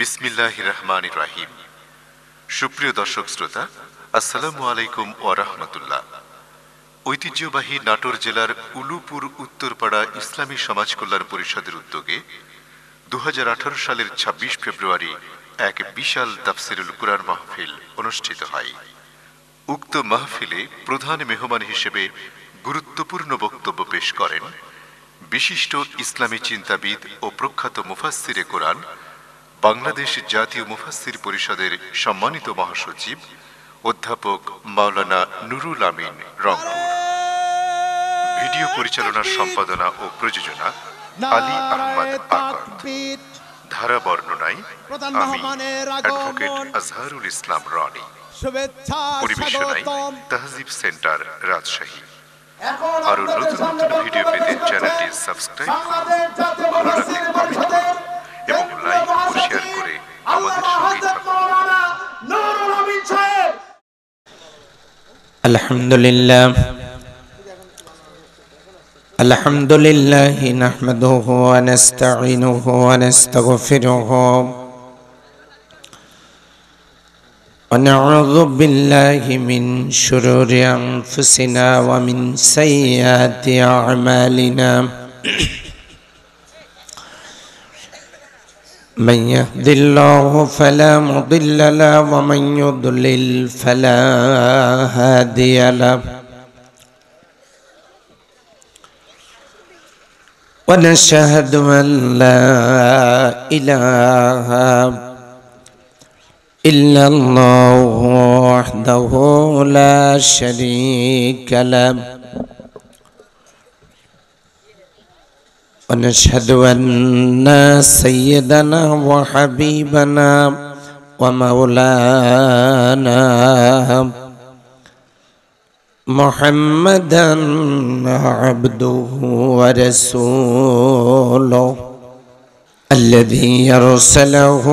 বিসমিল্লাহ রহমান রাহিম সুপ্রিয় দর্শক শ্রোতা আসসালামু আলাইকুম রাহমাতুল্লাহ ঐতিহ্যবাহী নাটোর জেলার উলুপুর উত্তরপাড়া ইসলামী সমাজ কল্যাণ পরিষদের উদ্যোগে দু সালের ২৬ ফেব্রুয়ারি এক বিশাল তাফসিরুল কুরআন মাহফিল অনুষ্ঠিত হয় উক্ত মাহফিলে প্রধান মেহমান হিসেবে গুরুত্বপূর্ণ বক্তব্য পেশ করেন বিশিষ্ট ইসলামী চিন্তাবিদ ও প্রখ্যাত মুফাসিরে কোরআন বাংলাদেশ জাতীয় মুফাসির পরিষদের সম্মানিত মহাসচিব অধ্যাপক মাওলানা নুরুল আমিন রংপুর ভিডিও পরিচালনার সম্পাদনা ও প্রযোজনা আলী আহমদ ধারা বর্ণনায় অ্যাডভোকেট আজহারুল ইসলাম রনি পরিবেশনায় তাহজিব সেন্টার রাজশাহী আরো নতুন নতুন ভিডিও পেতে চ্যানেলটি সাবস্ক্রাইব করুন الحمد لله الحمد لله نحمده ونستعينه ونستغفره ونعوذ بالله من شرور أنفسنا ومن سيئات أعمالنا من يهد الله فلا مضل له ومن يضلل فلا هادي له ونشهد ان لا اله الا الله وحده لا شريك له ونشهد أن سيدنا وحبيبنا ومولانا محمدا عبده ورسوله الذي يرسله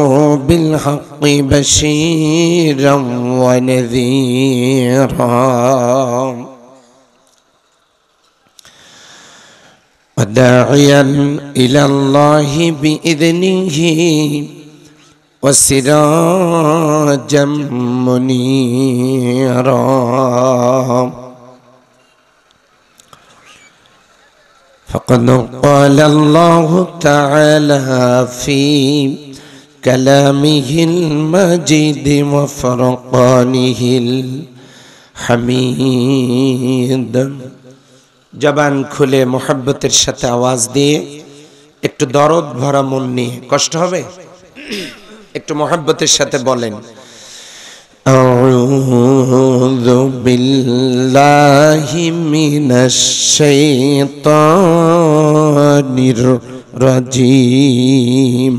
بالحق بشيرا ونذيرا وداعيا إلى الله بإذنه وسراجا منيرا فقد قال الله تعالى في كلامه المجيد وفرقانه الحميد জবান খুলে মোহাব্বতের সাথে আওয়াজ দিয়ে একটু দরদ ভরা মন নিয়ে কষ্ট হবে একটু মোহাব্বতের সাথে বলেন أعوذ بالله من الشيطان الرجيم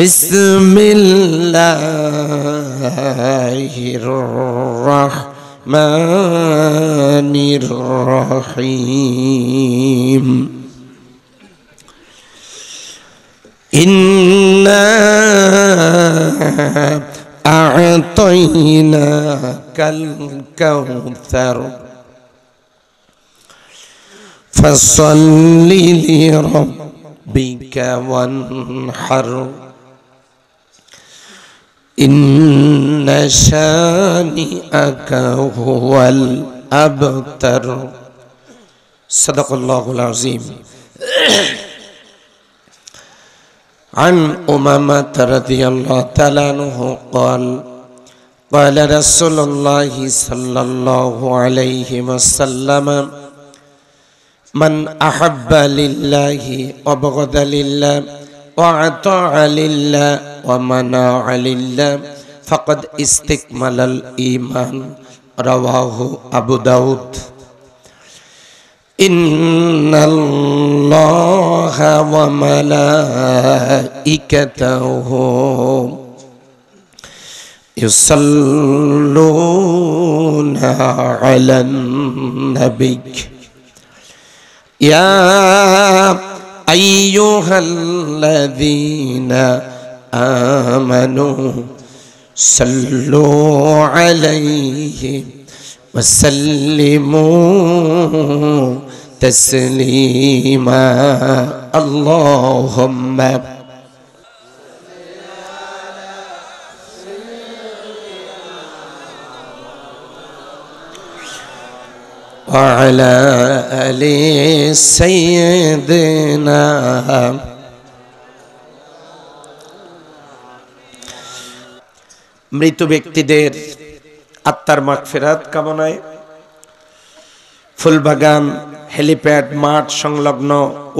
بسم الله الرحمن الرحمن الرحيم إنا أعطيناك الكوثر فصل لربك وانحر إن شانئك هو الأبتر صدق الله العظيم عن أمامة رضي الله تعالى عنه قال قال رسول الله صلى الله عليه وسلم من أحب لله وبغض لله وأعطى لله ومنع لله فقد استكمل الإيمان رواه أبو داود إن الله وملائكته يصلون على النبي يا أيها الذين آمنوا صلوا عليه وسلموا تسليما اللهم وعلى آل سيدنا মৃত ব্যক্তিদের আত্মার মাগফেরাত কামনায় ফুলবাগান হেলিপ্যাড মাঠ সংলগ্ন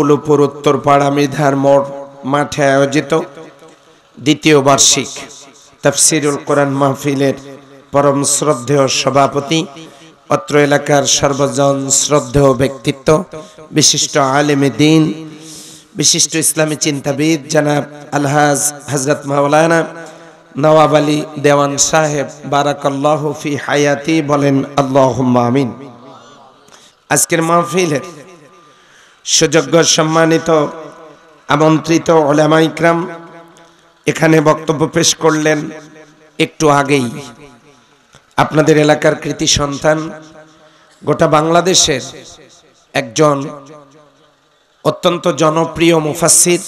উলুপুর উত্তরপাড়া মেধার মোড় মাঠে আয়োজিত দ্বিতীয় বার্ষিক তফসিরুল কোরআন মাহফিলের পরম শ্রদ্ধেয় সভাপতি অত্র এলাকার সর্বজন শ্রদ্ধেয় ব্যক্তিত্ব বিশিষ্ট আলেমে দিন বিশিষ্ট ইসলামী চিন্তাবিদ জানাব আলহাজ হজরত মাওলানা নওয়াব আলী দেওয়ান সাহেব বারাকাল্লাহ ফি হায়াতি বলেন আল্লাহ আমিন আজকের মাহফিলের সুযোগ্য সম্মানিত আমন্ত্রিত ওলামাইকরাম এখানে বক্তব্য পেশ করলেন একটু আগেই আপনাদের এলাকার কৃতি সন্তান গোটা বাংলাদেশের একজন অত্যন্ত জনপ্রিয় মুফাসির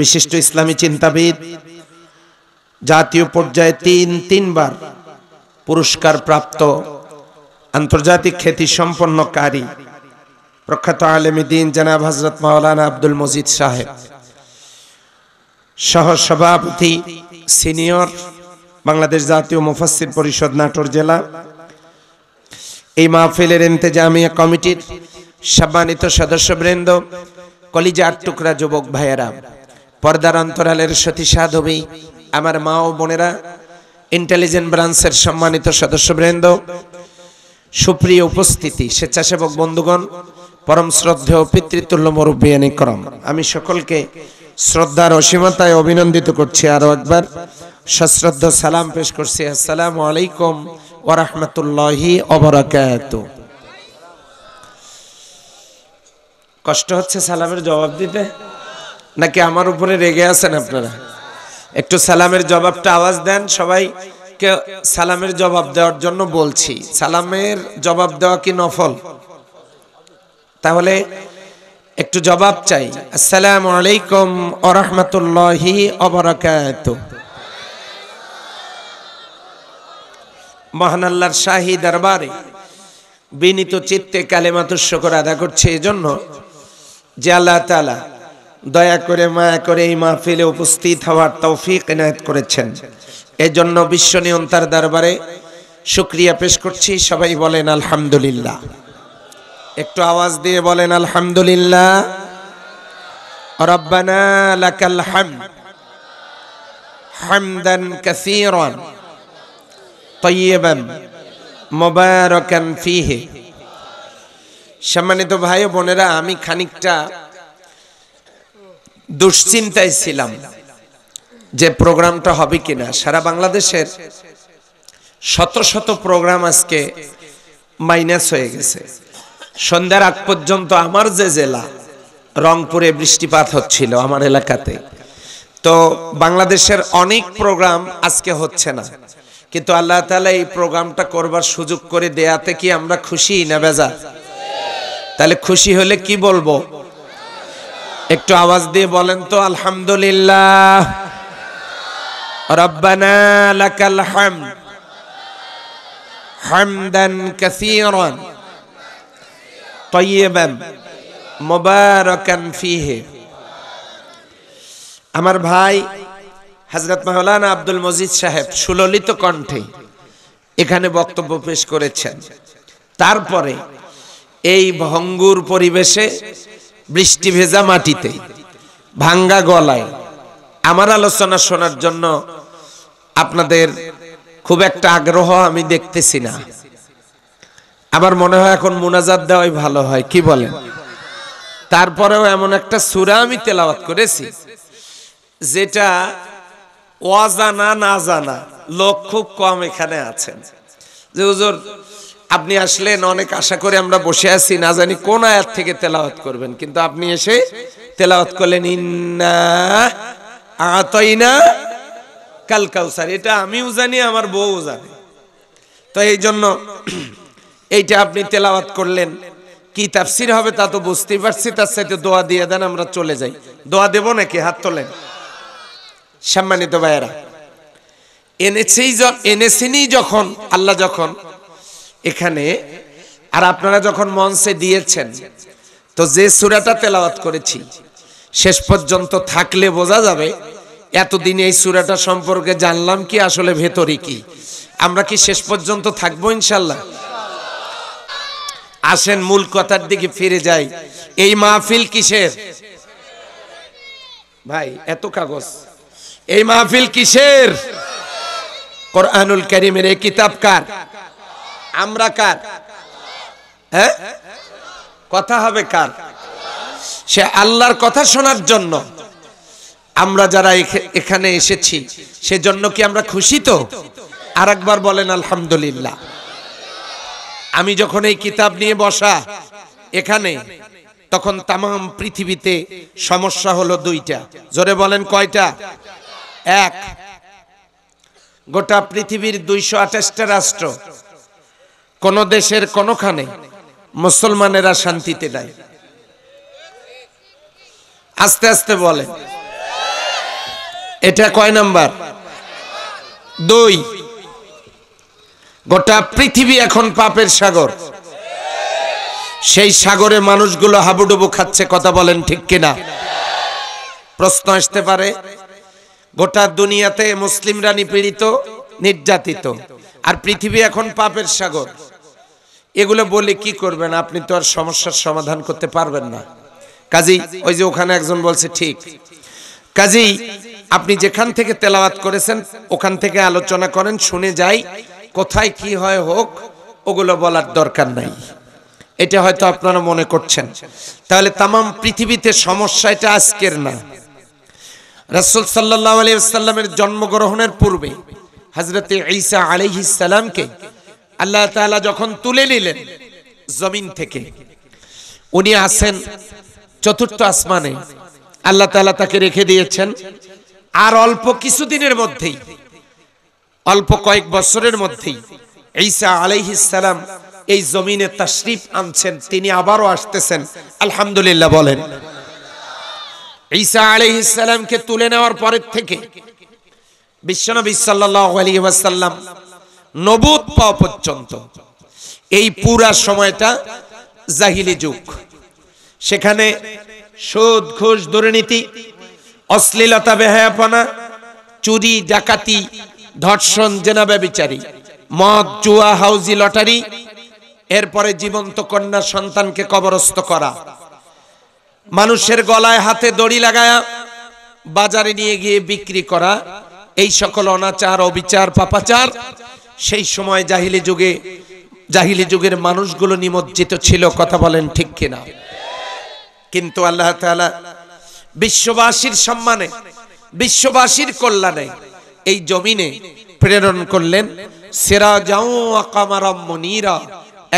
বিশিষ্ট ইসলামী চিন্তাবিদ জাতীয় পর্যায়ে তিন তিনবার পুরস্কার প্রাপ্ত আন্তর্জাতিক খ্যাতি সম্পন্নকারী প্রখ্যাত দিন জানাব হজরত মাওলানা আব্দুল মজিদ সাহেব সহ সভাপতি সিনিয়র বাংলাদেশ জাতীয় মুফাসির পরিষদ নাটোর জেলা এই মাহফিলের এন্তেজামিয়া কমিটির সম্মানিত সদস্যবৃন্দ কলিজার টুকরা যুবক ভাইয়েরা পর্দার অন্তরালের সতী সাধবী আমার মা ও বোনেরা ইন্টেলিজেন্ট ব্রাঞ্চের সম্মানিত সদস্যবৃন্দ সুপ্রিয় উপস্থিতি স্বেচ্ছাসেবক বন্ধুগণ পরম শ্রদ্ধেয় পিতৃতুল্য মরুবিয়ানিক্রম আমি সকলকে শ্রদ্ধার অসীমতায় অভিনন্দিত করছি আরও একবার সশ্রদ্ধ সালাম পেশ করছি আসসালামু আলাইকুম ওরহমতুল্লাহি অবরাকাত কষ্ট হচ্ছে সালামের জবাব দিতে নাকি আমার উপরে রেগে আছেন আপনারা একটু সালামের জবাবটা আওয়াজ দেন সবাই কে সালামের জবাব দেওয়ার জন্য বলছি সালামের জবাব দেওয়া কি নফল তাহলে একটু জবাব চাই আসসালামু আলাইকুম ওরহমতুল্লাহি অবরাকাত মহান আল্লাহর শাহী দরবারে বিনীত চিত্তে কালেমাতুর শকর আদা করছে জন্য যে আল্লাহ তালা দয়া করে মায়া করে এই মাহফিলে উপস্থিত হওয়ার তৌফিক এনায়েত করেছেন এজন্য বিশ্ব নিয়ন্তার দরবারে শুক্রিয়া পেশ করছি সবাই বলেন আলহামদুলিল্লাহ একটু আওয়াজ দিয়ে বলেন আলহামদুলিল্লাহ রব্বানা লাকাল হাম হামদান কাসীরান তৈবান মোবারকান ফিহে সম্মানিত ভাই বোনেরা আমি খানিকটা দুশ্চিন্তায় ছিলাম যে প্রোগ্রামটা হবে কিনা সারা বাংলাদেশের শত শত প্রোগ্রাম আজকে মাইনাস হয়ে গেছে সন্ধ্যার আগ পর্যন্ত আমার যে জেলা রংপুরে বৃষ্টিপাত হচ্ছিল আমার এলাকাতে তো বাংলাদেশের অনেক প্রোগ্রাম আজকে হচ্ছে না কিন্তু আল্লাহ তালা এই প্রোগ্রামটা করবার সুযোগ করে দেয়াতে কি আমরা খুশি না বেজা তাহলে খুশি হলে কি বলবো একটু আওয়াজ দিয়ে বলেন তো আলহামদুলিল্লাহ আমার ভাই হজরত মাওলানা আব্দুল মজিদ সাহেব সুললিত কণ্ঠে এখানে বক্তব্য পেশ করেছেন তারপরে এই ভঙ্গুর পরিবেশে বৃষ্টি ভেজা মাটিতে ভাঙ্গা গলায় আমার আলোচনা শোনার জন্য আপনাদের খুব একটা আগ্রহ আমি দেখতেছি না আমার মনে হয় এখন মোনাজাত দেওয়াই ভালো হয় কি বলেন তারপরেও এমন একটা সুরা আমি তেলাওয়াত করেছি যেটা অজানা না জানা লোক খুব কম এখানে আছেন যে হুজুর আপনি আসলেন অনেক আশা করে আমরা বসে আছি না জানি কোন আয়াত থেকে তেলাওয়াত করবেন কিন্তু আপনি এসে তেলাওয়াত করলেন ইন্না আতাইনা কাল কাউসার এটা আমিও জানি আমার বউও জানে তো এই জন্য এইটা আপনি তেলাওয়াত করলেন কি তাফসির হবে তা তো বুঝতেই পারছি তার সাথে দোয়া দিয়ে দেন আমরা চলে যাই দোয়া দেব নাকি হাত তোলেন সম্মানিত ভাইয়েরা এনেছেই এনেছেনই যখন আল্লাহ যখন এখানে আর আপনারা যখন মঞ্চে দিয়েছেন তো যে সুরাটা তেলাওয়াত করেছি শেষ পর্যন্ত থাকলে বোঝা যাবে এতদিন এই সুরাটা সম্পর্কে জানলাম কি আসলে ভেতরে কি আমরা কি শেষ পর্যন্ত থাকবো ইনশাল্লাহ আসেন মূল কথার দিকে ফিরে যাই এই মাহফিল কিসের ভাই এত কাগজ এই মাহফিল কিসের কোরআনুল করিমের এই কিতাব কার আমরা কার হ্যাঁ কথা হবে কার সে আল্লাহর কথা শোনার জন্য আমরা যারা এখানে এসেছি সেজন্য কি আমরা খুশি তো আর একবার বলেন আলহামদুলিল্লাহ আমি যখন এই কিতাব নিয়ে বসা এখানে তখন তাম পৃথিবীতে সমস্যা হলো দুইটা জোরে বলেন কয়টা এক গোটা পৃথিবীর দুইশো আঠাশটা রাষ্ট্র কোন দেশের কোনখানে মুসলমানেরা শান্তিতে নাই আস্তে আস্তে বলে এটা কয় নাম্বার দুই গোটা পৃথিবী এখন পাপের সাগর সেই সাগরে মানুষগুলো হাবুডুবু খাচ্ছে কথা বলেন ঠিক কিনা প্রশ্ন আসতে পারে গোটা দুনিয়াতে মুসলিমরা নিপীড়িত নির্যাতিত আর পৃথিবী এখন পাপের সাগর এগুলো বলে কি করবেন আপনি তো আর সমস্যার সমাধান করতে পারবেন না কাজী ওই যে ওখানে একজন বলছে ঠিক কাজী আপনি যেখান থেকে তেলাওয়াত করেছেন ওখান থেকে আলোচনা করেন শুনে যাই কোথায় কি হয় হোক ওগুলো বলার দরকার নাই এটা হয়তো আপনারা মনে করছেন তাহলে তাম পৃথিবীতে সমস্যা এটা আজকের না রাসুল সাল্লাহ আলিয়াল্লামের জন্মগ্রহণের পূর্বে হজরতে ঈসা আলহ ইসালামকে আল্লাহ তালা যখন তুলে নিলেন জমিন থেকে উনি আসেন চতুর্থ আসমানে আল্লাহ তালা তাকে রেখে দিয়েছেন আর অল্প কিছুদিনের মধ্যেই অল্প কয়েক বছরের মধ্যেই ঈসা আলাইহিসালাম এই জমিনে তশরিফ আনছেন তিনি আবারও আসতেছেন আলহামদুলিল্লাহ বলেন ঈসা আলী ইসাল্লামকে তুলে নেওয়ার পরের থেকে বিশ্বনবী সাল্লাহ আলী ওয়াসাল্লাম নবুত পাওয়া পর্যন্ত এই পুরা সময়টা জাহিলি যুগ সেখানে সুদ ঘুষ দুর্নীতি অশ্লীলতা বেহায়াপনা চুরি ডাকাতি ধর্ষণ জেনা ব্যবিচারী মদ জুয়া হাউজি লটারি এরপরে জীবন্ত কন্যা সন্তানকে কবরস্থ করা মানুষের গলায় হাতে দড়ি লাগায়া বাজারে নিয়ে গিয়ে বিক্রি করা এই সকল অনাচার অবিচার পাপাচার সেই সময় জাহিলি যুগে জাহিলি যুগের মানুষগুলো নিমজ্জিত ছিল কথা বলেন ঠিক কিনা কিন্তু আল্লাহ তালা বিশ্ববাসীর সম্মানে বিশ্ববাসীর কল্যাণে এই জমিনে প্রেরণ করলেন সেরা যাও আকামারাম মনিরা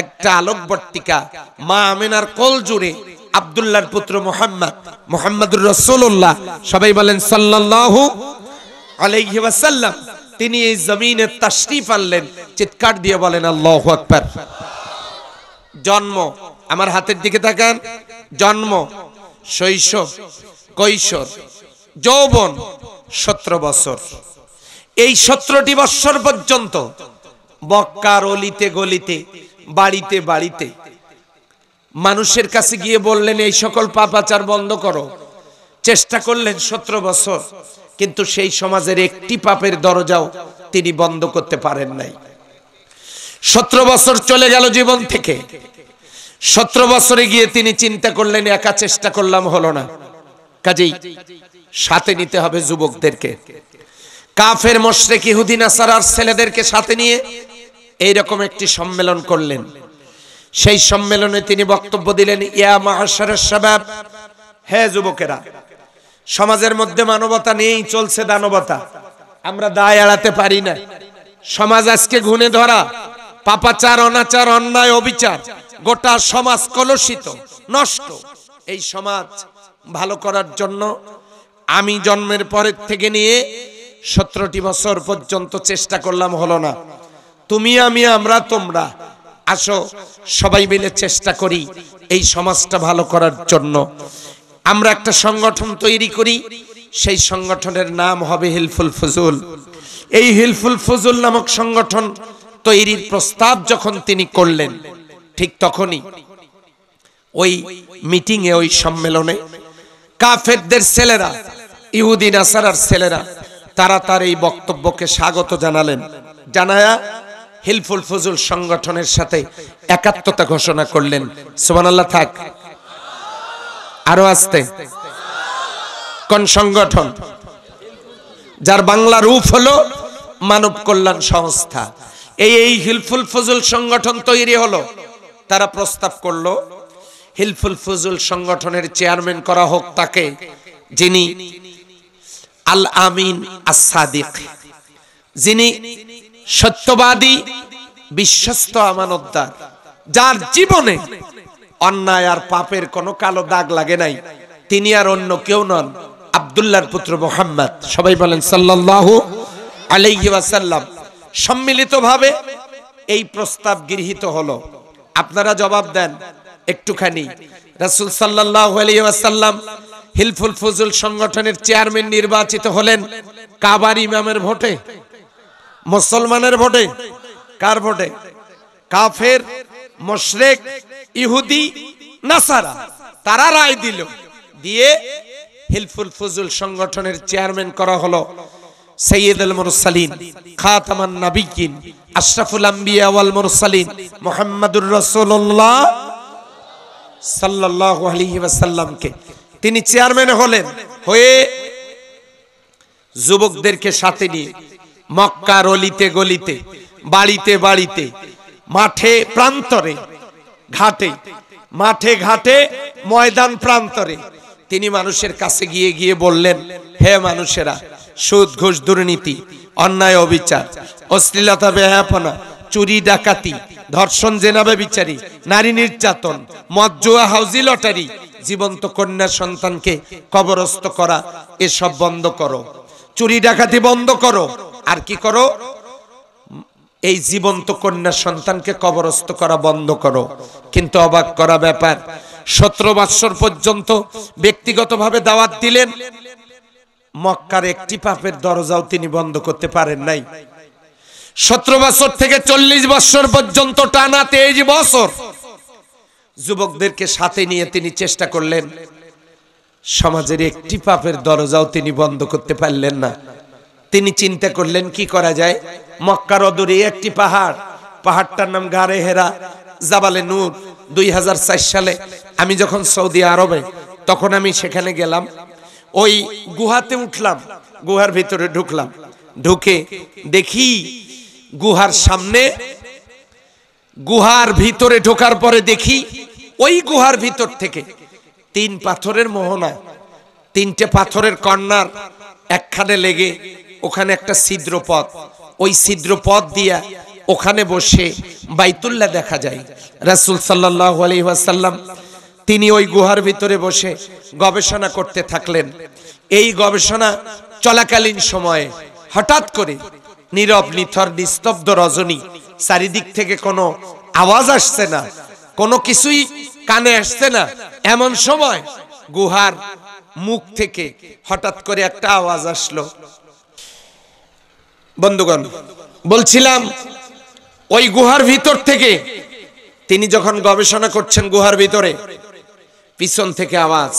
একটা আলোকবর্তিকা মা আমেনার কল জুড়ে আবদুল্লাহর পুত্র মোহাম্মদ মোহাম্মদুর রসুল্লাহ সবাই বলেন সাল্লাহু আলাইহি তিনি এই জমিনে তাশরিফ পারলেন চিৎকার দিয়ে বলেন আল্লাহ আকবর জন্ম আমার হাতের দিকে তাকান জন্ম শৈশব কৈশোর যৌবন সতেরো বছর এই সতেরোটি বৎসর পর্যন্ত বক্কার অলিতে গলিতে বাড়িতে বাড়িতে মানুষের কাছে গিয়ে বললেন এই সকল পাপাচার বন্ধ করো চেষ্টা করলেন সতেরো বছর কিন্তু সেই সমাজের একটি পাপের দরজাও তিনি বন্ধ করতে পারেন নাই সতেরো বছর চলে গেল জীবন থেকে সতেরো বছরে গিয়ে তিনি চিন্তা করলেন একা চেষ্টা করলাম হলো না কাজেই সাথে নিতে হবে যুবকদেরকে কাফের মোশরেক ইহুদিন আসার ছেলেদেরকে সাথে নিয়ে এইরকম একটি সম্মেলন করলেন সেই সম্মেলনে তিনি বক্তব্য দিলেন ইয়া মাহাসারের সাবাব হে যুবকেরা সমাজের মধ্যে মানবতা নিয়েই চলছে দানবতা আমরা দায় এড়াতে পারি না সমাজ আজকে ঘুনে ধরা পাপাচার অনাচার অন্যায় অবিচার গোটা সমাজ কলসিত নষ্ট এই সমাজ ভালো করার জন্য আমি জন্মের পরের থেকে নিয়ে সতেরোটি বছর পর্যন্ত চেষ্টা করলাম হলো না তুমি আমি আমরা তোমরা আসো সবাই মিলে চেষ্টা করি এই সমাজটা ভালো করার জন্য আমরা একটা সংগঠন তৈরি করি সেই সংগঠনের নাম হবে হিলফুল ফজুল এই হিলফুল ফজুল নামক সংগঠন তৈরির প্রস্তাব যখন তিনি করলেন ঠিক তখনই ওই মিটিংয়ে ওই সম্মেলনে কাফেরদের ছেলেরা ইহুদিন আসার ছেলেরা তারা তার এই বক্তব্যকে স্বাগত জানালেন জানায়া হিলফুল ফজুল সংগঠনের সাথে একাত্মতা ঘোষণা করলেন সুবহানাল্লাহ থাক আরো আসতে কোন সংগঠন যার বাংলা রূপ হলো মানব কল্যাণ সংস্থা এই এই হিলফুল ফজুল সংগঠন তৈরি হলো তারা প্রস্তাব করলো হিলফুল ফজুল সংগঠনের চেয়ারম্যান করা হোক তাকে যিনি আল আমিন আসাদিক যিনি সত্যবাদী বিশ্বস্ত আমানতদার যার জীবনে অন্যায় আর পাপের কোনো কালো দাগ লাগে নাই তিনি আর অন্য কেউ নন আবদুল্লার পুত্র মোহাম্মদ সবাই বলেন সাল্লাহ আলাইসাল্লাম সম্মিলিতভাবে এই প্রস্তাব গৃহীত হলো আপনারা জবাব দেন একটুখানি রাসুল সাল্লাহ আলাইসাল্লাম হিলফুল ফজুল সংগঠনের চেয়ারম্যান নির্বাচিত হলেন কাবার ইমামের ভোটে মুসলমানের ভোটে কার ভোটে কাফের মশরেক ইহুদি নাসারা তারা রায় দিল দিয়ে হিলফুল ফজুল সংগঠনের চেয়ারম্যান করা হলো সৈয়দ আল মুরসালিন খাতামান নাবিকিন আশরাফুল আম্বিয়া ওয়াল মুরসালিন মোহাম্মদুর রাসূলুল্লাহ সাল্লাল্লাহু আলাইহি ওয়াসাল্লামকে তিনি চেয়ারম্যান হলেন হয়ে যুবকদেরকে সাথে নিয়ে মক্কার অলিতে গলিতে বাড়িতে বাড়িতে মাঠে প্রান্তরে ঘাটে মাঠে ঘাটে ময়দান প্রান্তরে তিনি মানুষের কাছে গিয়ে গিয়ে বললেন হে মানুষেরা সুদ ঘুষ দুর্নীতি অন্যায় অবিচার অশ্লীলতা বেহাপনা চুরি ডাকাতি ধর্ষণ জেনাবে বিচারি নারী নির্যাতন মজ্জুয়া হাউজি লটারি জীবন্ত কন্যা সন্তানকে কবরস্থ করা এসব বন্ধ করো চুরি ডাকাতি বন্ধ করো আর কি করো এই জীবন্ত কন্যা সন্তানকে কবরস্থ করা বন্ধ করো কিন্তু অবাক করা ব্যাপার সতেরো বৎসর পর্যন্ত ব্যক্তিগতভাবে দাওয়াত দিলেন মক্কার একটি পাপের দরজাও তিনি বন্ধ করতে পারেন নাই সতেরো বছর থেকে চল্লিশ বছর পর্যন্ত টানা তেইশ বছর যুবকদেরকে সাথে নিয়ে তিনি চেষ্টা করলেন সমাজের একটি পাপের দরজাও তিনি বন্ধ করতে পারলেন না তিনি চিন্তা করলেন কি করা যায় মক্কার অদূরে একটি পাহাড় পাহাড়টার নাম গারে হেরা জাবালে নূর দুই সালে আমি যখন সৌদি আরবে তখন আমি সেখানে গেলাম ওই গুহাতে উঠলাম গুহার ভিতরে ঢুকলাম ঢুকে দেখি গুহার সামনে গুহার ভিতরে ঢোকার পরে দেখি ওই গুহার ভিতর থেকে তিন পাথরের মোহনা তিনটে পাথরের কর্নার একখানে লেগে ওখানে একটা ছিদ্র পথ ওই ছিদ্র পথ দিয়া ওখানে বসে বাইতুল্লাহ দেখা যায় রাসুল সাল্লাহ আলহিহাসাল্লাম তিনি ওই গুহার ভিতরে বসে গবেষণা করতে থাকলেন এই গবেষণা চলাকালীন সময়ে হঠাৎ করে নীরব নিথর নিস্তব্ধ রজনী চারিদিক থেকে কোনো আওয়াজ আসছে না কোনো কিছুই কানে আসছে না এমন সময় গুহার মুখ থেকে হঠাৎ করে একটা আওয়াজ আসলো বন্ধুগণ বলছিলাম ওই গুহার ভিতর থেকে তিনি যখন গবেষণা করছেন গুহার ভিতরে পিছন থেকে আওয়াজ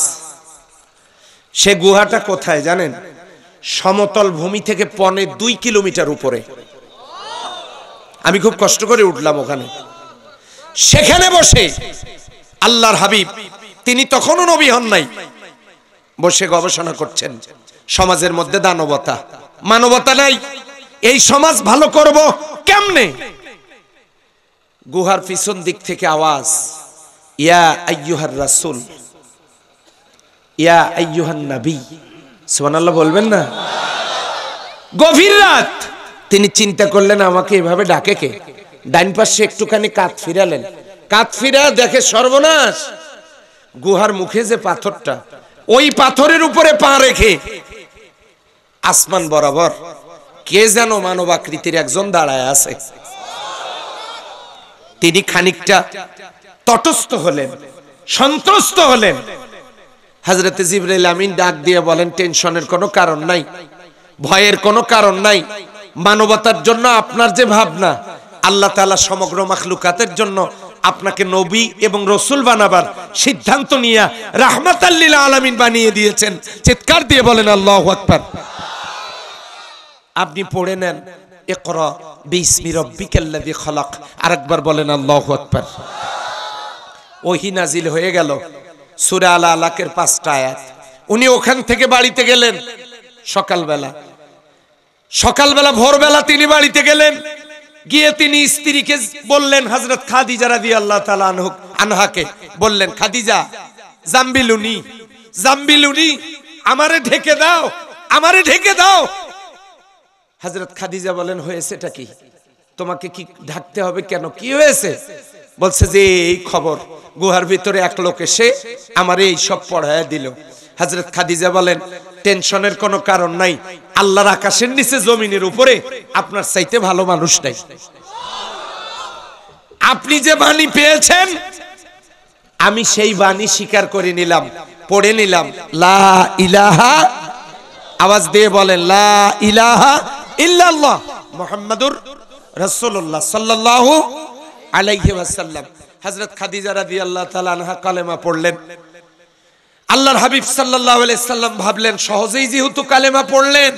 সে গুহাটা কোথায় জানেন সমতল ভূমি থেকে পনে দুই কিলোমিটার উপরে আমি খুব কষ্ট করে উঠলাম ওখানে সেখানে বসে আল্লাহর হাবিব তিনি তখনও নবী হন নাই বসে গবেষণা করছেন সমাজের মধ্যে দানবতা মানবতা নাই এই সমাজ ভালো করব কেমনে গুহার পিছন দিক থেকে আওয়াজ ইয়া আইয়ুহার রাসুল ইয়া আইয়ুহান নাবী সোহানাল্লাহ বলবেন না গভীর রাত তিনি চিন্তা করলেন আমাকে এভাবে ডাকে কে ডাইন পাশে একটুখানি কাত ফিরালেন কাত ফিরা দেখে সর্বনাশ গুহার মুখে যে পাথরটা ওই পাথরের উপরে পা রেখে আসমান বরাবর কে যেন মানবাকৃতির একজন দাঁড়ায় আছে তিনি খানিকটা তটস্থ হলেন সন্ত্রস্ত হলেন হাজরতে জিবরাইল আমিন ডাক দিয়ে বলেন টেনশনের কোনো কারণ নাই ভয়ের কোনো কারণ নাই মানবতার জন্য আপনার যে ভাবনা আল্লাহ তালা সমগ্র মাখলুকাতের জন্য আপনাকে নবী এবং রসুল বানাবার সিদ্ধান্ত নিয়ে রাহমাত আল্লীলা আলামিন বানিয়ে দিয়েছেন চিৎকার দিয়ে বলেন আল্লাহ আকবার আপনি পড়ে নেন একর বিসমি রব্বিকাল্লাযী খলাক আরেকবার বলেন আল্লাহু আকবার ওহী নাজিল হয়ে গেল সূরা আল আলাকের পাঁচটা আয়াত উনি ওখান থেকে বাড়িতে গেলেন সকালবেলা সকালবেলা ভোরবেলা তিনি বাড়িতে গেলেন গিয়ে তিনি স্ত্রীকে বললেন হজরত খাদিজা রাদি আল্লাহ আনহাকে বললেন খাদিজা জাম্বিলুনি জাম্বিলুনি আমারে ঢেকে দাও আমারে ঢেকে দাও হাজরত খাদিজা বলেন হয়েছেটা কি তোমাকে কি ঢাকতে হবে কেন কি হয়েছে বলছে যে এই খবর গুহার ভিতরে এক লোক এসে আমার এই সব পড়ায় দিল হাজরত খাদিজা বলেন টেনশনের কোনো কারণ নাই আল্লাহর আকাশের নিচে জমিনের উপরে আপনার চাইতে ভালো মানুষ নাই আপনি যে বাণী পেয়েছেন আমি সেই বাণী স্বীকার করে নিলাম পড়ে নিলাম লা ইলাহা আওয়াজ দিয়ে বলেন লা ইলাহা ইল্লাল্লাহ মোহাম্মদুর রসুল্লাহ সাল্লাল্লাহু আলাইহি ওয়াসাল্লাম হজরত খাদিজা রাদি আল্লাহ তালা কালেমা পড়লেন আল্লাহর হাবিব আলাইহি সাল্লাম ভাবলেন সহজেই যেহেতু কালেমা পড়লেন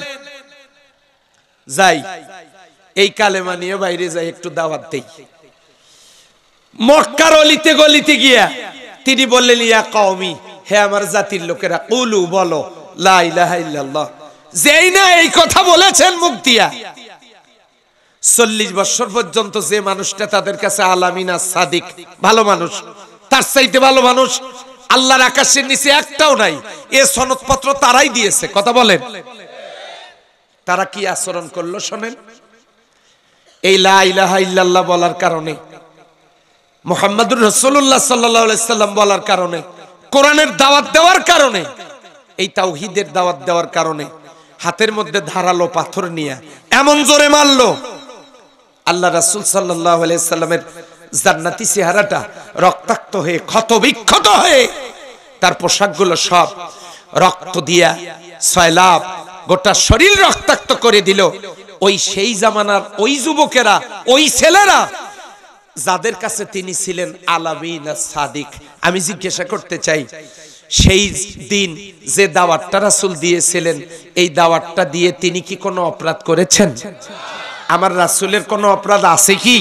যাই এই কালেমা নিয়ে বাইরে যাই একটু দাওয়াত দেই মক্কার অলিতে গলিতে গিয়া তিনি বললেন ইয়া কওমি হে আমার জাতির লোকেরা কুলু বলো লা ইলাহা ইল্লাল্লাহ যেই না এই কথা বলেছেন মুক্তিয়া চল্লিশ বছর পর্যন্ত যে মানুষটা তাদের কাছে আলামিনা সাদিক ভালো মানুষ তার চাইতে ভালো মানুষ আল্লাহর আকাশের নিচে একটাও নাই এ সনদপত্র তারাই দিয়েছে কথা বলেন তারা কি আচরণ করলো শোনেন এই লাহ বলার কারণে মোহাম্মদুর রসুল্লাহ সাল্লাম বলার কারণে কোরআনের দাওয়াত দেওয়ার কারণে এই তাওহিদের দাওয়াত দেওয়ার কারণে হাতের মধ্যে ধারালো পাথর নিয়ে এমন জোরে মারলো আল্লাহ রাসুল সাল্লাহ সাল্লামের জান্নাতি চেহারাটা রক্তাক্ত হয়ে ক্ষত বিক্ষত হয়ে তার পোশাকগুলো সব রক্ত দিয়া সয়লাভ গোটা শরীর রক্তাক্ত করে দিল ওই সেই জামানার ওই যুবকেরা ওই ছেলেরা যাদের কাছে তিনি ছিলেন আলামিন সাদিক আমি জিজ্ঞাসা করতে চাই সেই দিন যে দাওয়াতটা রাসুল দিয়েছিলেন এই দাওয়াতটা দিয়ে তিনি কি কোনো অপরাধ করেছেন আমার রাসুলের কোনো অপরাধ আছে কি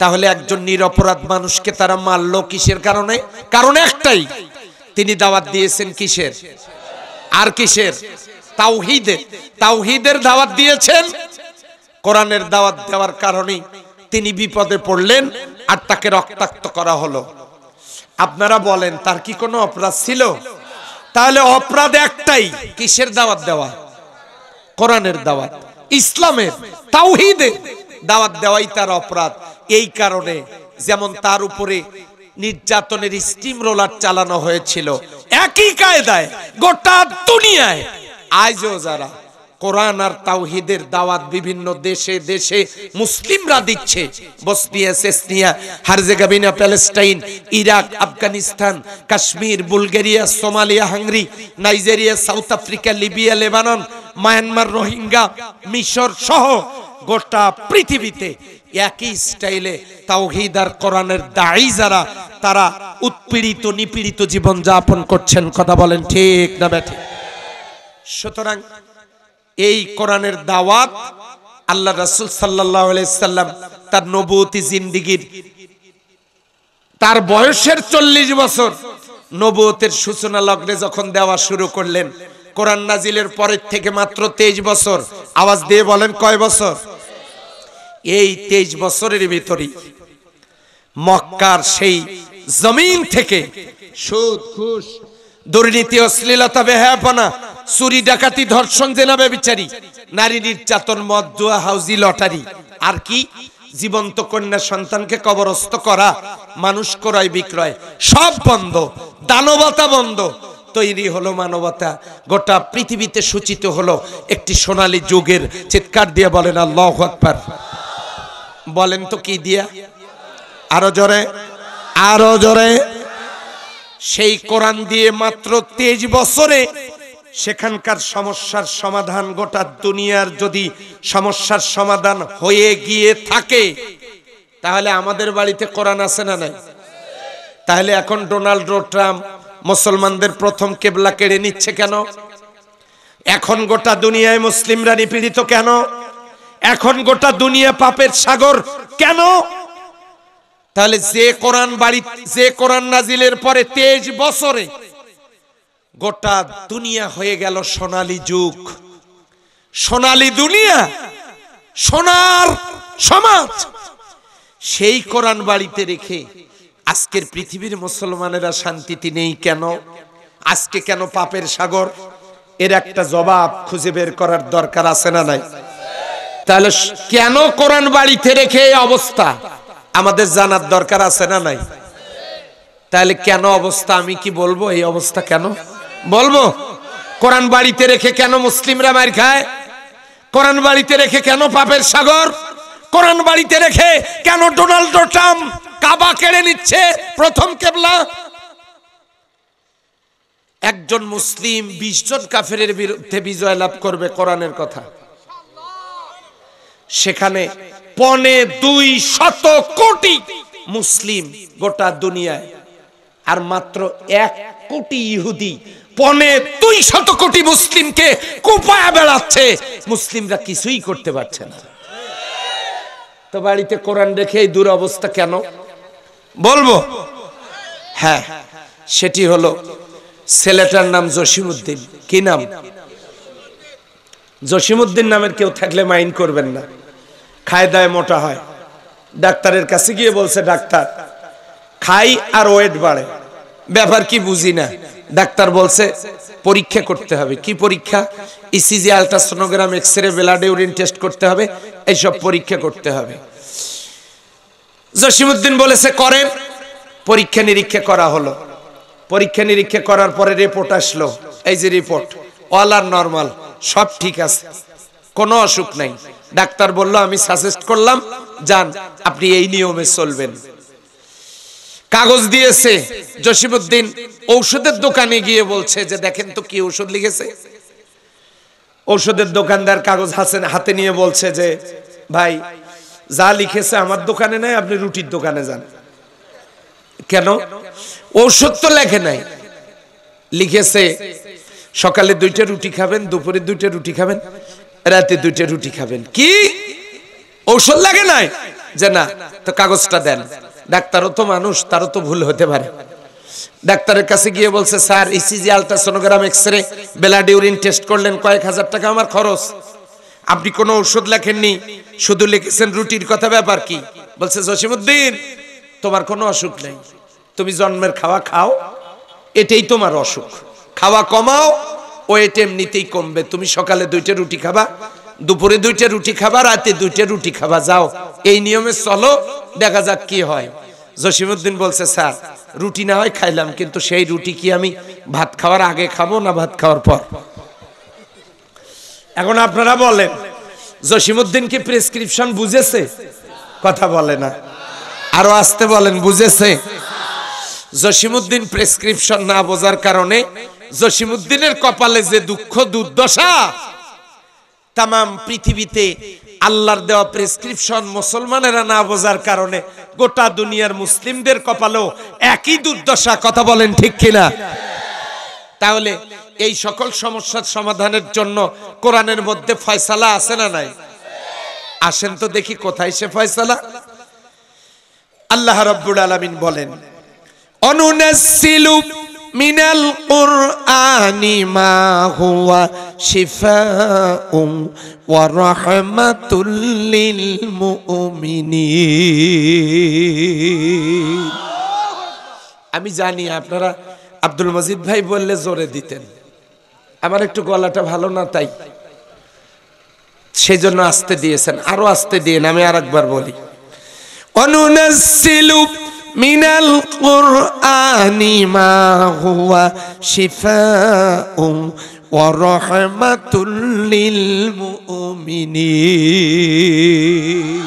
তাহলে একজন নিরপরাধ মানুষকে তারা মারল কিসের কারণে কারণ একটাই তিনি দাওয়াত দিয়েছেন কিসের আর কিসের তাওহিদের তাওহিদের দাওয়াত দিয়েছেন কোরআনের দাওয়াত দেওয়ার কারণে তিনি বিপদে পড়লেন আর তাকে রক্তাক্ত করা হলো আপনারা বলেন তার কি কোনো অপরাধ ছিল তাহলে অপরাধ একটাই কিসের দাওয়াত দেওয়া কোরআনের দাওয়াত ইসলামের তাওহিদের দাওয়াত দেওয়াই তার অপরাধ এই কারণে যেমন তার উপরে নির্যাতনের স্টিম রোলার চালানো হয়েছিল একই কায়দায় গোটা দুনিয়ায় আজও যারা কোরআন আর তাওহিদের দাওয়াত বিভিন্ন দেশে দেশে মুসলিমরা দিচ্ছে Bosnia Chechnya Herzegovina Palestine Iraq Afghanistan Kashmir Bulgaria Somalia Hungary Nigeria South Africa Libya Lebanon Myanmar Rohingya মিশর সহ গোটা পৃথিবীতে একই স্টাইলে তাওহিদ আর কোরআনের দায়ী যারা তারা উৎপীড়িত নিপীড়িত জীবন যাপন করছেন কথা বলেন ঠিক না ব্যাঠিক সুতরাং এই কোরআনের দাওয়াত আল্লাহ রাসুল সাল্লাম তার নবতী জিন্দিগির তার বয়সের চল্লিশ বছর নবতের সূচনা লগ্নে যখন দেওয়া শুরু করলেন কোরআন নাজিলের পরের থেকে মাত্র তেইশ বছর আওয়াজ দিয়ে বলেন কয় বছর এই তেইশ বছরের ভিতরে মক্কার সেই জমিন থেকে সুদ খুশ দুর্নীতি অশ্লীলতা বেহায়াপনা চুরি ডাকাতি ধর্ষণ জেনা বেবিচারি নারী নির্যাতন মদ জুয়া হাউজি লটারি আর কি জীবন্ত কন্যা সন্তানকে কবরস্থ করা মানুষ ক্রয় বিক্রয় সব বন্ধ দানবতা বন্ধ তৈরি হলো মানবতা গোটা পৃথিবীতে সূচিত হলো একটি সোনালী যুগের চিৎকার দিয়ে বলেন আল্লাহ আকবার বলেন তো কি দিয়া আরো জোরে আরো জোরে সেই কোরআন দিয়ে মাত্র তেইশ বছরে সেখানকার সমস্যার সমাধান গোটা দুনিয়ার যদি সমস্যার সমাধান হয়ে গিয়ে থাকে তাহলে আমাদের বাড়িতে কোরআন আছে না নাই তাহলে এখন ডোনাল্ড ট্রাম্প মুসলমানদের প্রথম কেবলা কেড়ে নিচ্ছে কেন এখন গোটা দুনিয়ায় মুসলিমরা নিপীড়িত কেন এখন গোটা দুনিয়া পাপের সাগর কেন তাহলে যে কোরআন বাড়ি যে কোরআন নাজিলের পরে তেইশ বছরে গোটা দুনিয়া হয়ে গেল সোনালি যুগ সোনালি দুনিয়া সোনার সমাজ সেই কোরআন বাড়িতে রেখে আজকের পৃথিবীর মুসলমানেরা শান্তিতে নেই কেন আজকে কেন পাপের সাগর এর একটা জবাব খুঁজে বের করার দরকার আছে না নাই তাহলে কেন কোরআন বাড়িতে রেখে অবস্থা আমাদের জানার দরকার আছে না নাই তাহলে কেন অবস্থা আমি কি বলবো এই অবস্থা কেন বলবো কোরআন বাড়িতে রেখে কেন মুসলিমরা মার খায় কোরআন বাড়িতে রেখে কেন পাপের সাগর কোরআন বাড়িতে রেখে কেন ডোনাল্ড ট্রাম্প কাবা কেড়ে নিচ্ছে প্রথম কেবলা একজন মুসলিম বিশ জন কাফের বিরুদ্ধে বিজয় লাভ করবে কোরআনের কথা সেখানে পনে দুই শত কোটি মুসলিম গোটা দুনিয়ায় আর মাত্র এক কোটি ইহুদি পনে দুই শত কোটি মুসলিমকে কোপায় বেড়াচ্ছে মুসলিমরা কিছুই করতে পারছে না তো বাড়িতে কোরআন রেখে এই দুরবস্থা কেন বলবো হ্যাঁ সেটি হলো ছেলেটার নাম জসিমুদ্দিন কি নাম জসিমুদ্দিন নামের কেউ থাকলে মাইন্ড করবেন না খায় দায় মোটা হয় ডাক্তারের কাছে গিয়ে বলছে ডাক্তার খাই আর ওয়েট বাড়ে ব্যাপার কি বুঝি না ডাক্তার বলছে পরীক্ষা করতে হবে কি পরীক্ষা ECG ultrasonogram X ray blood urine test করতে হবে এইসব পরীক্ষা করতে হবে জসিমুদ্দিন বলেছে করেন পরীক্ষা নিরীক্ষা করা হলো পরীক্ষা নিরীক্ষা করার পরে রিপোর্ট আসলো এই যে রিপোর্ট অল আর নর্মাল সব ঠিক আছে কোনো অসুখ নাই ডাক্তার বলল আমি সাজেস্ট করলাম যান আপনি এই নিয়মে চলবেন কাগজ দিয়েছে জসিমুদ্দিন ঔষধের দোকানে গিয়ে বলছে যে দেখেন তো কি ঔষধ লিখেছে ঔষধের দোকানদার কাগজ হাসেন হাতে নিয়ে বলছে যে ভাই যা লিখেছে আমার দোকানে নাই আপনি রুটির দোকানে যান কেন ঔষধ তো লেখে নাই লিখেছে সকালে দুইটা রুটি খাবেন দুপুরে দুইটা রুটি খাবেন রাতে দুইটা রুটি খাবেন কি ঔষধ লাগে নাই যে না তো কাগজটা দেন ডাক্তারও তো মানুষ তারও তো ভুল হতে পারে ডাক্তারের কাছে গিয়ে বলছে sir ECG ultrasonogram X ray blood urine test করলেন কয়েক হাজার টাকা আমার খরচ আপনি কোনো ওষুধ লেখেননি শুধু লিখেছেন রুটির কথা ব্যাপার কি বলছে জসিমুদ্দিন তোমার কোনো অসুখ নেই তুমি জন্মের খাওয়া খাও এটাই তোমার অসুখ খাওয়া কমাও ওয়েট এমনিতেই কমবে তুমি সকালে দুইটা রুটি খাবা দুপুরে দুইটা রুটি খাবা রাতে দুইটা রুটি খাবা যাও এই নিয়মে চলো দেখা যাক কি হয় জসীমউদ্দিন বলছে স্যার রুটি না হয় খাইলাম কিন্তু সেই রুটি কি আমি ভাত খাওয়ার আগে খাবো না ভাত খাওয়ার পর এখন আপনারা বলেন জসিমুদ্দিন কি প্রেসক্রিপশন বুঝেছে কথা বলে না আরো আসতে বলেন বুঝেছে জসিমুদ্দিন প্রেসক্রিপশন না বোঝার কারণে জসিমুদ্দিনের কপালে যে দুঃখ দুর্দশা তাম পৃথিবীতে আল্লাহর দেওয়া প্রেসক্রিপশন মুসলমানেরা না বোঝার কারণে গোটা দুনিয়ার মুসলিমদের কপালেও একই দুর্দশা কথা বলেন ঠিক কিনা তাহলে এই সকল সমস্যার সমাধানের জন্য কোরআনের মধ্যে ফয়সালা আছে না নাই আসেন তো দেখি কোথায় সে ফয়সালা আল্লাহ রব্বুল আলমিন বলেন অনুনাসিলু মিনাল ওর মা হুয়া শিফা ওয়া রাহমাতুল লিল মুমিনিন আমি জানি আপনারা আব্দুল মজিদ ভাই বললে জোরে দিতেন আমার একটু গলাটা ভালো না তাই সেই জন্য আসতে দিয়েছেন আরো আসতে দিয়ে আমি আর একবার বলি অনুনাসিলুপ মিনাল القرآن ما هو شفاء ورحمة للمؤمنين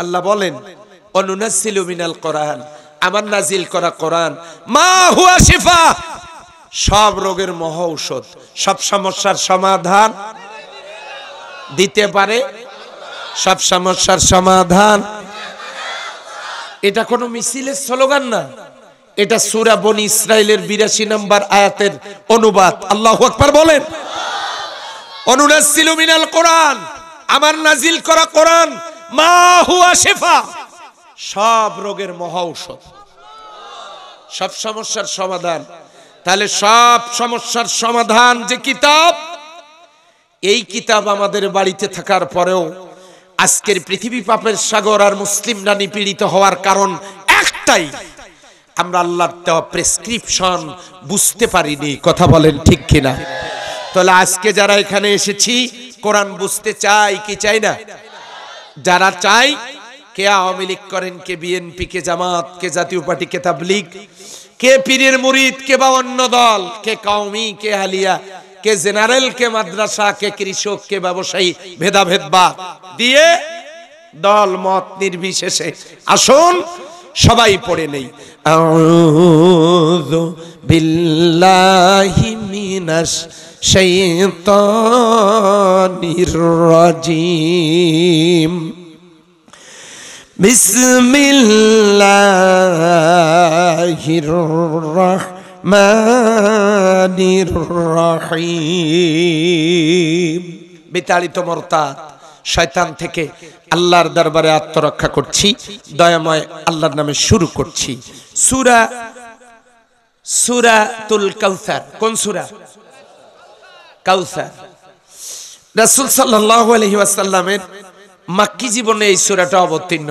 الله بولن আল্লাহ বলেন القرآن মিনাল কোরআন আমার নাজিল করা কোরআন মা হুয়া শিফা সব রোগের মহ ঔষধ সব সমস্যার সমাধান দিতে পারে সব সমস্যার সমাধান এটা কোনো মিছিলের স্লোগান না এটা সুরা বনি ইসরায়েলের বিরাশি নাম্বার আয়াতের অনুবাদ আল্লাহ আকবর বলেন অনুনাসিল মিনাল কোরআন আমার নাজিল করা কোরআন মা হুয়া শেফা সব রোগের মহা ঔষধ সব সমস্যার সমাধান তাহলে সব সমস্যার সমাধান যে কিতাব এই কিতাব আমাদের বাড়িতে থাকার পরেও আজকের পৃথিবী পাপের সাগর আর মুসলিমরা নিপীড়িত হওয়ার কারণ একটাই আমরা আল্লাহর দেওয়া প্রেসক্রিপশন বুঝতে পারিনি কথা বলেন ঠিক কিনা তাহলে আজকে যারা এখানে এসেছি কোরআন বুঝতে চাই কি চাই না যারা চাই কে আওয়ামী লীগ করেন কে বিএনপি কে জামাত কে জাতীয় পার্টি কে তাবলিগ কে পীরের মুরিদ কে বা অন্য দল কে কাউমি কে আলিয়া কে জেনারেল কে মাদ্রাসা কে কৃষক কে ব্যবসায়ী ভেদাভেদ বাদ দিয়ে দল মত নির্বিশেষে আসুন সবাই পড়ে নেই বিল্লাহি মিনাশ শাইতানির রাজিম বিসমিল্লাহির রাহমানির রহমানির রহিম বিতাড়িত মোরতাদ শয়তান থেকে আল্লাহর দরবারে আত্মরক্ষা করছি দয়াময় আল্লাহর নামে শুরু করছি সুরা সুরা তুল কাউসার কোন সুরা কাউসার রাসুল সাল্লাহ আলহি আসাল্লামের মাক্কি জীবনে এই সুরাটা অবতীর্ণ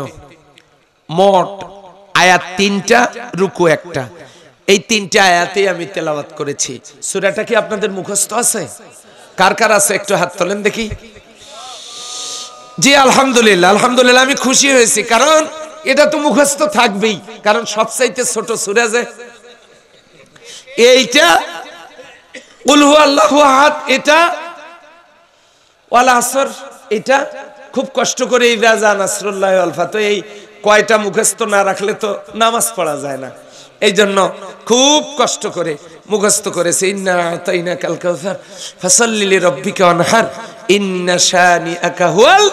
মোট আয়াত তিনটা রুকু একটা এই তিনটে আয়াতেই আমি তেলাওয়াত করেছি সুরাটা কি আপনাদের মুখস্থ আছে কার কার আছে একটু হাত তোলেন দেখি জি আলহামদুলিল্লাহ আলহামদুলিল্লাহ আমি খুশি হয়েছি কারণ এটা তো মুখস্থ থাকবেই কারণ সবচাইতে ছোট সুরা যে এইটা উলহু আল্লাহু আহাদ এটা ওয়াল আসর এটা খুব কষ্ট করে এই রাজা নাসরুল্লাহ আলফা তো এই কয়টা মুখস্থ না রাখলে তো নামাজ পড়া যায় না এই জন্য খুব কষ্ট করে মুখস্থ করেছে ইন্না তাইনা কাল কাউসার ফাসাল্লিলি রব্বিকা অনহার ইন্না শানি আকা হুয়াল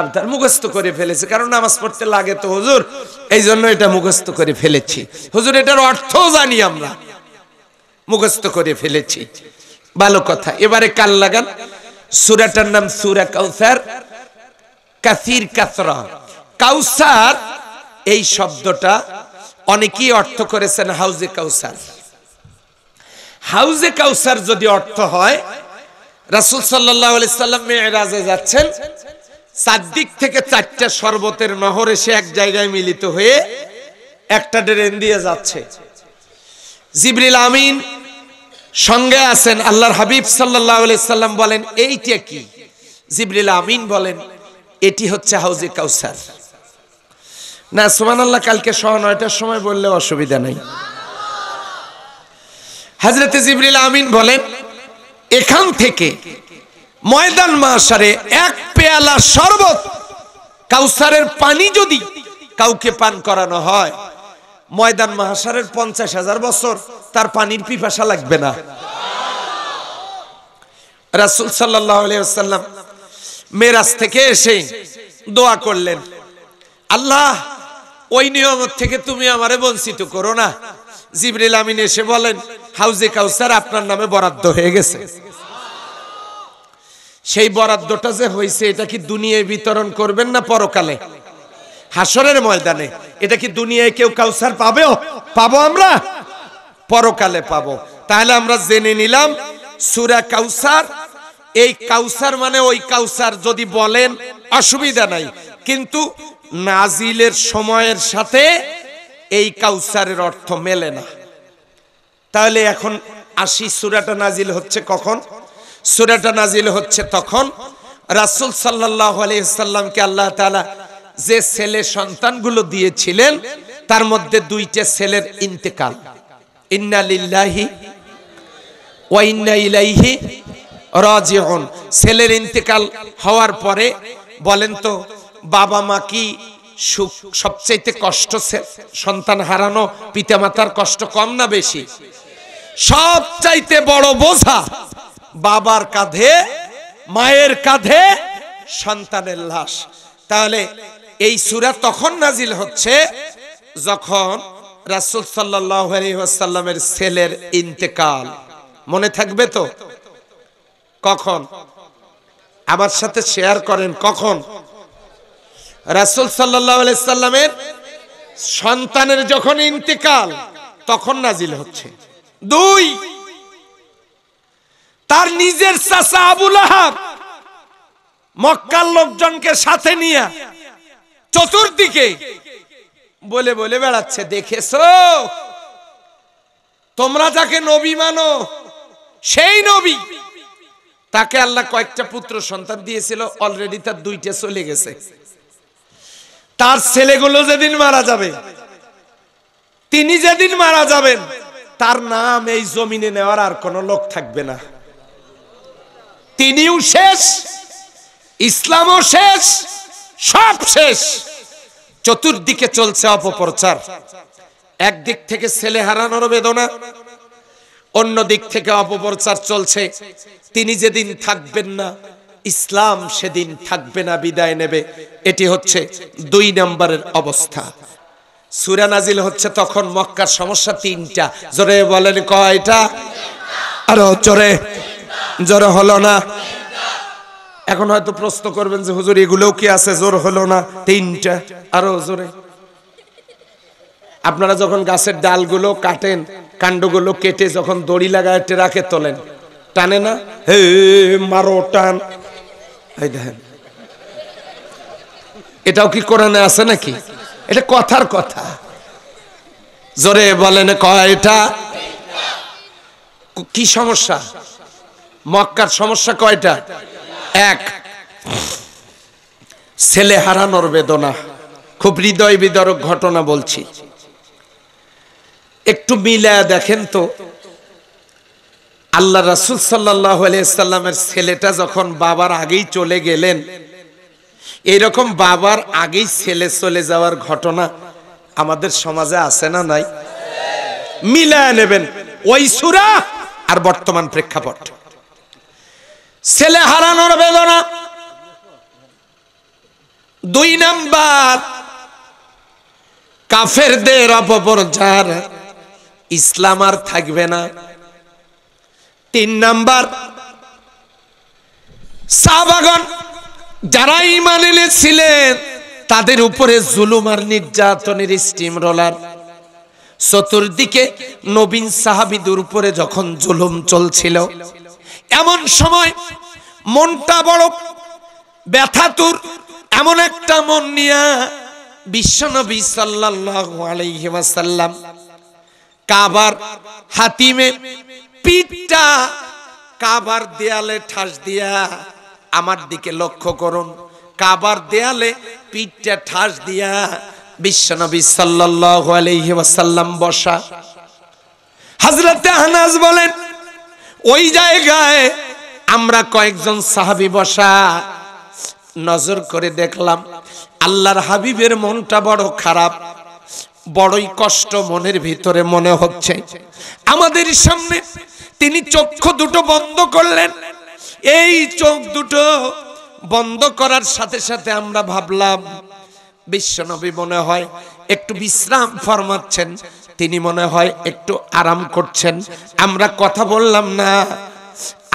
আবদার মুখস্থ করে ফেলেছে কারণ নামাজ পড়তে লাগে তো হুজুর এই জন্য এটা মুখস্থ করে ফেলেছি হুজুর এটার অর্থ জানি আমরা মুখস্থ করে ফেলেছি ভালো কথা এবারে কাল লাগান সুরাটার নাম সুরা কাউসার কাসির কাসরা কাউসার এই শব্দটা অনেকেই অর্থ করেছেন হাউজে কাউসার হাউজে কাউসার যদি অর্থ হয় রাসুল সাল্লাম মেয়েরাজে যাচ্ছেন চারদিক থেকে চারটা শরবতের মহর এসে এক জায়গায় মিলিত হয়ে একটা ড্রেন দিয়ে যাচ্ছে জিবরিল আমিন সঙ্গে আছেন আল্লাহর হাবিব সাল্লাহ সাল্লাম বলেন এইটা কি জিবরিল আমিন বলেন এটি হচ্ছে হাউজে কাউসার না সুমান আল্লাহ কালকে সহ নয়টার সময় বললে অসুবিধা নাই হাজরত জিবরিল আমিন বলেন এখান থেকে ময়দান মাসারে এক পেয়ালা শরবত কাউসারের পানি যদি কাউকে পান করানো হয় ময়দান মাহাসারের পঞ্চাশ হাজার বছর তার পানির পিপাসা লাগবে না রাসুল সাল্লাম মেরাজ থেকে এসে দোয়া করলেন আল্লাহ ওই নিয়মত থেকে তুমি আমারে বঞ্চিত করো না জিবরিল আমিন এসে বলেন হাউজে কাউসার আপনার নামে বরাদ্দ হয়ে গেছে সেই বরাদ্দটা যে হয়েছে এটা কি দুনিয়ায় বিতরণ করবেন না পরকালে হাসরের ময়দানে এটা কি দুনিয়ায় কেউ কাউসার পাবে পাবো আমরা পরকালে পাবো তাহলে আমরা জেনে নিলাম সুরা কাউসার এই কাউসার মানে ওই কাউসার যদি বলেন অসুবিধা নাই কিন্তু নাজিলের সময়ের সাথে এই কাউসারের অর্থ মেলে না তাহলে এখন আসি সুরাটা নাজিল হচ্ছে কখন সুরাটা নাজিল হচ্ছে তখন রাসুল সাল্লাহ আলাইসাল্লামকে আল্লাহ তালা যে ছেলে সন্তানগুলো দিয়েছিলেন তার মধ্যে দুইটা ছেলের ইন্তেকাল ইন্নালিল্লাহি ছেলের ইন্তেকাল হওয়ার পরে বলেন তো বাবা মা কি সুখ সবচাইতে কষ্ট সন্তান হারানো পিতামাতার কষ্ট কম না বেশি সবচাইতে বড় বোঝা বাবার কাঁধে মায়ের কাঁধে সন্তানের লাশ তাহলে এই সুরা তখন নাজিল হচ্ছে যখন রাসুল সাল্লাসাল্লামের ছেলের ইন্তেকাল মনে থাকবে তো কখন আমার সাথে শেয়ার করেন কখন রাসুল সাল্লামের সন্তানের যখন ইন্তেকাল তখন নাজিল হচ্ছে দুই তার নিজের চাচা আবুল আহাব মক্কার লোকজনকে সাথে নিয়ে চতুর্দিকে বলে বলে বেড়াচ্ছে দেখেছ তোমরা যাকে নবী মানো সেই নবী তাকে আল্লাহ কয়েকটা পুত্র সন্তান দিয়েছিল অলরেডি তার দুইটা চলে গেছে তার ছেলেগুলো যেদিন মারা যাবে তিনি যেদিন মারা যাবেন তার নাম এই জমিনে নেওয়ার আর কোনো লোক থাকবে না তিনিও শেষ ইসলামও শেষ সব শেষ চতুর্দিকে চলছে অপপ্রচার একদিক থেকে ছেলে হারানোর বেদনা অন্য দিক থেকে অপপ্রচার চলছে তিনি যেদিন থাকবেন না ইসলাম সেদিন থাকবে না বিদায় নেবে এটি হচ্ছে দুই নম্বরের অবস্থা সুরা নাজিল হচ্ছে তখন মক্কার সমস্যা তিনটা জোরে বলেন কয়টা আরো জোরে জোরে হলো না এখন হয়তো প্রশ্ন করবেন যে হুজুর এগুলোও কি আছে জোর হলো না তিনটা আরো জোরে আপনারা যখন গাছের ডালগুলো কাটেন কাণ্ডগুলো কেটে যখন দড়ি লাগায় ট্রাকে তোলেন টানে না হে মারো টান এই দেখেন এটাও কি কোরআনে আছে নাকি এটা কথার কথা জোরে বলেন কয়টা কি সমস্যা মক্কার সমস্যা কয়টা এক ছেলে হারানোর বেদনা খুব হৃদয় বিদরক ঘটনা বলছি একটু মিলা দেখেন তো আল্লাহ রাসুল সাল্লাহ আলিয়াল্লামের ছেলেটা যখন বাবার আগেই চলে গেলেন এরকম বাবার আগেই ছেলে চলে যাওয়ার ঘটনা আমাদের সমাজে আছে না নাই মিলায় নেবেন ওই সুরা আর বর্তমান প্রেক্ষাপট ছেলে হারানোর বেদনা দুই নাম্বার কাফেরদের যার ইসলাম আর থাকবে না তিন নাম্বার সাহবাগন যারা ইমান এনেছিলেন তাদের উপরে জুলুম আর নির্যাতনের স্টিম রোলার চতুর্দিকে নবীন সাহাবিদের উপরে যখন জুলুম চলছিল এমন সময় মনটা বড় ব্যথাতুর এমন একটা মন নিয়া বিশ্বনবী সাল্লাল্লাহু আলাইহি ওয়াসাল্লাম কাবার হাতিমে পিঠটা কাবার দেয়ালে ঠাস দিয়া আমার দিকে লক্ষ্য করুন কাবার দেয়ালে পিঠটা ঠাস দিয়া বিশ্বনবী সাল্লাল্লাহু আলাইহি ওয়াসাল্লাম বসা হযরতে আনাস বলেন ওই জায়গায় আমরা কয়েকজন সাহাবী বসা নজর করে দেখলাম আল্লাহর হাবিবের মনটা বড় খারাপ বড়ই কষ্ট মনের ভিতরে মনে হচ্ছে আমাদের সামনে তিনি চক্ষু দুটো বন্ধ করলেন এই চোখ দুটো বন্ধ করার সাথে সাথে আমরা ভাবলাম বিশ্বনবী মনে হয় একটু বিশ্রাম ফরমাচ্ছেন তিনি মনে হয় একটু আরাম করছেন আমরা কথা বললাম না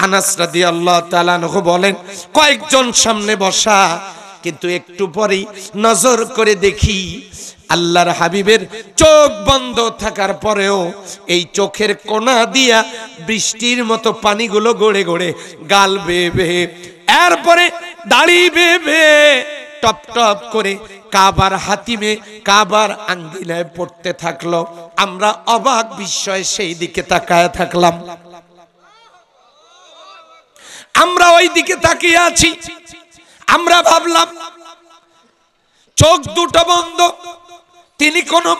আনাস রাদি আল্লাহ তালানহু বলেন কয়েকজন সামনে বসা কিন্তু একটু পরেই নজর করে দেখি আল্লাহর হাবিবের চোখ বন্ধ থাকার পরেও এই চোখের কোনা দিয়া বৃষ্টির মতো পানিগুলো গড়ে গড়ে গাল বেয়ে বেয়ে এরপরে দাড়ি বেবে টপ টপ করে কাবার হাতিমে কাবার আঙ্গিলায় পড়তে থাকলো আমরা অবাক বিস্ময়ে সেই দিকে তাকায় থাকলাম আমরা ওই দিকে তাকিয়ে আছি আমরা ভাবলাম চোখ দুটো বন্ধ তিনি কোনো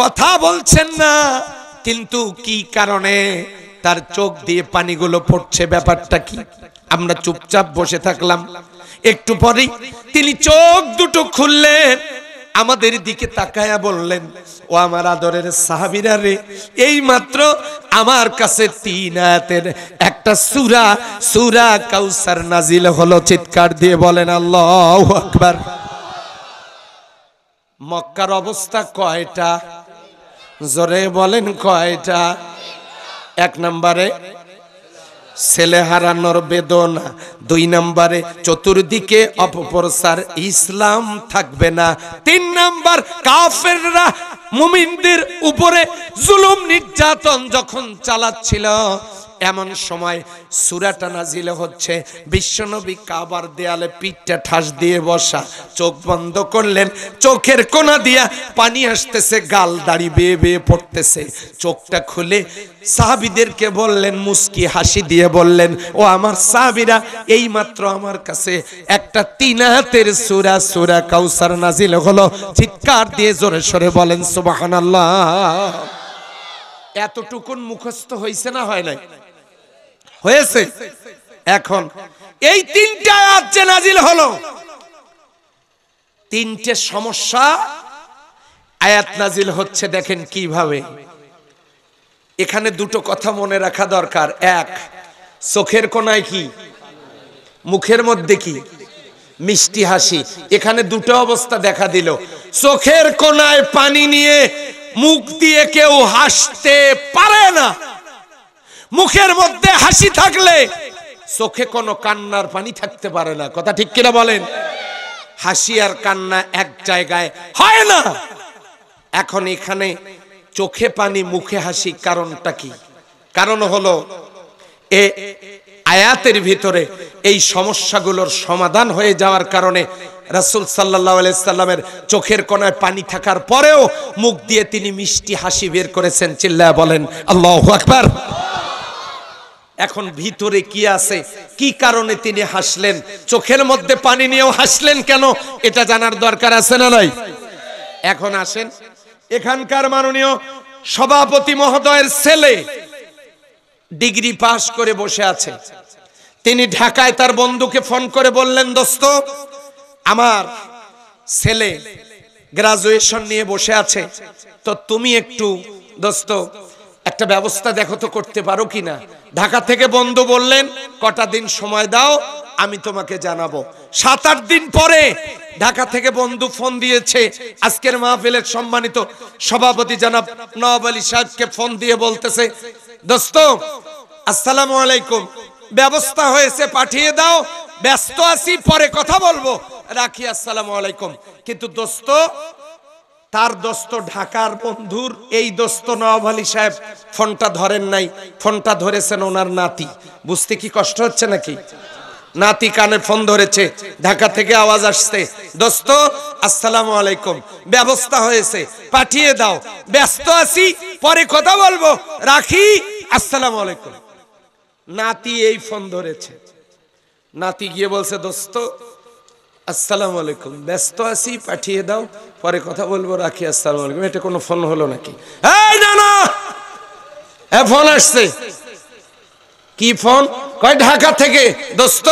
কথা বলছেন না কিন্তু কি কারণে তার চোখ দিয়ে পানিগুলো পড়ছে ব্যাপারটা কি আমরা চুপচাপ বসে থাকলাম একটু পরেই তিনি চোখ দুটো খুললেন আমাদের দিকে তাকায়া বললেন ও আমার আদরের সাহাবিরা রে এই মাত্র আমার কাছে তিন আয়াতের একটা সুরা সুরা কাউসার নাজিল হলো চিৎকার দিয়ে বলেন আল্লাহ আকবার মক্কার অবস্থা কয়টা জোরে বলেন কয়টা এক নম্বরে ছেলে হারানোর বেদনা দুই নম্বরে চতুর্দিকে অপপ্রসার ইসলাম থাকবে না তিন নম্বর কাফেররা মুমিনদের উপরে জুলুম নির্যাতন যখন চালাচ্ছিল এমন সময় সুরাটা নাজিলে হচ্ছে বিশ্বনবী কাবার দেয়ালে পিঠটা ঠাস দিয়ে বসা চোখ বন্ধ করলেন চোখের কোনা দিয়া পানি আসতেছে গাল দাড়ি বেয়ে বেয়ে পড়তেছে চোখটা খুলে সাহাবিদেরকে বললেন মুস্কি হাসি দিয়ে বললেন ও আমার সাহাবিরা এই মাত্র আমার কাছে একটা তিন হাতের সুরা সুরা কাউসার নাজিল হলো চিৎকার দিয়ে জোরে সরে বলেন সুবাহান আল্লাহ এতটুকুন মুখস্থ হয়েছে না হয় নাই হয়েছে এখন এই তিনটা আজকে নাজিল হলো তিনটে সমস্যা আয়াত নাজিল হচ্ছে দেখেন কিভাবে এখানে দুটো কথা মনে রাখা দরকার এক চোখের কোনায় কি মুখের মধ্যে কি মিষ্টি হাসি এখানে দুটো অবস্থা দেখা দিল চোখের কোনায় পানি নিয়ে মুখ দিয়ে কেউ হাসতে পারে না মুখের মধ্যে হাসি থাকলে চোখে কোনো কান্নার পানি থাকতে পারে না কথা ঠিক কিনা বলেন হাসি আর কান্না এক জায়গায় হয় না এখন এখানে চোখে পানি মুখে হাসি কারণটা কি কারণ হলো এ আয়াতের ভিতরে এই সমস্যাগুলোর সমাধান হয়ে যাওয়ার কারণে রাসুল সাল্লাহ সাল্লামের চোখের কোনায় পানি থাকার পরেও মুখ দিয়ে তিনি মিষ্টি হাসি বের করেছেন চিল্লা বলেন আল্লাহ আকবার এখন ভিতরে কি আছে কি কারণে তিনি হাসলেন চোখের মধ্যে পানি নিয়েও হাসলেন কেন এটা জানার দরকার আছে না নাই এখন আসেন এখানকার মাননীয় সভাপতি মহোদয়ের ছেলে ডিগ্রি পাস করে বসে আছে তিনি ঢাকায় তার বন্ধুকে ফোন করে বললেন দোস্ত আমার ছেলে গ্রাজুয়েশন নিয়ে বসে আছে তো তুমি একটু দোস্ত একটা ব্যবস্থা দেখো তো করতে পারো কি না ঢাকা থেকে বন্ধু বললেন কটা দিন সময় দাও আমি তোমাকে জানাবো সাত আট দিন পরে ঢাকা থেকে বন্ধু ফোন দিয়েছে আজকের মাহফিলের সম্মানিত সভাপতি জানাব নওয়াব আলী সাহেবকে ফোন দিয়ে বলতেছে দোস্ত আসসালামু আলাইকুম ব্যবস্থা হয়েছে পাঠিয়ে দাও ব্যস্ত আছি পরে কথা বলবো রাখি আসসালামু আলাইকুম কিন্তু দোস্ত তার দোস্ত ঢাকার বন্ধুর এই দোস্ত নওয়াব আলী সাহেব ফোনটা ধরেন নাই ফোনটা ধরেছেন ওনার নাতি বুঝতে কি কষ্ট হচ্ছে নাকি নাতি কানে ফোন ধরেছে ঢাকা থেকে আওয়াজ আসছে দোস্ত আসসালামু আলাইকুম ব্যবস্থা হয়েছে পাঠিয়ে দাও ব্যস্ত আছি পরে কথা বলবো রাখি আসসালামু আলাইকুম নাতি এই ফোন ধরেছে নাতি গিয়ে বলছে দোস্ত আসসালামু আলাইকুম ব্যস্ত আছি পাঠিয়ে দাও পরে কথা বলবো রাখি আসসালাম আলাইকুম এটা কোনো ফোন হলো নাকি এই না না হ্যাঁ ফোন আসছে কি ফোন কয় ঢাকা থেকে দোস্ত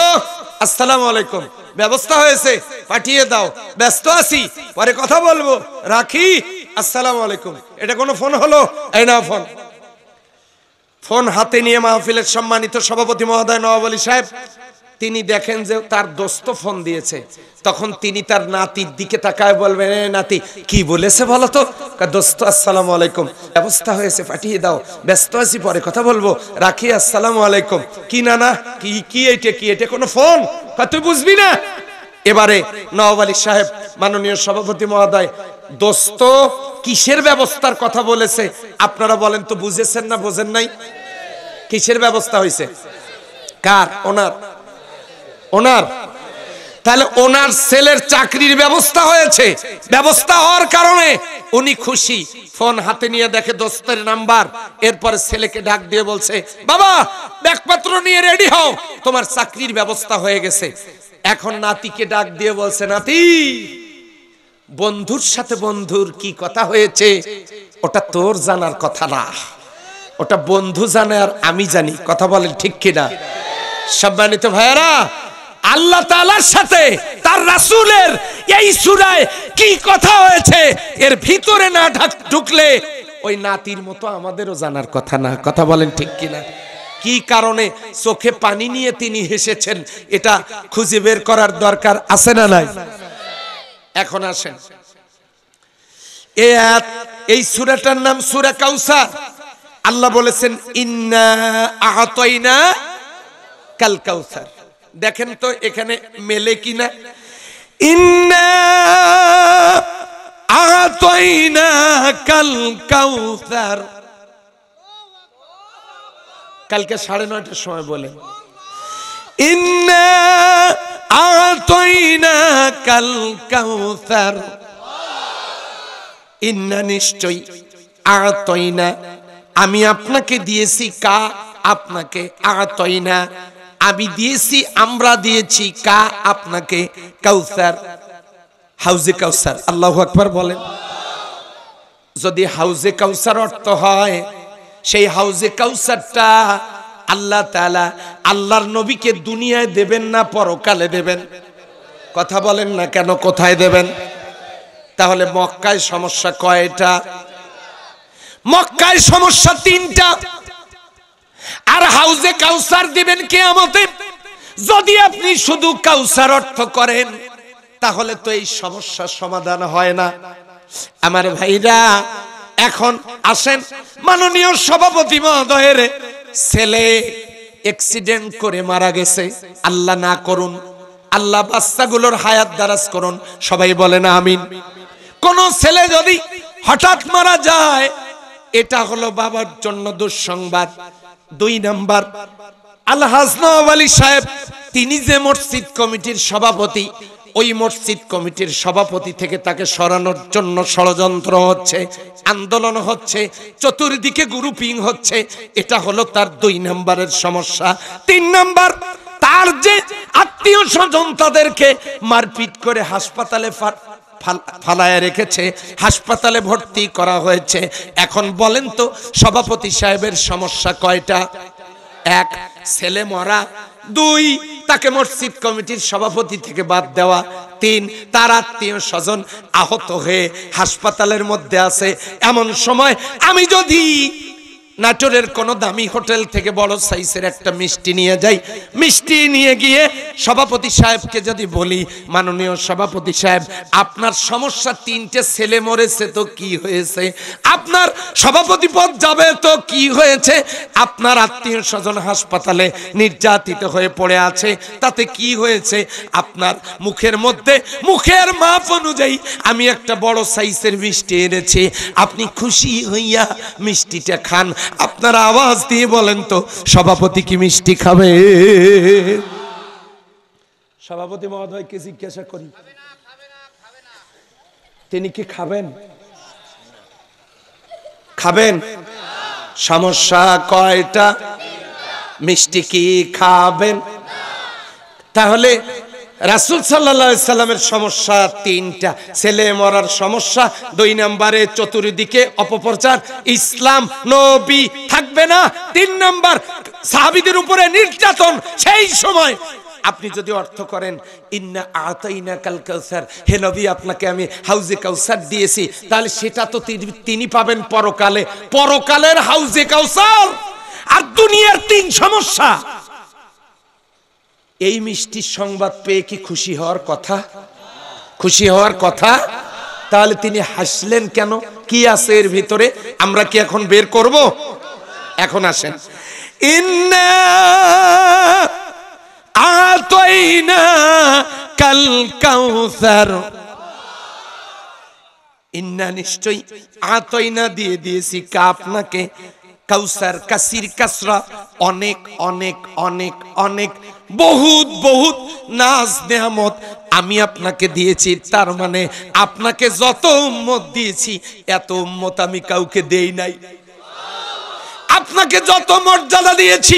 আসসালাম আলাইকুম ব্যবস্থা হয়েছে পাঠিয়ে দাও ব্যস্ত আছি পরে কথা বলবো রাখি আসসালাম আলাইকুম এটা কোনো ফোন হলো এই না ফোন ফোন হাতে নিয়ে মাহফিলের সম্মানিত সভাপতি মহোদয় নওয়াব আলী সাহেব তিনি দেখেন যে তার দোস্ত ফোন দিয়েছে তখন তিনি তার নাতির দিকে তাকায় বলবেন এ নাতি কি বলেছে বলো তো দোস্ত আসসালামু আলাইকুম ব্যবস্থা হয়েছে পাঠিয়ে দাও ব্যস্ত আছি পরে কথা বলবো রাখি আসসালামু আলাইকুম কি না না কি কি এটা কি এটা কোনো ফোন তুই বুঝবি না এবারে নওয়াব আলী সাহেব মাননীয় সভাপতি মহোদয় দোস্ত কিসের ব্যবস্থার কথা বলেছে আপনারা বলেন তো বুঝেছেন না বোঝেন নাই কিসের ব্যবস্থা হয়েছে কার ওনার ওনার তাহলে ওনার ছেলের চাকরির ব্যবস্থা হয়েছে ব্যবস্থা হওয়ার কারণে উনি খুশি ফোন হাতে নিয়ে দেখে দোস্তের নাম্বার এরপরে ছেলেকে ডাক দিয়ে বলছে বাবা ব্যাগপত্র নিয়ে রেডি হও তোমার চাকরির ব্যবস্থা হয়ে গেছে এখন নাতিকে ডাক দিয়ে বলছে নাতি বন্ধুর সাথে বন্ধুর কি কথা হয়েছে ওটা তোর জানার কথা না ওটা বন্ধু জানে আর আমি জানি কথা বলেন ঠিক কিনা সম্মানিত ভাইয়েরা আল্লাহ তালার সাথে তার রাসুলের এই সুরায় কি কথা হয়েছে এর ভিতরে না ঢুকলে ওই নাতির মতো আমাদেরও জানার কথা না কথা বলেন ঠিক কিনা কি কারণে চোখে পানি নিয়ে তিনি হেসেছেন এটা খুঁজে বের করার দরকার আছে না নাই এখন আসেন এই সুরাটার নাম সুরা কাউসা আল্লাহ বলেছেন ইন্না আহতইনা কাল কাউসার দেখেন তো এখানে মেলে কিনা ইন্না কাল কালকে সাড়ে নয়টার সময় বলে ইন্না আতাইনা কাল ইন্না আমি আপনাকে দিয়েছি কা আপনাকে আতাইনা আমি দিয়েছি আমরা দিয়েছি কা আপনাকে কাউসার হাউজে কাউসার আল্লাহ আকবার বলেন যদি হাউজে কাউসার অর্থ হয় সেই হাউজে কাউসারটা আল্লাহ তালা আল্লাহর নবীকে দুনিয়ায় দেবেন না পরকালে দেবেন কথা বলেন না কেন কোথায় দেবেন তাহলে মক্কায় সমস্যা কয়টা মক্কায় সমস্যা তিনটা আর হাউজে কাউসার দিবেন কে আমাতে যদি আপনি শুধু কাউসার অর্থ করেন তাহলে তো এই সমস্যার সমাধান হয় না আমার ভাইরা এখন আসেন মাননীয় সভাপতি মহোদয়ের ছেলে অ্যাক্সিডেন্ট করে মারা গেছে আল্লাহ না করুন আল্লাহ বাচ্চাগুলোর হায়াত দারাজ করুন সবাই বলে না আমিন কোন ছেলে যদি হঠাৎ মারা যায় এটা হলো বাবার জন্য দুঃসংবাদ দুই নাম্বার আলহাজ নওয়াব আলী সাহেব তিনি যে মসজিদ কমিটির সভাপতি ওই মসজিদ কমিটির সভাপতি থেকে তাকে সরানোর জন্য ষড়যন্ত্র হচ্ছে আন্দোলন হচ্ছে চতুর্দিকে গ্রুপিং হচ্ছে এটা হলো তার দুই নাম্বারের সমস্যা তিন নাম্বার তার যে আত্মীয় স্বজন তাদেরকে মারপিট করে হাসপাতালে ফালায় রেখেছে হাসপাতালে ভর্তি করা হয়েছে এখন বলেন তো সভাপতি সাহেবের সমস্যা কয়টা এক ছেলে মরা দুই তাকে মসজিদ কমিটির সভাপতি থেকে বাদ দেওয়া তিন তার আত্মীয় স্বজন আহত হয়ে হাসপাতালের মধ্যে আছে এমন সময় আমি যদি নাটোরের কোনো দামি হোটেল থেকে বড় সাইজের একটা মিষ্টি নিয়ে যাই মিষ্টি নিয়ে গিয়ে সভাপতি সাহেবকে যদি বলি মাননীয় সভাপতি সাহেব আপনার সমস্যা তিনটে ছেলে মরেছে তো কি হয়েছে আপনার সভাপতি পদ যাবে তো কি হয়েছে আপনার আত্মীয় স্বজন হাসপাতালে নির্যাতিত হয়ে পড়ে আছে তাতে কি হয়েছে আপনার মুখের মধ্যে মুখের মাপ অনুযায়ী আমি একটা বড় সাইজের মিষ্টি এনেছি আপনি খুশি হইয়া মিষ্টিটা খান আপনারা আওয়াজ দিয়ে বলেন তো সভাপতি কি মিষ্টি খাবে সভাপতি মহোদয়কে জিজ্ঞাসা করি তিনি কি খাবেন খাবেন সমস্যা কয়টা মিষ্টি কি খাবেন তাহলে রাসুল সাল্লা সাল্লামের সমস্যা তিনটা ছেলে মরার সমস্যা দুই নাম্বারে চতুর্দিকে অপপ্রচার ইসলাম নবী থাকবে না তিন নাম্বার সাহাবিদের উপরে নির্যাতন সেই সময় আপনি যদি অর্থ করেন ইন্না আতাইনা কাল কাউসার হে নবী আপনাকে আমি হাউজে কাউসার দিয়েছি তাহলে সেটা তো তিনি পাবেন পরকালে পরকালের হাউজে কাউসার আর দুনিয়ার তিন সমস্যা এই মিষ্টির সংবাদ পেয়ে কি খুশি হওয়ার কথা খুশি হওয়ার কথা তাহলে তিনি হাসলেন কেন কি আছে এর ভিতরে আমরা কি এখন বের করব এখন আসেন ইন্না আতইনা দিয়ে দিয়েছি কা আপনাকে কাউসার কাসির কাসরা অনেক অনেক অনেক অনেক বহুত বহুত নাজ নেহামত আমি আপনাকে দিয়েছি তার মানে আপনাকে যত উম্মত দিয়েছি এত উম্মত আমি কাউকে দেই নাই আপনাকে যত মর্যাদা দিয়েছি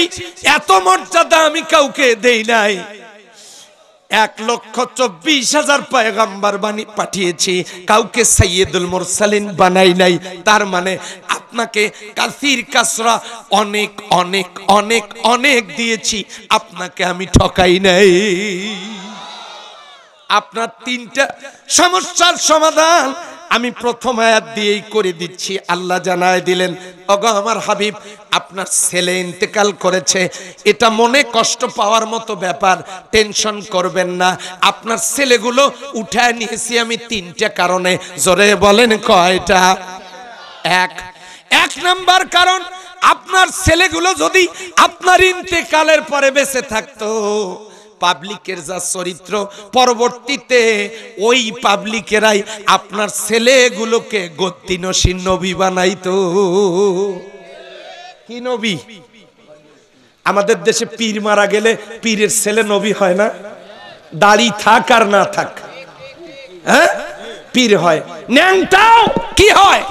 এত মর্যাদা আমি কাউকে দেই নাই এক লক্ষ চব্বিশ হাজার পয়গাম্বার বাণী পাঠিয়েছি কাউকে সাইয়েদুল মোরসালিন বানাই নাই তার মানে আপনাকে কাসির কাসরা অনেক অনেক অনেক অনেক দিয়েছি আপনাকে আমি ঠকাই নাই আপনার তিনটা সমস্যার সমাধান আমি প্রথম আয়াত দিয়েই করে দিচ্ছি আল্লাহ জানায় দিলেন অগ আমার হাবিব আপনার ছেলে ইন্তেকাল করেছে এটা মনে কষ্ট পাওয়ার মতো ব্যাপার টেনশন করবেন না আপনার ছেলেগুলো উঠায় নিয়েছি আমি তিনটা কারণে জোরে বলেন কয়টা এক এক নাম্বার কারণ আপনার ছেলেগুলো যদি আপনার ইন্তেকালের পরে বেঁচে থাকতো পাবলিকের যা চরিত্র পরবর্তীতে ওই পাবলিকেরাই আপনার ছেলেগুলোকে নসী নবী বানাইতো কি নবী আমাদের দেশে পীর মারা গেলে পীরের ছেলে নবী হয় না দাড়ি থাক আর না থাক হ্যাঁ পীর হয় ন্যাংটাও কি হয়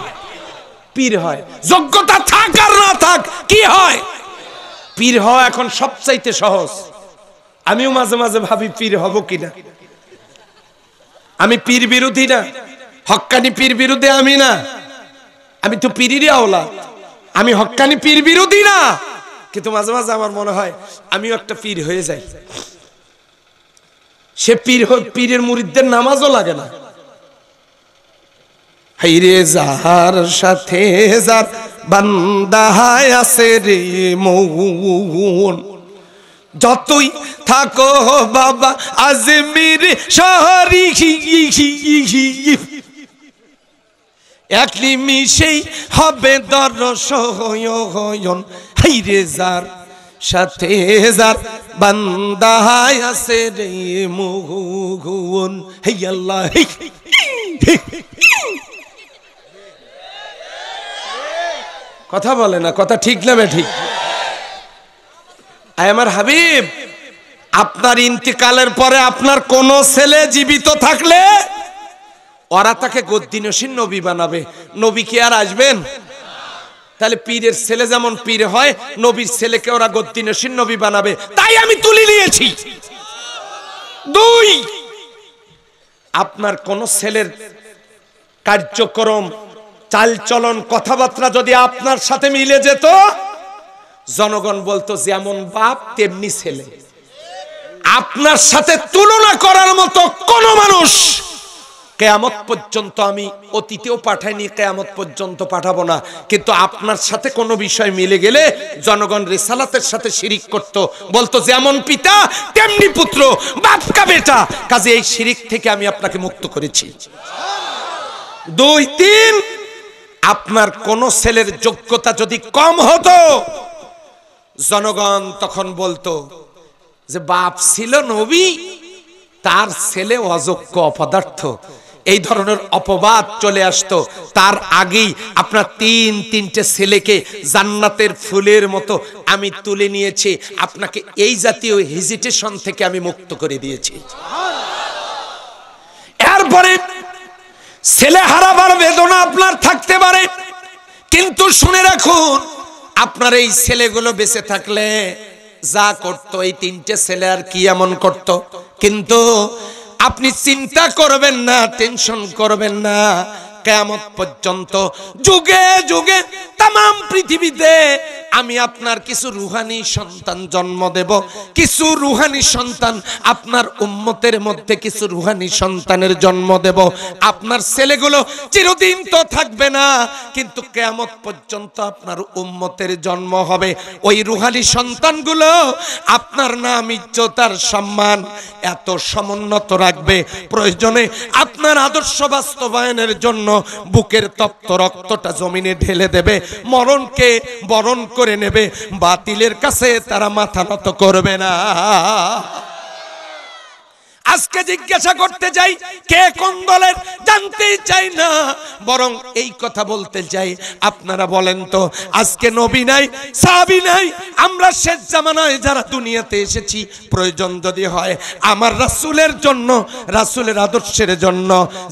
পীর হয় যোগ্যতা থাক আর না থাক কি হয় পীর হওয়া এখন সবচাইতে সহজ আমিও মাঝে মাঝে ভাবি পীর হব কিনা আমি পীর বিরোধী না হকানি পীর বিরোধী আমি না আমি তো পীরিরই আওলা আমি হকানি পীর বিরোধী না কিন্তু মাঝে মাঝে আমার মনে হয় আমিও একটা পীর হয়ে যাই সে পীর পীরের মুরিদদের নামাজও লাগে না হাইরে যাহার সাথে যার বান্দা আছে রে মৌ যতই থাকো বাবা আজমির শহরি এক নিমিষেই হবে দর্শন হাইরে যার সাথে যার বান্দা আছে রে মুগুন হে আল্লাহ কথা বলে না কথা ঠিক না ঠিক আয় আমার হাবিব আপনার ইন্তিকালের পরে আপনার কোন ছেলে জীবিত থাকলে ওরা তাকে গদ্দিনসীন নবী বানাবে নবী কি আর আসবেন তাহলে পীরের ছেলে যেমন পীর হয় নবীর ছেলেকে ওরা গদ্দিনসীন নবী বানাবে তাই আমি তুলে নিয়েছি দুই আপনার কোন ছেলের কার্যক্রম চালচলন কথাবার্তা যদি আপনার সাথে মিলে যেত জনগণ বলতো যেমন বাপ তেমনি ছেলে আপনার সাথে তুলনা করার মতো কোন মানুষ কেয়ামত পর্যন্ত আমি অতীতেও পাঠাইনি কেয়ামত পর্যন্ত পাঠাবো না কিন্তু আপনার সাথে কোনো বিষয় মিলে গেলে জনগণ রেসালাতের সাথে শিরিক করত বলতো যেমন পিতা তেমনি পুত্র বাপকা বেটা কাজে এই শিরিক থেকে আমি আপনাকে মুক্ত করেছি দুই তিন আপনার কোন ছেলের যোগ্যতা যদি কম হতো জনগণ তখন বলতো যে বাপ ছিল নবী তার ছেলে অযোগ্য অপদার্থ এই ধরনের অপবাদ চলে আসতো তার আগেই আপনার তিন তিনটে ছেলেকে জান্নাতের ফুলের মতো আমি তুলে নিয়েছি আপনাকে এই জাতীয় হেজিটেশন থেকে আমি মুক্ত করে দিয়েছি এরপরে ছেলে হারাবার বেদনা আপনার থাকতে পারে কিন্তু শুনে রাখুন আপনার এই ছেলেগুলো বেঁচে থাকলে যা করত এই তিনটে ছেলে আর কি এমন করত কিন্তু আপনি চিন্তা করবেন না টেনশন করবেন না কেয়ামত পর্যন্ত যুগে যুগে তাম পৃথিবীতে আমি আপনার কিছু রুহানি সন্তান জন্ম দেব কিছু রুহানি সন্তান আপনার উম্মতের মধ্যে কিছু রুহানি সন্তানের জন্ম দেব আপনার ছেলেগুলো চিরদিন তো থাকবে না কিন্তু কেয়ামত পর্যন্ত আপনার উম্মতের জন্ম হবে ওই রুহানি সন্তানগুলো আপনার নাম ইজ্জতার সম্মান এত সমুন্নত রাখবে প্রয়োজনে আপনার আদর্শ বাস্তবায়নের জন্য জন্য বুকের তপ্ত রক্তটা জমিনে ঢেলে দেবে মরণকে বরণ করে নেবে বাতিলের কাছে তারা মাথা নত করবে না আজকে জিজ্ঞাসা করতে চাই কে কোন দলের জানতেই চাই না বরং এই কথা বলতে চাই আপনারা বলেন তো আজকে নবী নাই সাহাবি নাই আমরা শেষ জামানায় যারা দুনিয়াতে এসেছি প্রয়োজন যদি হয় আমার রাসুলের জন্য রাসুলের আদর্শের জন্য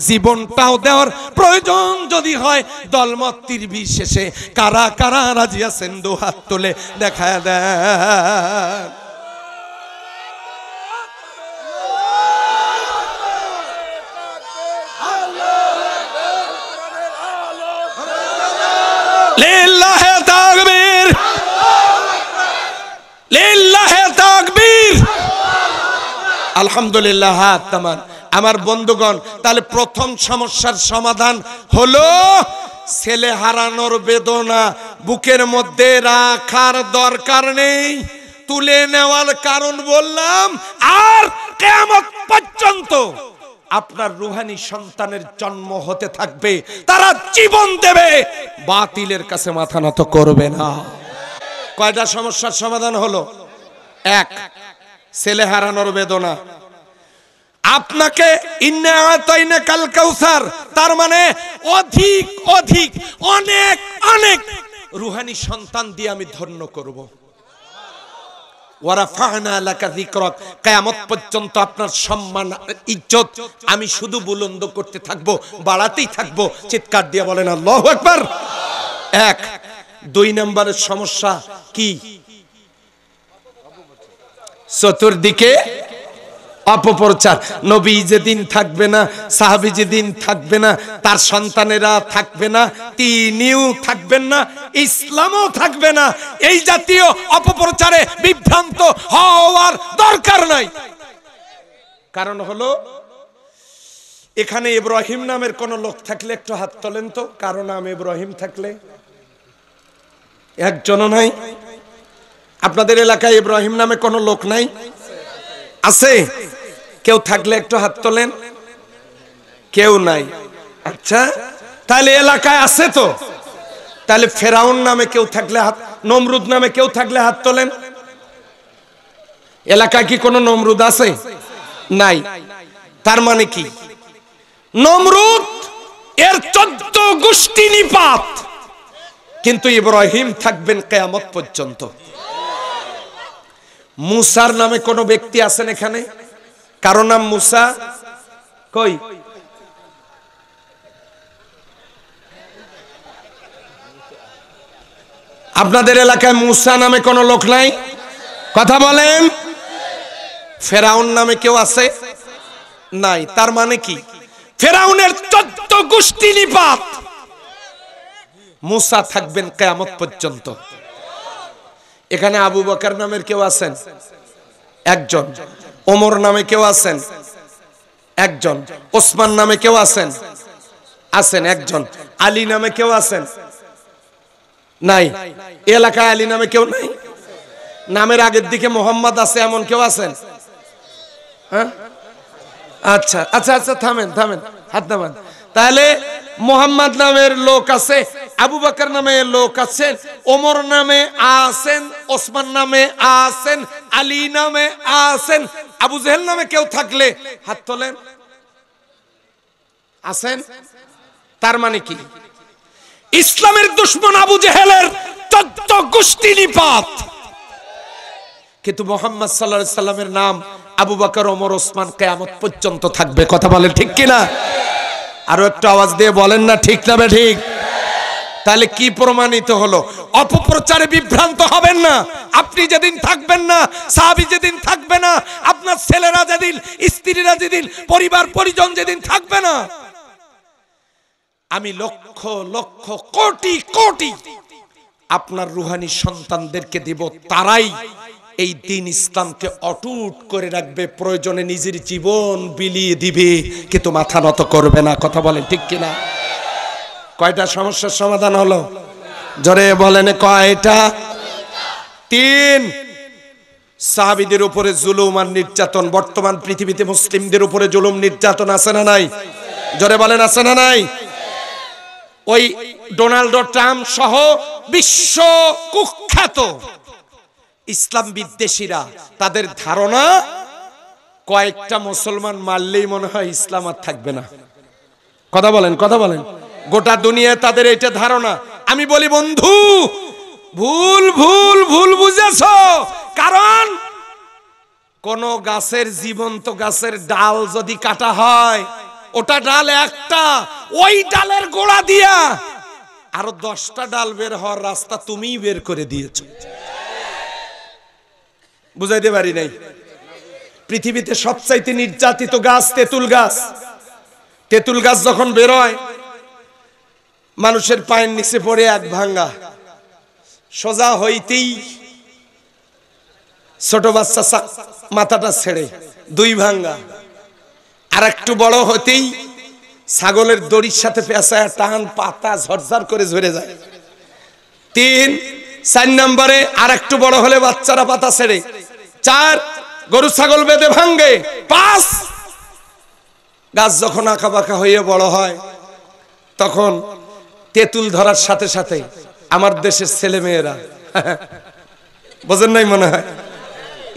জীবনটাও দেওয়ার প্রয়োজন যদি হয় দলমত বিশেষে কারা কারা রাজি আছেন দু হাত তোলে দেখা দেয় আলহামদুলিল্লাহ হাত তামান আমার বন্ধুগণ তাহলে প্রথম সমস্যার সমাধান হলো ছেলে হারানোর বেদনা বুকের মধ্যে রাখার দরকার নেই তুলে নেওয়ার কারণ বললাম আর কেমন পর্যন্ত আপনার রুহানি সন্তানের জন্ম হতে থাকবে তারা জীবন দেবে বাতিলের কাছে মাথা নত করবে না কয়টা সমস্যার সমাধান হলো এক ছেলে হারানোর বেদনা আপনাকে কাল তার মানে অধিক অধিক অনেক অনেক রুহানি সন্তান দিয়ে আমি ধন্য করব। আপনার সম্মান ইজ্জত আমি শুধু বুলন্দ করতে থাকবো বাড়াতেই থাকবো চিৎকার দিয়ে বলেন আল্লাহ একবার এক দুই নম্বরের সমস্যা কি চতুর্দিকে অপপ্রচার নবী যেদিন থাকবে না সাহাবি যেদিন থাকবে না তার সন্তানেরা থাকবে না তিনিও থাকবেন না ইসলামও থাকবে না এই জাতীয় অপপ্রচারে বিভ্রান্ত হওয়ার দরকার নাই কারণ হলো এখানে ইব্রাহিম নামের কোন লোক থাকলে একটু হাত তোলেন তো কারো নাম ইব্রাহিম থাকলে একজনও নাই আপনাদের এলাকায় ইব্রাহিম নামে কোনো লোক নাই আছে কেউ থাকলে একটু হাত তোলেন কেউ নাই আচ্ছা তাহলে এলাকায় আছে তো তাহলে ফেরাউন নামে কেউ থাকলে হাত নমরুদ নামে কেউ থাকলে হাত তোলেন এলাকায় কি কোনো নমরুদ আছে নাই তার মানে কি নমরুদ এর চোদ্দ গোষ্ঠী নিপাত কিন্তু ইব্রাহিম থাকবেন কেয়ামত পর্যন্ত মুসার নামে কোনো ব্যক্তি আছেন এখানে কারো নাম মুসা কই আপনাদের এলাকায় মুসা নামে কোনো লোক নাই কথা বলেন ফেরাউন নামে কেউ আছে নাই তার মানে কি ফেরাউনের চোদ্দ গোষ্ঠী নিপাত মুসা থাকবেন কেয়ামত পর্যন্ত এখানে আবু বকার নামের কেউ আছেন একজন ওমর নামে কেউ আছেন একজন ওসমান নামে কেউ আছেন আছেন একজন আলী নামে কেউ আছেন নাই এলাকায় আলী নামে কেউ নাই নামের আগের দিকে মোহাম্মদ আছে এমন কেউ আছেন হ্যাঁ আচ্ছা আচ্ছা আচ্ছা থামেন থামেন হাত নামান তাহলে মোহাম্মদ নামের লোক আছে আবু বাকর নামে লোক আছেন ওমর নামে আছেন ওসমান নামে আছেন আলী নামে আছেন আবু জেহেল নামে কেউ থাকলে হাত তোলেন আছেন তার মানে কি ইসলামের দুশ্মন আবু জেহেলের তত্ত্ব গুষ্টি নিপাত কিন্তু মোহাম্মদ সাল্লা সাল্লামের নাম আবু বাকর ওমর ওসমান কেয়ামত পর্যন্ত থাকবে কথা বলেন ঠিক কিনা আরো একটা আওয়াজ দিয়ে বলেন না ঠিক না ঠিক তাহলে কি প্রমাণিত হলো অপপ্রচারে বিভ্রান্ত হবেন না আপনি যেদিন থাকবেন না সাহাবি যেদিন থাকবে না আপনার ছেলেরা যেদিন স্ত্রীরা যেদিন পরিবার পরিজন যেদিন থাকবে না আমি লক্ষ লক্ষ কোটি কোটি আপনার রুহানি সন্তানদেরকে দেব তারাই এই দিন ইসলামকে অটুট করে রাখবে প্রয়োজনে নিজের জীবন বিলিয়ে দিবে কিন্তু মাথা নত করবে না কথা বলেন ঠিক কিনা কয়টা সমস্যার সমাধান হলো জোরে বলেন কয়টা তিন সাবিদের উপরে জুলুম আর নির্যাতন বর্তমান পৃথিবীতে মুসলিমদের উপরে জুলুম নির্যাতন আছে না নাই জোরে বলেন আছে না নাই ওই ডোনাল্ড ট্রাম্প সহ বিশ্ব কুখ্যাত ইসলাম বিদ্বেষীরা তাদের ধারণা কয়েকটা মুসলমান মারলেই মনে হয় ইসলাম আর থাকবে না কথা বলেন কথা বলেন গোটা দুনিয়ায় তাদের এটা ধারণা আমি বলি বন্ধু ভুল ভুল ভুল বুঝেছ কারণ কোন গাছের জীবন্ত গাছের ডাল যদি কাটা হয় ওটা ডাল একটা ওই ডালের গোড়া দিয়া আরো দশটা ডাল বের হওয়ার রাস্তা তুমি বের করে দিয়েছ বুঝাইতে পারি নাই পৃথিবীতে সবচাইতে নির্যাতিত গাছ তেঁতুল গাছ তেঁতুল গাছ যখন বেরোয় মানুষের পায়ের নিচে পড়ে এক ভাঙ্গা সোজা হইতেই ছোট বাচ্চা মাথাটা ছেড়ে দুই ভাঙ্গা আর একটু বড় হতেই ছাগলের দড়ির সাথে পেঁচায় টান পাতা ঝরঝর করে ঝরে যায় তিন চার নম্বরে আর একটু বড় হলে বাচ্চারা পাতা ছেড়ে চার গরু ছাগল বেঁধে ভাঙ্গে পাঁচ গাছ যখন আঁকা বাঁকা হয়ে বড় হয় তখন তেঁতুল ধরার সাথে সাথে আমার দেশের ছেলে মেয়েরা বোঝেন নাই মনে হয়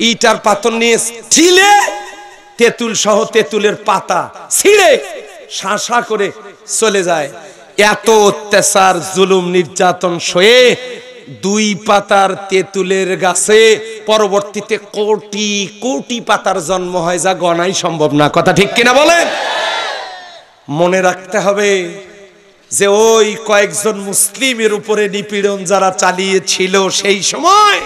ইটার পাথর নিয়ে ঠিলে তেঁতুল সহ তেঁতুলের পাতা ছিঁড়ে শাঁসা করে চলে যায় এত অত্যাচার জুলুম নির্যাতন সয়ে দুই পাতার তেঁতুলের গাছে পরবর্তীতে কোটি কোটি পাতার জন্ম হয় যা গণাই সম্ভব না কথা ঠিক কিনা বলেন মনে রাখতে হবে যে ওই কয়েকজন মুসলিমের উপরে নিপীড়ন যারা চালিয়েছিল সেই সময়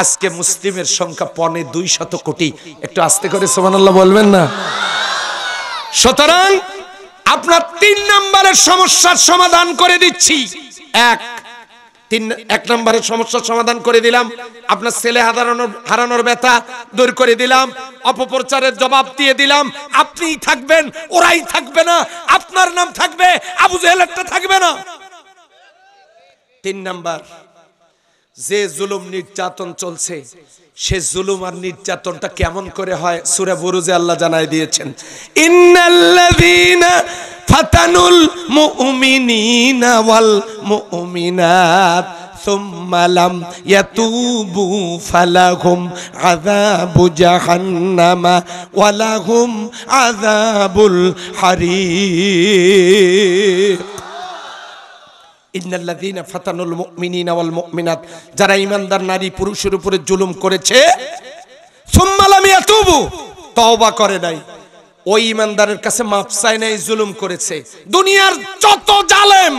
আজকে মুসলিমের সংখ্যা পনে দুই শত কোটি একটু আস্তে করে সোমানাল্লাহ বলবেন না সুতরাং আপনার তিন নম্বরের সমস্যার সমাধান করে দিচ্ছি এক তিন এক নম্বরের সমস্যার সমাধান করে দিলাম আপনার ছেলে হারানোর হারানোর ব্যথা দূর করে দিলাম অপপ্রচারের জবাব দিয়ে দিলাম আপনিই থাকবেন ওরাই থাকবে না আপনার নাম থাকবে আবু জেহেলটা থাকবে না তিন নাম্বার যে জুলুম নির্যাতন চলছে সে জুলুম আর নির্যাতনটা কেমন করে হয় সুরে বুরুজে আল্লাহ জানায় দিয়েছেন ইন্নাল্লাযীনা ফাতানুল মুমিনিনা ওয়াল মুমিনাত সুম্মা লাম ইয়াতুবু ফালাহুম আযাবু জাহান্নামা ওয়া লাহুম আযাবুল ইন্নাল্লাযীনা ফাতানুল মুমিনিনা ওয়াল মুমিনাত যারা ঈমানদার নারী পুরুষের উপরে জুলুম করেছে সুম্মা লাম ইয়াতুবু তওবা করে নাই ওই ইমানদারের কাছে মাপ চায় নাই জুলুম করেছে দুনিয়ার যত জালেম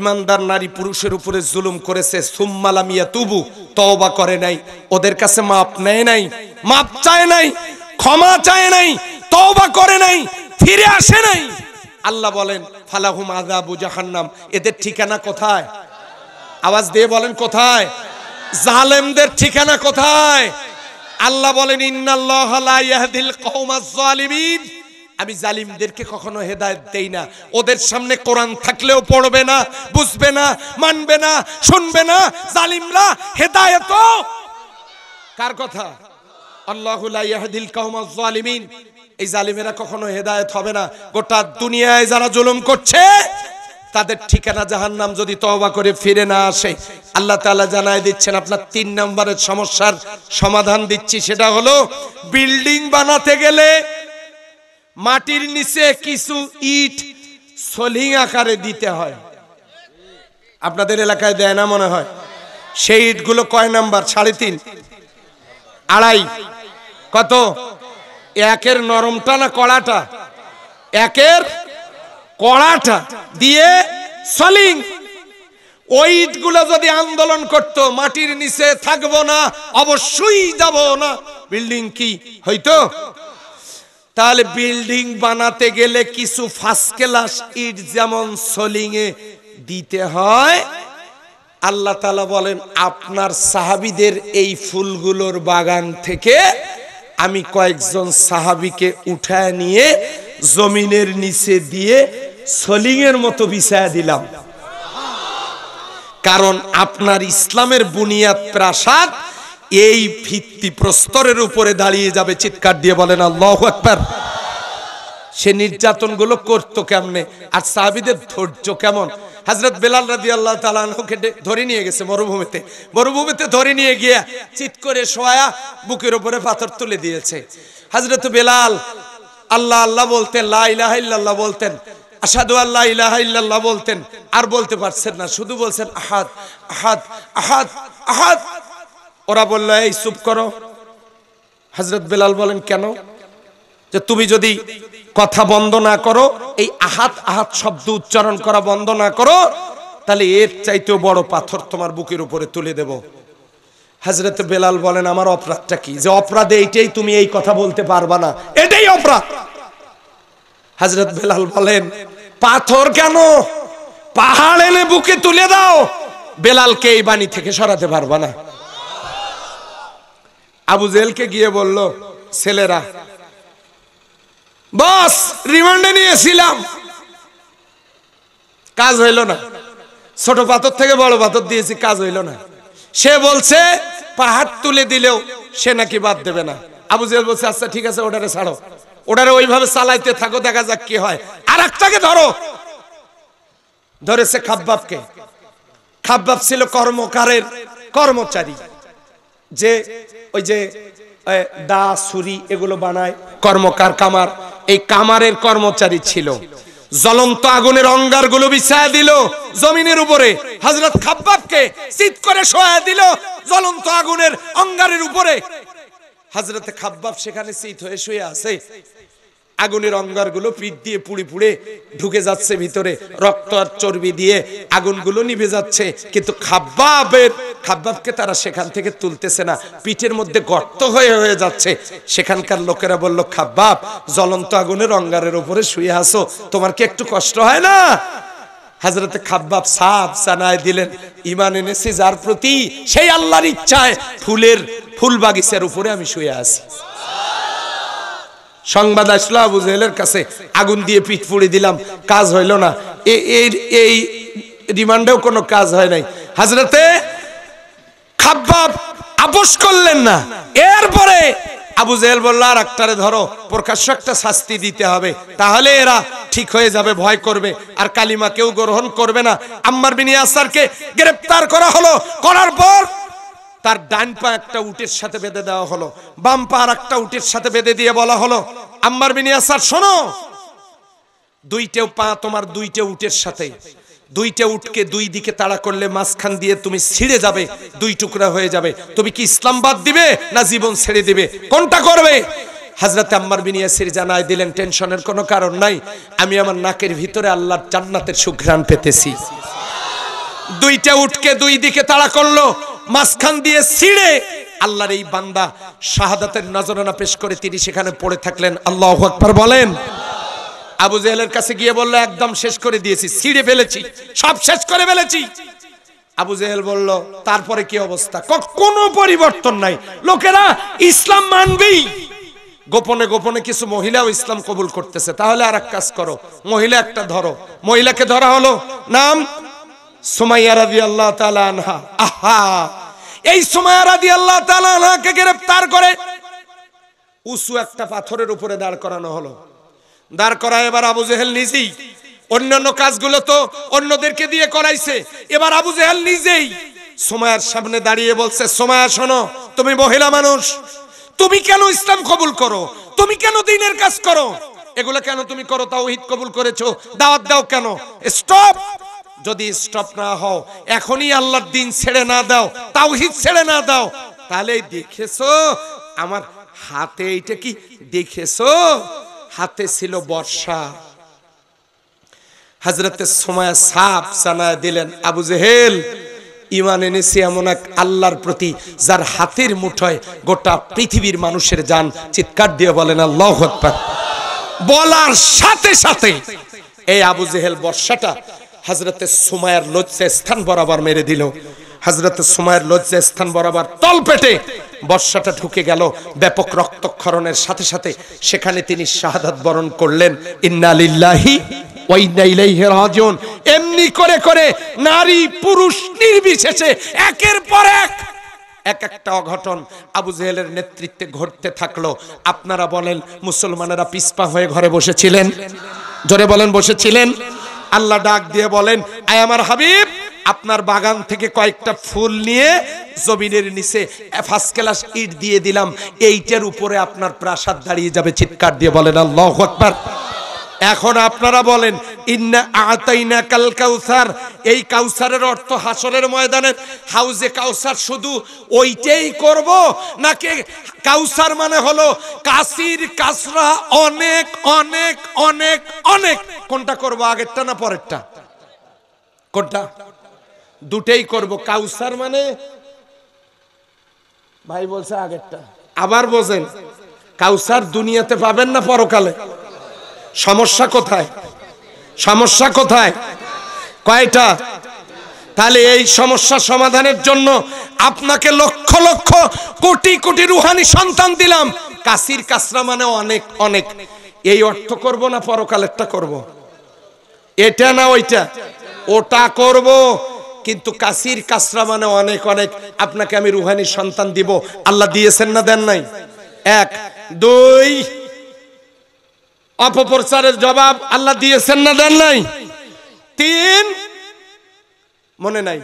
ইমানদার নারী পুরুষের উপরে জুলুম করেছে সুম্মালামিয়া তুবু তওবা করে নাই ওদের কাছে মাপ নেয় নাই মাপ চায় নাই ক্ষমা চায় নাই তওবা করে নাই ফিরে আসে নাই আল্লাহ বলেন ফালাহুম আজাবু জাহান্নাম এদের ঠিকানা কোথায় আওয়াজ দিয়ে বলেন কোথায় জালেমদের ঠিকানা কোথায় আল্লাহ বলেন ইন্নাল্লাহ লা ইন্নাল্লাহিল আমি জালিমদেরকে কখনো হেদায়েত দেই না ওদের সামনে কোরআন থাকলেও পড়বে না বুঝবে না মানবে না শুনবে না জালিমরা হেদায়েত কার কথা আল্লাহ ইয়াহদিল কৌমাজ জালিমিন এই জালিমেরা কখনো হেদায়ত হবে না গোটা দুনিয়ায় যারা জুলুম করছে তাদের ঠিকানা জাহান নাম যদি তহবা করে ফিরে না আসে আল্লাহ তালা জানায় দিচ্ছেন আপনার তিন নম্বরের সমস্যার সমাধান দিচ্ছি সেটা হলো বিল্ডিং বানাতে গেলে মাটির নিচে কিছু ইট সলিং আকারে দিতে হয় আপনাদের এলাকায় দেয় না মনে হয় সেই ইটগুলো কয় নাম্বার সাড়ে তিন আড়াই কত একের নরমটা না কড়াটা একের কড়াটা দিয়ে সলিং ওই ইটগুলো যদি আন্দোলন করত মাটির নিচে থাকবো না অবশ্যই যাব না বিল্ডিং কি হইতো তাহলে বিল্ডিং বানাতে গেলে কিছু ফার্স্ট ক্লাস ইট যেমন সলিং এ দিতে হয় আল্লাহ তালা বলেন আপনার সাহাবিদের এই ফুলগুলোর বাগান থেকে আমি কয়েকজন সাহাবিকে উঠায় নিয়ে জমিনের নিচে দিয়ে সলিংয়ের মতো বিছায় দিলাম কারণ আপনার ইসলামের বুনিয়াদ প্রাসাদ এই ভিত্তি প্রস্তরের উপরে দাঁড়িয়ে যাবে চিৎকার দিয়ে বলেন আল্লাহ একবার সে নির্যাতনগুলো করতো কেমনে আর সাহাবিদের ধৈর্য কেমন হাজরত বেলাল রাজি আল্লাহ তালানহকে ধরে নিয়ে গেছে মরুভূমিতে মরুভূমিতে ধরে নিয়ে গিয়া চিত করে শোয়া বুকের ওপরে পাথর তুলে দিয়েছে হাজরত বেলাল আল্লাহ আল্লাহ বলতেন লাহ বলতেন আসাদু আল্লাহ ইলাহা বলতেন আর বলতে পারছেন না শুধু বলছেন আহাদ আহাদ আহাদ আহাদ ওরা বললো এই চুপ করো হজরত বেলাল বলেন কেন যে তুমি যদি কথা বন্ধ না করো এই আহাত আহাত শব্দ উচ্চারণ করা বন্ধ না করো তাহলে এর চাইতেও বড় পাথর তোমার বুকের উপরে তুলে দেব হাজরত বেলাল বলেন আমার অপরাধটা কি যে অপরাধে এইটাই তুমি এই কথা বলতে পারবা না এটাই অপরাধ হাজরত বেলাল বলেন পাথর কেন পাহাড় এনে বুকে তুলে দাও বেলালকে এই বাণী থেকে সরাতে পারবা না আবু জেলকে গিয়ে বলল ছেলেরা বস রিমান্ডে নিয়েছিলাম কাজ হইল না ছোট পাথর থেকে বড় পাথর দিয়েছি কাজ হইল না সে বলছে পাহাড় তুলে দিলেও সে নাকি বাদ দেবে না আবু জেল বলছে আচ্ছা ঠিক আছে ওটারে ছাড়ো ওটারে ওইভাবে চালাইতে থাকো দেখা যাক কি হয় আর একটাকে ধরো ধরেছে খাব্বাবকে খাব্বাব ছিল কর্মকারের কর্মচারী যে ওই যে দা ছুরি এগুলো বানায় কর্মকার কামার এই কামারের কর্মচারী ছিল জ্বলন্ত আগুনের অঙ্গার গুলো বিছায়া দিল জমিনের উপরে হজরত খাবকে চিত করে শোয়া দিল জ্বলন্ত আগুনের অঙ্গারের উপরে হজরত খাব্বাব সেখানে চিত হয়ে শুয়ে আছে আগুনের অঙ্গারগুলো পিট দিয়ে পুড়ে পুড়ে ঢুকে যাচ্ছে ভিতরে রক্ত আর চর্বি দিয়ে আগুনগুলো নিভে যাচ্ছে কিন্তু খাব্বাবের খাব্বাবকে তারা সেখান থেকে তুলতেছে না পিঠের মধ্যে গর্ত হয়ে হয়ে যাচ্ছে সেখানকার লোকেরা বলল খাব্বাব জ্বলন্ত আগুনের অঙ্গারের উপরে শুয়ে আসো তোমার কি একটু কষ্ট হয় না হাজরতে খাব্বাব সাফ সানায় দিলেন ইমান এনেছে যার প্রতি সেই আল্লাহর ইচ্ছায় ফুলের ফুল বাগিচার উপরে আমি শুয়ে আসি সংবাদ আসলো আবু জেহেলের কাছে আগুন দিয়ে পিঠ পুড়ে দিলাম কাজ হইল না এই রিমান্ডেও কোনো কাজ হয় নাই হাজরাতে খাবাব আপোষ করলেন না এরপরে আবু জেহেল বলল আর একটারে ধরো প্রকাশ্য একটা শাস্তি দিতে হবে তাহলে এরা ঠিক হয়ে যাবে ভয় করবে আর কালিমা কেউ গ্রহণ করবে না আম্মার বিনিয়াসারকে গ্রেপ্তার করা হলো করার পর তার ডান পা একটা উটের সাথে বেঁধে দেওয়া হলো বাম পা আর একটা উটের সাথে বেঁধে দিয়ে বলা হলো আম্মার বিনি শোনো দুইটেও পা তোমার দুইটে উটের সাথে দুইটে উটকে দুই দিকে তাড়া করলে মাঝখান দিয়ে তুমি ছিঁড়ে যাবে দুই টুকরা হয়ে যাবে তুমি কি ইসলাম বাদ দিবে না জীবন ছেড়ে দিবে কোনটা করবে হাজরাতে আম্মার বিন ইয়াসির জানায় দিলেন টেনশনের কোনো কারণ নাই আমি আমার নাকের ভিতরে আল্লাহর জান্নাতের সুঘ্রাণ পেতেছি দুইটা উটকে দুই দিকে তাড়া করলো মাঝখান দিয়ে ছিঁড়ে আল্লাহর এই বান্দা শাহাদাতের নজরানা পেশ করে তিনি সেখানে পড়ে থাকলেন আল্লাহ আকবার বলেন আবু জেহেলের কাছে গিয়ে বলল একদম শেষ করে দিয়েছি ছিঁড়ে ফেলেছি সব শেষ করে ফেলেছি আবু জেহেল বলল তারপরে কি অবস্থা কোনো পরিবর্তন নাই লোকেরা ইসলাম মানবেই গোপনে গোপনে কিছু মহিলাও ইসলাম কবুল করতেছে তাহলে আর এক কাজ করো মহিলা একটা ধরো মহিলাকে ধরা হলো নাম সুমাইয়া রাজি আল্লাহ তালা আনহা আহা এই সময় রাদি আল্লাহ তালাকে গ্রেফতার করে উঁচু একটা পাথরের উপরে দাঁড় করানো হলো দাঁড় করা এবার আবু জেহেল নিজেই অন্যান্য কাজগুলো তো অন্যদেরকে দিয়ে করাইছে এবার আবু জেহেল নিজেই সময়ের সামনে দাঁড়িয়ে বলছে সময় শোনো তুমি মহিলা মানুষ তুমি কেন ইসলাম কবুল করো তুমি কেন দিনের কাজ করো এগুলো কেন তুমি করো তাও হিত কবুল করেছো দাওয়াত দাও কেন স্টপ যদি স্টপ না হও এখনই আল্লাহর দিন ছেড়ে না দাও তাওহিদ ছেড়ে না দাও তাহলে দেখেছো আমার হাতে এইটা কি দেখেছো হাতে ছিল বর্ষা হাজরতে সময় সাপ সানা দিলেন আবু জেহেল ইমান এনেছি এমন এক আল্লাহর প্রতি যার হাতের মুঠোয় গোটা পৃথিবীর মানুষের যান চিৎকার দিয়ে বলেন আল্লাহ বলার সাথে সাথে এই আবু জেহেল বর্ষাটা হজরত সুমায়ের লজ্জা স্থান বরাবর মেরে দিল হজরত সুমায়ের লজ্জা স্থান বরাবর তলপেটে বর্ষাটা ঢুকে গেল ব্যাপক রক্তক্ষরণের সাথে সাথে সেখানে তিনি শাহাদাত বরণ করলেন ইন্নালিল্লাহি রাজন এমনি করে করে নারী পুরুষ নির্বিশেষে একের পর এক এক একটা অঘটন আবু জেহেলের নেতৃত্বে ঘটতে থাকলো আপনারা বলেন মুসলমানেরা পিসপা হয়ে ঘরে বসেছিলেন জোরে বলেন বসেছিলেন আল্লাহ ডাক দিয়ে বলেন আই আমার হাবিব আপনার বাগান থেকে কয়েকটা ফুল নিয়ে জমিনের নিচে ফার্স্ট ক্লাস ইট দিয়ে দিলাম এইটার উপরে আপনার প্রাসাদ দাঁড়িয়ে যাবে চিৎকার দিয়ে বলেন আল্লাহ আকবার এখন আপনারা বলেন ইন্না আতাইনা কাল কাউসার এই কাউসারের অর্থ হাসরের ময়দানের হাউজে কাউসার শুধু ওইটাই করব নাকি কাউসার মানে হলো কাসির কাসরা অনেক অনেক অনেক অনেক কোনটা করব আগেরটা না পরেরটা কোনটা দুটেই করব কাউসার মানে ভাই বলছে আগেরটা আবার বোঝেন কাউসার দুনিয়াতে পাবেন না পরকালে সমস্যা কোথায় সমস্যা কোথায় কয়টা তাহলে এই সমস্যা সমাধানের জন্য আপনাকে লক্ষ লক্ষ কোটি কোটি রুহানি সন্তান দিলাম কাসির কাসরা মানে অনেক অনেক এই অর্থ করব না পরকালেরটা করব। এটা না ওইটা ওটা করব কিন্তু কাসির কাসরা মানে অনেক অনেক আপনাকে আমি রুহানি সন্তান দিব আল্লাহ দিয়েছেন না দেন নাই এক দুই অপপ্রচারের জবাব আল্লাহ দিয়েছেন না দেন নাই তিন মনে নাই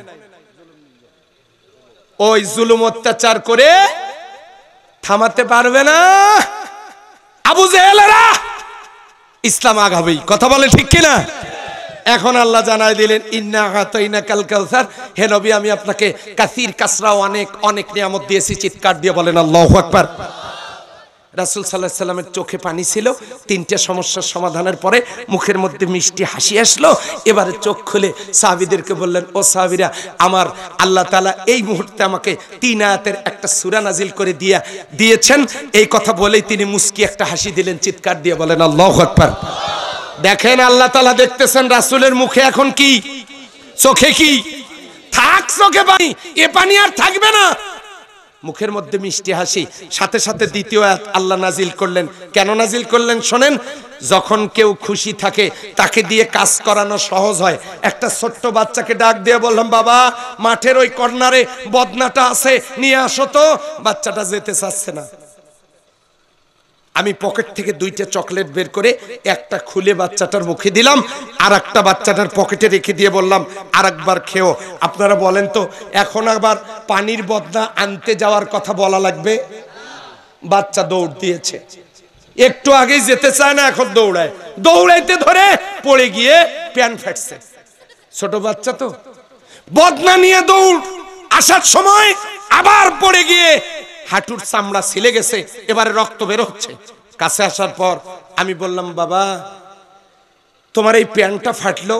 ওই জুলুম অত্যাচার করে থামাতে পারবে না আবু জেহেলেরা ইসলাম আগাবেই কথা বলে ঠিক কিনা এখন আল্লাহ জানাই দিলেন ইন্না আতাইনা কাল কাউসার হে নবী আমি আপনাকে কাসির কাসরা অনেক অনেক নিয়ামত দিয়েছি চিৎকার দিয়ে বলেন আল্লাহু আকবার রাসুল সাল্লাহ সাল্লামের চোখে পানি ছিল তিনটে সমস্যার সমাধানের পরে মুখের মধ্যে মিষ্টি হাসি আসলো এবারে চোখ খুলে সাহাবিদেরকে বললেন ও সাহাবিরা আমার আল্লাহ তালা এই মুহূর্তে আমাকে তিন আয়াতের একটা সুরা নাজিল করে দিয়া দিয়েছেন এই কথা বলেই তিনি মুস্কি একটা হাসি দিলেন চিৎকার দিয়ে বলেন আল্লাহ আকবার দেখেন আল্লাহ তালা দেখতেছেন রাসুলের মুখে এখন কি চোখে কি থাক চোখে পানি এ পানি আর থাকবে না মুখের মধ্যে মিষ্টি হাসি সাথে সাথে দ্বিতীয় আল্লাহ নাজিল করলেন কেন নাজিল করলেন শোনেন যখন কেউ খুশি থাকে তাকে দিয়ে কাজ করানো সহজ হয় একটা ছোট্ট বাচ্চাকে ডাক দিয়ে বললাম বাবা মাঠের ওই কর্নারে বদনাটা আছে নিয়ে আসো তো বাচ্চাটা যেতে চাচ্ছে না আমি পকেট থেকে দুইটা চকলেট বের করে একটা খুলে বাচ্চাটার মুখে দিলাম আর একটা বাচ্চাটার পকেটে রেখে দিয়ে বললাম আর একবার খেও আপনারা বলেন তো এখন আবার পানির বদনা আনতে যাওয়ার কথা বলা লাগবে বাচ্চা দৌড় দিয়েছে একটু আগেই যেতে চায় না এখন দৌড়ায় দৌড়াইতে ধরে পড়ে গিয়ে প্যান ফেটছে ছোট বাচ্চা তো বদনা নিয়ে দৌড় আসার সময় আবার পড়ে গিয়ে হাঁটুর চামড়া ছিলে গেছে এবারে রক্ত বের হচ্ছে কাছে আসার পর আমি বললাম বাবা তোমার এই প্যান্টটা ফাটলো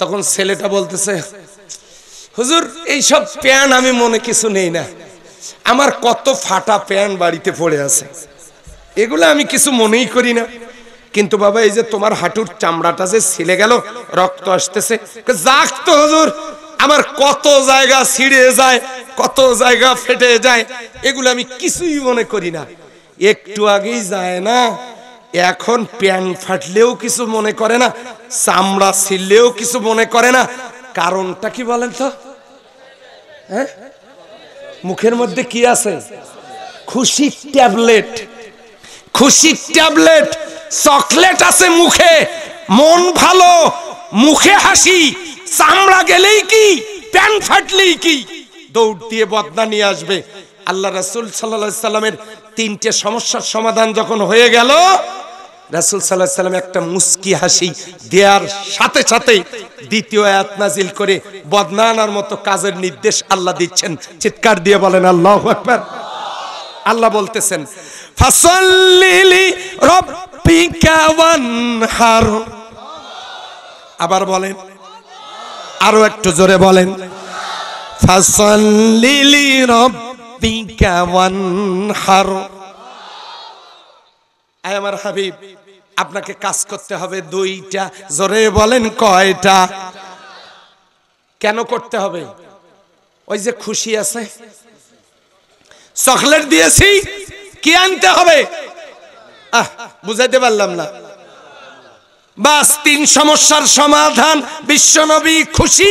তখন ছেলেটা বলতেছে হুজুর এইসব প্যান আমি মনে কিছু নেই না আমার কত ফাটা প্যান বাড়িতে পড়ে আছে এগুলো আমি কিছু মনেই করি না কিন্তু বাবা এই যে তোমার হাঁটুর চামড়াটা যে ছিলে গেল রক্ত আসতেছে যাক তো হুজুর আমার কত জায়গা ছিঁড়ে যায় কত জায়গা ফেটে যায় এগুলো আমি কিছুই মনে করি না একটু আগেই যায় না এখন প্যান ফাটলেও কিছু মনে করে না চামড়া ছিঁড়লেও কিছু মনে করে না কারণটা কি বলেন তো হ্যাঁ মুখের মধ্যে কি আছে খুশি ট্যাবলেট খুশি ট্যাবলেট চকলেট আছে মুখে মন ভালো মুখে হাসি চামড়া গেলেই কি প্যান ফাটলেই কি দৌড় দিয়ে বদনা নিয়ে আসবে আল্লাহ রাসুল সাল্লা সাল্লামের তিনটে সমস্যার সমাধান যখন হয়ে গেল রাসুল সাল্লাহ সাল্লাম একটা মুস্কি হাসি দেওয়ার সাথে সাথে দ্বিতীয় আয়াতনাজিল নাজিল করে বদনা আনার মতো কাজের নির্দেশ আল্লাহ দিচ্ছেন চিৎকার দিয়ে বলেন আল্লাহ আকবার আল্লাহ বলতেছেন ফাসল্লিলি রব্বিকা ওয়ানহার আবার বলেন আরো একটু জোরে বলেন আমার হাবিব আপনাকে কাজ করতে হবে দুইটা জোরে বলেন কয়টা কেন করতে হবে ওই যে খুশি আছে চকলেট দিয়েছি কি আনতে হবে আহ বুঝাইতে পারলাম না বাস তিন সমস্যার সমাধান বিশ্বনবী খুশি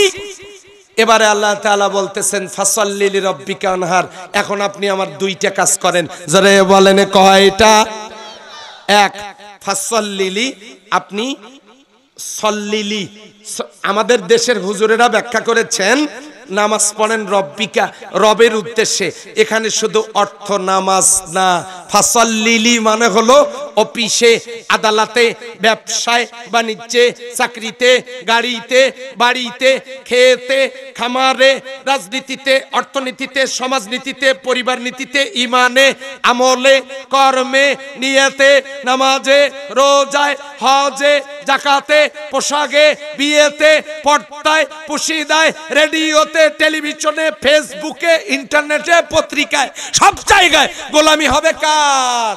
এবারে আল্লাহ তালা বলতেছেন ফাসল্লিল রব্বিকা আনহার এখন আপনি আমার দুইটা কাজ করেন যারা বলেন কয়টা এক ফাসল্লিলি আপনি সল্লিলি আমাদের দেশের হুজুরেরা ব্যাখ্যা করেছেন নামাজ পড়েন রব্বিকা রবের উদ্দেশ্যে এখানে শুধু অর্থ নামাজ না ফাসল্লিলি মানে হলো অফিসে আদালতে ব্যবসায় বাণিজ্যে চাকরিতে গাড়িতে বাড়িতে খেতে খামারে রাজনীতিতে অর্থনীতিতে সমাজনীতিতে পরিবার নীতিতে ইমানে আমলে কর্মে নিয়েতে নামাজে রোজায় হজে জাকাতে পোশাকে বিয়েতে পর্দায় দেয় রেডিওতে টিভিতে টেলিভিশনে ফেসবুকে ইন্টারনেটে পত্রিকায় সব জায়গায় গোলামি হবে কার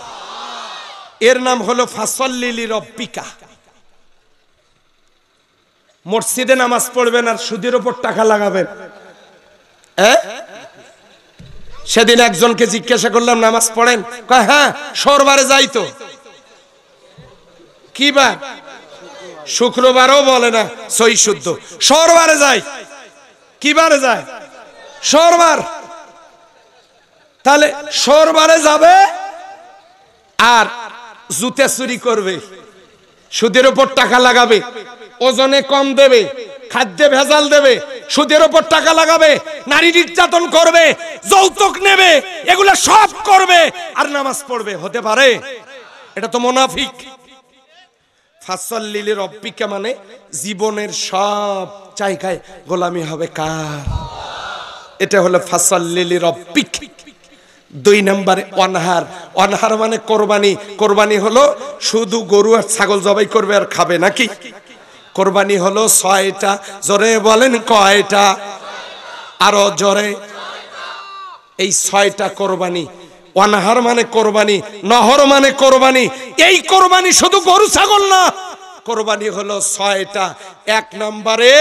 এর নাম হলো ফাসল্লিলি রব্বিকা মসজিদে নামাজ পড়বেন আর সুদের ওপর টাকা লাগাবেন সেদিন একজনকে জিজ্ঞাসা করলাম নামাজ পড়েন হ্যাঁ সরবারে যাই তো কি বা শুক্রবারও বলে না সই শুদ্ধ সরবারে যাই কি বারে যায় সরবার তাহলে সরবারে যাবে আর জুতে চুরি করবে সুদের উপর টাকা লাগাবে ওজনে কম দেবে খাদ্যে ভেজাল দেবে সুদের উপর টাকা লাগাবে নারী নির্যাতন করবে যৌতুক নেবে এগুলো সব করবে আর নামাজ পড়বে হতে পারে এটা তো মোনাফিক ফাসল লিলের অপিকা মানে জীবনের সব জায়গায় গোলামি হবে কার এটা হলো ফাসাল্লিলি রব্বিক দুই নম্বরে অনহার অনহার মানে কোরবানি কোরবানি হলো শুধু গরু আর ছাগল জবাই করবে আর খাবে নাকি কোরবানি হলো ছয়টা জোরে বলেন কয়টা আরো জোরে এই ছয়টা কোরবানি অনহার মানে কোরবানি নহর মানে কোরবানি এই কোরবানি শুধু গরু ছাগল না কোরবানি হলো ছয়টা এক নম্বরে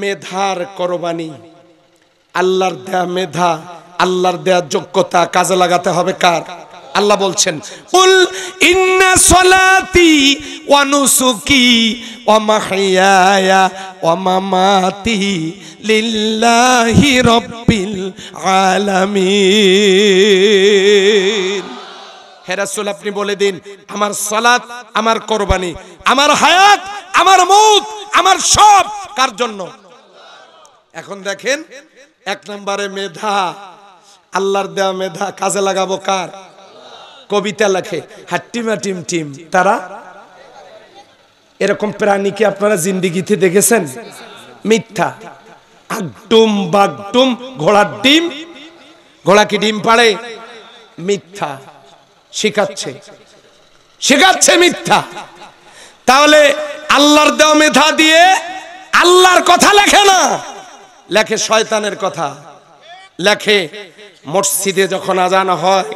মেধার কোরবানি আল্লাহর দেয়া মেধা আল্লাহর দেয়া যোগ্যতা কাজে লাগাতে হবে কার আল্লাহ বলছেন কুল ইন্না সলাতি ওয়া নুসুকি ওয়া মাহইয়ায়া ওয়া মামাতি লিল্লাহি রাব্বিল আলামিন হেরাসুল আপনি বলে দিন আমার সালাত আমার কোরবানি আমার হায়াত আমার মুখ আমার সব কার জন্য এখন দেখেন এক নম্বরে মেধা আল্লাহর দেয়া মেধা কাজে লাগাবো কার কবিতা লেখে হাট্টিমা টিম টিম তারা এরকম প্রাণী কি আপনারা জিন্দিগিতে দেখেছেন মিথ্যা আগডুম বাগডুম ঘোড়ার ডিম ঘোড়া কি ডিম পাড়ে মিথ্যা শেখাচ্ছে শেখাচ্ছে মিথ্যা তাহলে আল্লাহর দেওয়া মেধা দিয়ে আল্লাহর কথা লেখে না লেখে শয়তানের কথা লেখে মসজিদে যখন আজান হয়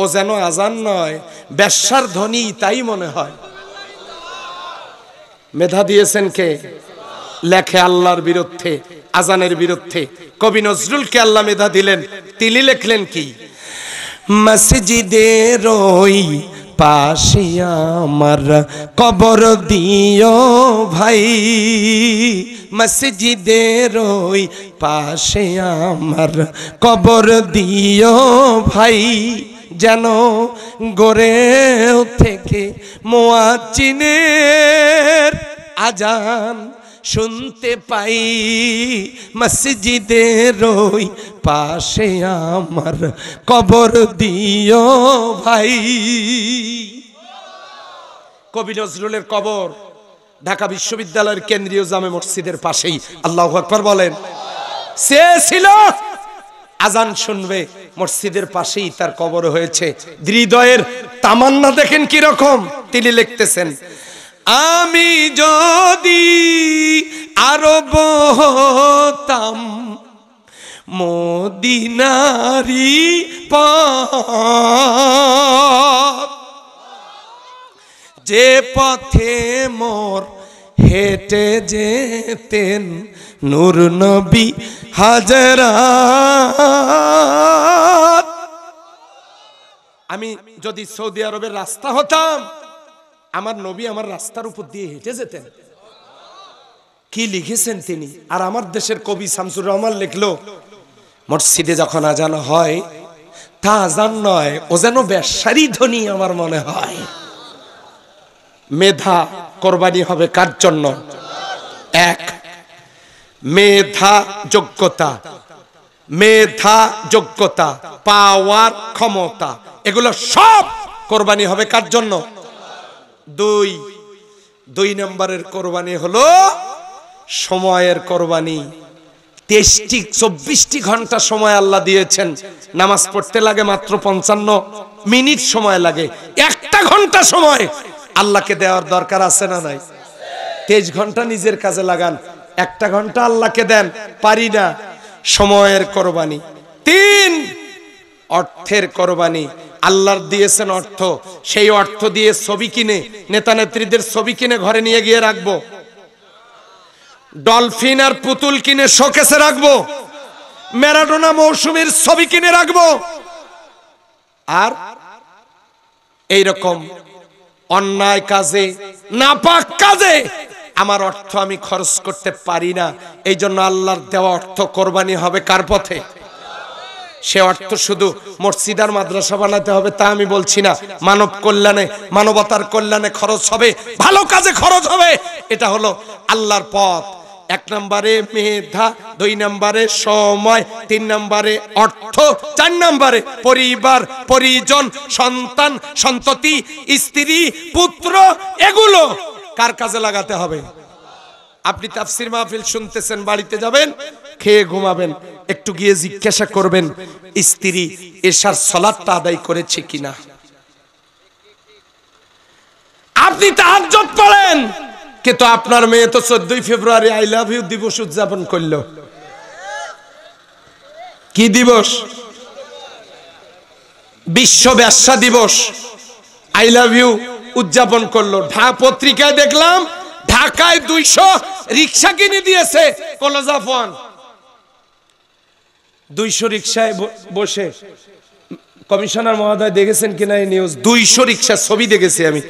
ও যেন আজান নয় ব্যবসার ধ্বনি তাই মনে হয় মেধা দিয়েছেন কে লেখে আল্লাহর বিরুদ্ধে আজানের বিরুদ্ধে কবি নজরুলকে আল্লাহ মেধা দিলেন তিনি লেখলেন কি মসজিদের ওই পাশে আমার কবর দিও ভাই মসজিদের ওই পাশে আমার কবর দিও ভাই যেন গড়ে থেকে চিনের আজান শুনতে পাই মসজিদের ওই পাশে আমার কবর দিও ভাই কবি নজরুলের কবর ঢাকা বিশ্ববিদ্যালয়ের কেন্দ্রীয় জামে মসজিদের পাশেই আল্লাহ আকবর বলেন সে ছিল আজান শুনবে মসজিদের পাশেই তার কবর হয়েছে হৃদয়ের তামান্না দেখেন কিরকম তিনি লিখতেছেন আমি যদি বহতাম হতাম প যে পথে মোর হেঁটে যেতেন নূর নবী হাজরা আমি যদি সৌদি আরবের রাস্তা হতাম আমার নবী আমার রাস্তার উপর দিয়ে হেঁটে যেতেন কি লিখেছেন তিনি আর আমার দেশের কবি শামসুর রহমান লিখলো মসজিদে যখন আজান হয় তা আজান নয় ও যেন ব্যবসারী ধ্বনি আমার মনে হয় মেধা কোরবানি হবে কার জন্য এক মেধা যোগ্যতা মেধা যোগ্যতা পাওয়ার ক্ষমতা এগুলো সব কোরবানি হবে কার জন্য দুই দুই নম্বরের কোরবানি হলো সময়ের কোরবানি তেইশটি চব্বিশটি ঘন্টা সময় আল্লাহ দিয়েছেন নামাজ পড়তে লাগে মাত্র পঞ্চান্ন মিনিট সময় লাগে একটা ঘন্টা সময় আল্লাহকে দেওয়ার দরকার আছে না নাই তেইশ ঘন্টা নিজের কাজে লাগান একটা ঘন্টা আল্লাহকে দেন পারি না সময়ের কোরবানি তিন অর্থের কোরবানি আল্লাহর দিয়েছেন অর্থ সেই অর্থ দিয়ে ছবি কিনে নেতা নেত্রীদের ছবি কিনে ঘরে নিয়ে গিয়ে রাখবো ডলফিন আর পুতুল কিনে শোকেসে রাখবো ম্যারাডোনা মৌসুমীর ছবি কিনে রাখবো আর এই রকম অন্যায় কাজে নাপাক কাজে আমার অর্থ আমি খরচ করতে পারি না এই জন্য আল্লাহর দেওয়া অর্থ কোরবানি হবে কার পথে সে অর্থ শুধু মসজিদার মাদ্রাসা বানাতে হবে তা আমি বলছি না মানব কল্যাণে মানবতার কল্যাণে খরচ হবে ভালো কাজে খরচ হবে এটা হলো আল্লাহর পথ এক নম্বরে মেধা দুই নম্বরে সময় তিন নম্বরে অর্থ চার নম্বরে পরিবার পরিজন সন্তান সন্ততি স্ত্রী পুত্র এগুলো কার কাজে লাগাতে হবে আপনি তাফসির মাহফিল শুনতেছেন বাড়িতে যাবেন খেয়ে ঘুমাবেন একটু গিয়ে জিজ্ঞাসা করবেন স্ত্রী এশার সলাদটা আদায় করেছে কিনা আপনি তাহাজ্জত পড়েন কিন্তু আপনার মেয়ে তো চোদ্দই ফেব্রুয়ারি আই লাভ ইউ দিবস উদযাপন করল কি দিবস বিশ্ব ব্যবসা দিবস আই লাভ ইউ উদযাপন করলো ঢা পত্রিকায় দেখলাম ঢাকায় দুইশো রিক্সা কিনে দিয়েছে কলজাফন দুইশো রিক্সায় বসে কমিশনার মহোদয় দেখেছেন কিনা এই নিউজ দুইশো রিক্সার ছবি দেখেছি আমি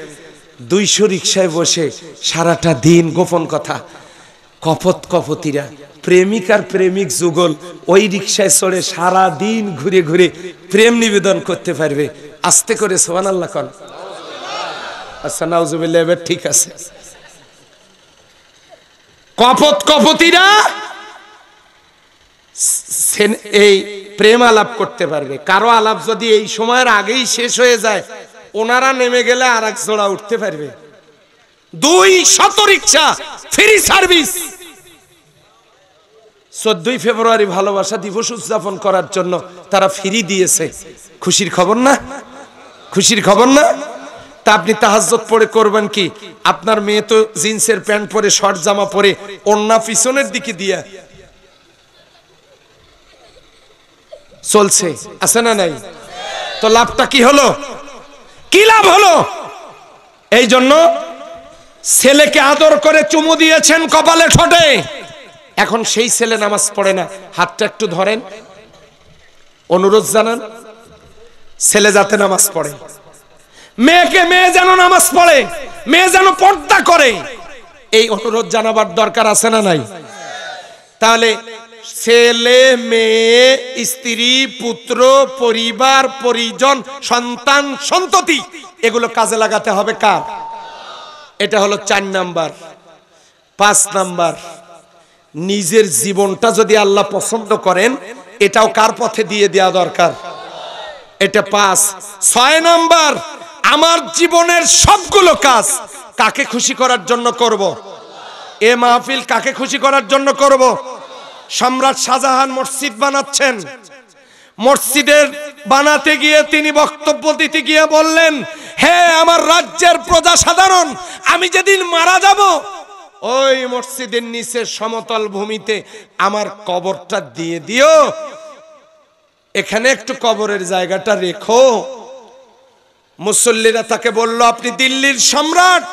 দুইশো রিক্সায় বসে সারাটা দিন গোপন কথা কপত কপতিরা প্রেমিক আর প্রেমিক যুগল ওই রিক্সায় চড়ে সারা দিন ঘুরে ঘুরে প্রেম নিবেদন করতে পারবে আস্তে করে সোহান আল্লাহ কন আচ্ছা নাউজুবিল্লাহ এবার ঠিক আছে কপত কপতিরা এই প্রেম আলাপ করতে পারবে কারো আলাপ যদি এই সময়ের আগেই শেষ হয়ে যায় ওনারা নেমে গেলে আর এক জোড়া উঠতে পারবে দুই শত রিক্সা ফ্রি সার্ভিস চোদ্দই ফেব্রুয়ারি ভালোবাসা দিবস উদযাপন করার জন্য তারা ফ্রি দিয়েছে খুশির খবর না খুশির খবর না তা আপনি তাহাজত পরে করবেন কি আপনার মেয়ে তো জিন্সের প্যান্ট পরে শর্ট জামা পরে অন্য পিছনের দিকে দিয়া চলছে আছে না নাই তো লাভটা কি হলো কি লাভ হলো এই জন্য ছেলেকে আদর করে চুমু দিয়েছেন কপালে ঠোঁটে এখন সেই ছেলে নামাজ পড়ে না হাতটা একটু ধরেন অনুরোধ জানান ছেলে যাতে নামাজ পড়ে মেয়েকে মেয়ে যেন নামাজ পড়ে মেয়ে যেন পর্দা করে এই অনুরোধ জানাবার দরকার আছে না নাই তাহলে ছেলে মেয়ে স্ত্রী পুত্র পরিবার পরিজন সন্তান সন্ততি এগুলো কাজে লাগাতে হবে কার এটা হলো চার নাম্বার পাঁচ নাম্বার নিজের জীবনটা যদি আল্লাহ পছন্দ করেন এটাও কার পথে দিয়ে দেওয়া দরকার এটা পাঁচ ছয় নাম্বার আমার জীবনের সবগুলো কাজ কাকে খুশি করার জন্য করব। এ মাহফিল কাকে খুশি করার জন্য করব। সম্রাট শাহজাহান মসজিদ বানাচ্ছেন মসজিদের বানাতে গিয়ে তিনি বক্তব্য দিতে গিয়ে বললেন হে আমার রাজ্যের প্রজা সাধারণ আমি যেদিন মারা যাব ওই মসজিদের নিচে সমতল ভূমিতে আমার কবরটা দিয়ে দিও এখানে একটু কবরের জায়গাটা রেখো মুসল্লিরা তাকে বলল আপনি দিল্লির সম্রাট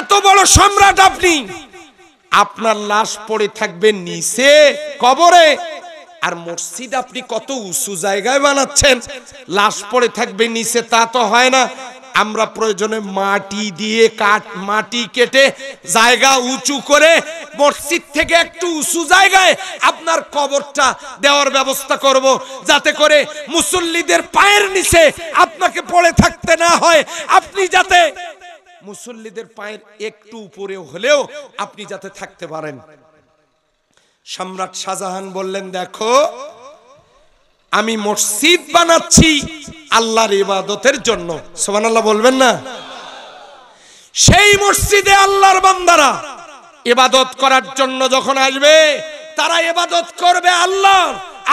এত বড় সম্রাট আপনি আপনার লাশ পড়ে থাকবে নিচে কবরে আর মসজিদ আপনি কত উঁচু জায়গায় বানাচ্ছেন লাশ পড়ে থাকবে নিচে তা তো হয় না আমরা প্রয়োজনে মাটি দিয়ে কাঠ মাটি কেটে জায়গা উঁচু করে মসজিদ থেকে একটু উঁচু জায়গায় আপনার কবরটা দেওয়ার ব্যবস্থা করব যাতে করে মুসল্লিদের পায়ের নিচে আপনাকে পড়ে থাকতে না হয় আপনি যাতে মুসল্লিদের পায়ের একটু উপরে হলেও আপনি যাতে থাকতে পারেন সম্রাট শাহজাহান বললেন দেখো আমি মসজিদ বানাচ্ছি আল্লাহর ইবাদতের জন্য সোমান আল্লাহ বলবেন না সেই মসজিদে আল্লাহর বান্দারা এবাদত করার জন্য যখন আসবে তারা এবাদত করবে আল্লাহ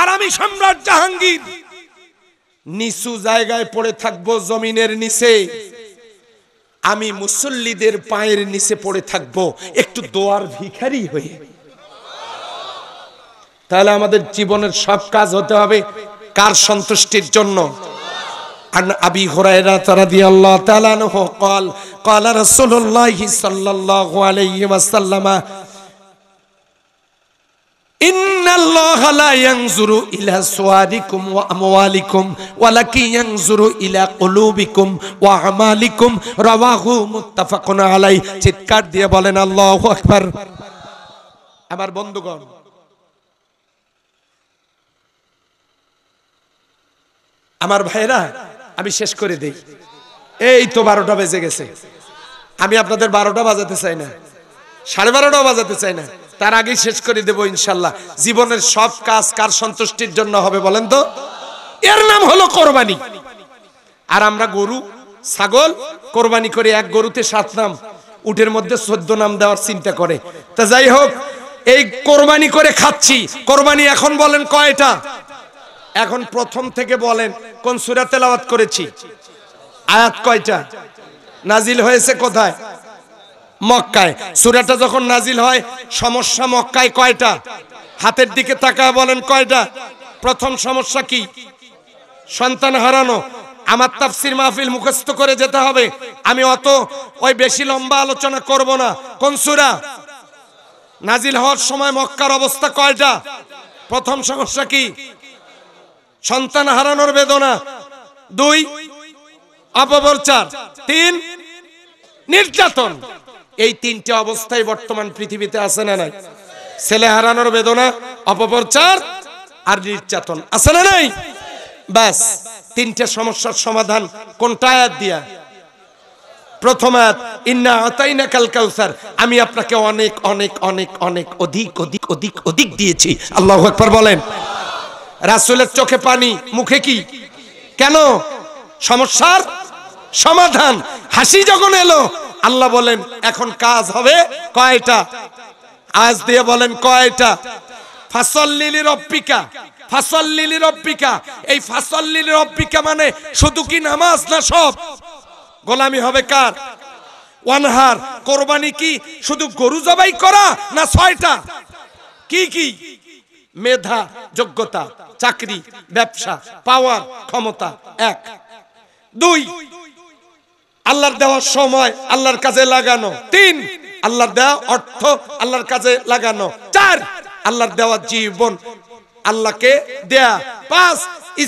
আর আমি সম্রাট জাহাঙ্গীর নিচু জায়গায় পড়ে থাকবো জমিনের নিচে আমি মুসল্লিদের পায়ের নিচে পড়ে থাকব একটু দোয়ার ভিখারি হয়ে তাহলে আমাদের জীবনের সব কাজ হতে হবে কার সন্তুষ্টির জন্য আল্লাহ ইন্নাল্লাহ লা ইয়ানজুরু ইলা ওয়া আমওয়ালিকুম ওয়ালাকিন ইয়ানজুরু ইলা কুলুবিকুম ওয়া আমালিকুম রাওয়াহু মুত্তাফাকুন আলাই চিৎকার দিয়ে বলেন আল্লাহু আকবার আমার বন্ধুগণ আমার ভাইরা আমি শেষ করে দেই এই তো বারোটা বেজে গেছে আমি আপনাদের বারোটা বাজাতে চাই না সাড়ে বারোটাও বাজাতে চাই না তার আগেই শেষ করে দেবো ইনশাল্লাহ জীবনের সব কাজ কার সন্তুষ্টির জন্য হবে বলেন তো এর নাম হলো কোরবানি আর আমরা গরু ছাগল কোরবানি করে এক গরুতে সাত নাম উটের মধ্যে চোদ্দ নাম দেওয়ার চিন্তা করে তা যাই হোক এই কোরবানি করে খাচ্ছি কোরবানি এখন বলেন কয়টা এখন প্রথম থেকে বলেন কোন সুরা তেলাওয়াত করেছি আয়াত কয়টা নাজিল হয়েছে কোথায় মক্কায় সুরাটা যখন নাজিল হয় সমস্যা মক্কায় কয়টা হাতের দিকে তাকায় বলেন কয়টা প্রথম সমস্যা কি সন্তান হারানো আমার তাফসির মাহফিল মুখস্থ করে যেতে হবে আমি অত ওই বেশি লম্বা আলোচনা করব না কোন সুরা নাজিল হওয়ার সময় মক্কার অবস্থা কয়টা প্রথম সমস্যা কি সন্তান হারানোর বেদনা দুই অপপ্রচার তিন নির্যাতন এই তিনটে অবস্থায় বর্তমান পৃথিবীতে আছে না নাই ছেলে হারানোর বেদনা অপপ্রচার আর নির্যাতন আছে না নাই ব্যাস তিনটে সমস্যার সমাধান কোনটা আয়াত দিয়া প্রথমাত ইন্না আতাইনা কাল কাউসার আমি আপনাকে অনেক অনেক অনেক অনেক অধিক অধিক অধিক অধিক দিয়েছি আল্লাহ একবার বলেন রাসুলের চোখে পানি মুখে কি কেন সমস্যার সমাধান হাসি যখন এলো আল্লাহ বলেন এখন কাজ হবে কয়টা আজ দিয়ে বলেন কয়টা ফাসল্লিলি রব্বিকা ফাসল্লিলি রব্বিকা এই ফাসল্লিলি রব্বিকা মানে শুধু কি নামাজ না সব গোলামি হবে কার ওয়ানহার কোরবানি কি শুধু গরু জবাই করা না ছয়টা কি কি মেধা যোগ্যতা চাকরি ব্যবসা পাওয়ার ক্ষমতা এক দুই আল্লাহর দেওয়ার সময় আল্লাহর কাজে লাগানো তিন আল্লাহর দেওয়া অর্থ আল্লাহর কাজে লাগানো চার আল্লাহর দেওয়া জীবন আল্লাহকে দেয়া পাঁচ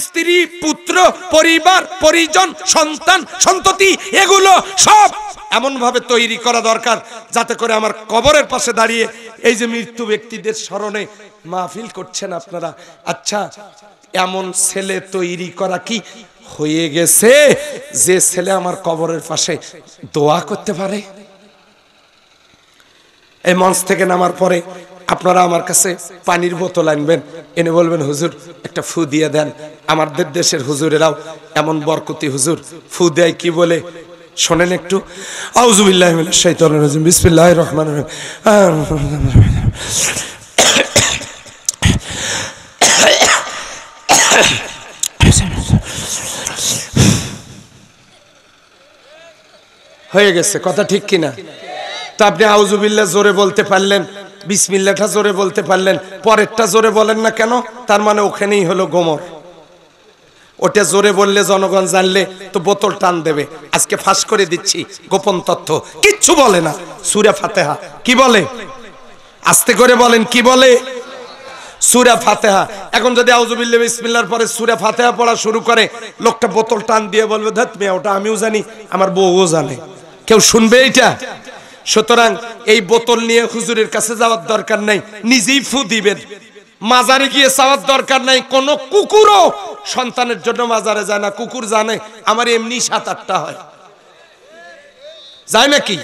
স্ত্রী পুত্র পরিবার পরিজন সন্তান সন্ততি এগুলো সব এমনভাবে তৈরি করা দরকার যাতে করে আমার কবরের পাশে দাঁড়িয়ে এই যে মৃত্যু ব্যক্তিদের স্মরণে মাহফিল করছেন আপনারা আচ্ছা এমন ছেলে তৈরি করা কি হয়ে গেছে যে ছেলে আমার কবরের পাশে দোয়া করতে পারে এই মঞ্চ থেকে নামার পরে আপনারা আমার কাছে পানির বোতল আনবেন এনে বলবেন হুজুর একটা ফু দিয়ে দেন আমাদের দেশের হুজুরেরাও এমন বরকতি হুজুর ফু দেয় কি বলে শোনেন একটু আউজুবিল্লাহ বিসমিল্লাহ রহমান হয়ে গেছে কথা ঠিক কিনা তো আপনি আউজুবিল্লা জোরে বলতে পারলেন বিসমিল্লাটা জোরে বলতে পারলেন পরেরটা জোরে বলেন না কেন তার মানে ওখানেই হলো গোমর ওটা জোরে বললে জনগণ জানলে তো বোতল টান দেবে আজকে ফাঁস করে দিচ্ছি গোপন তথ্য কিচ্ছু বলে না সুরা ফাতেহা কি বলে আস্তে করে বলেন কি বলে সুরা ফাতেহা এখন যদি আউজুবিল্লা বিসমিল্লার পরে সুরা ফাতেহা পড়া শুরু করে লোকটা বোতল টান দিয়ে বলবে ধত মেয়া ওটা আমিও জানি আমার বউও জানে কেউ শুনবে এটা সুতরাং এই বোতল নিয়ে হুজুরের কাছে যাওয়ার দরকার নাই নিজেই ফু দিবেন মাজারে গিয়ে চাওয়ার দরকার নাই কোনো কুকুরও সন্তানের জন্য মাজারে যায় না কুকুর জানে আমার এমনি সাত আটটা হয় যায় নাকি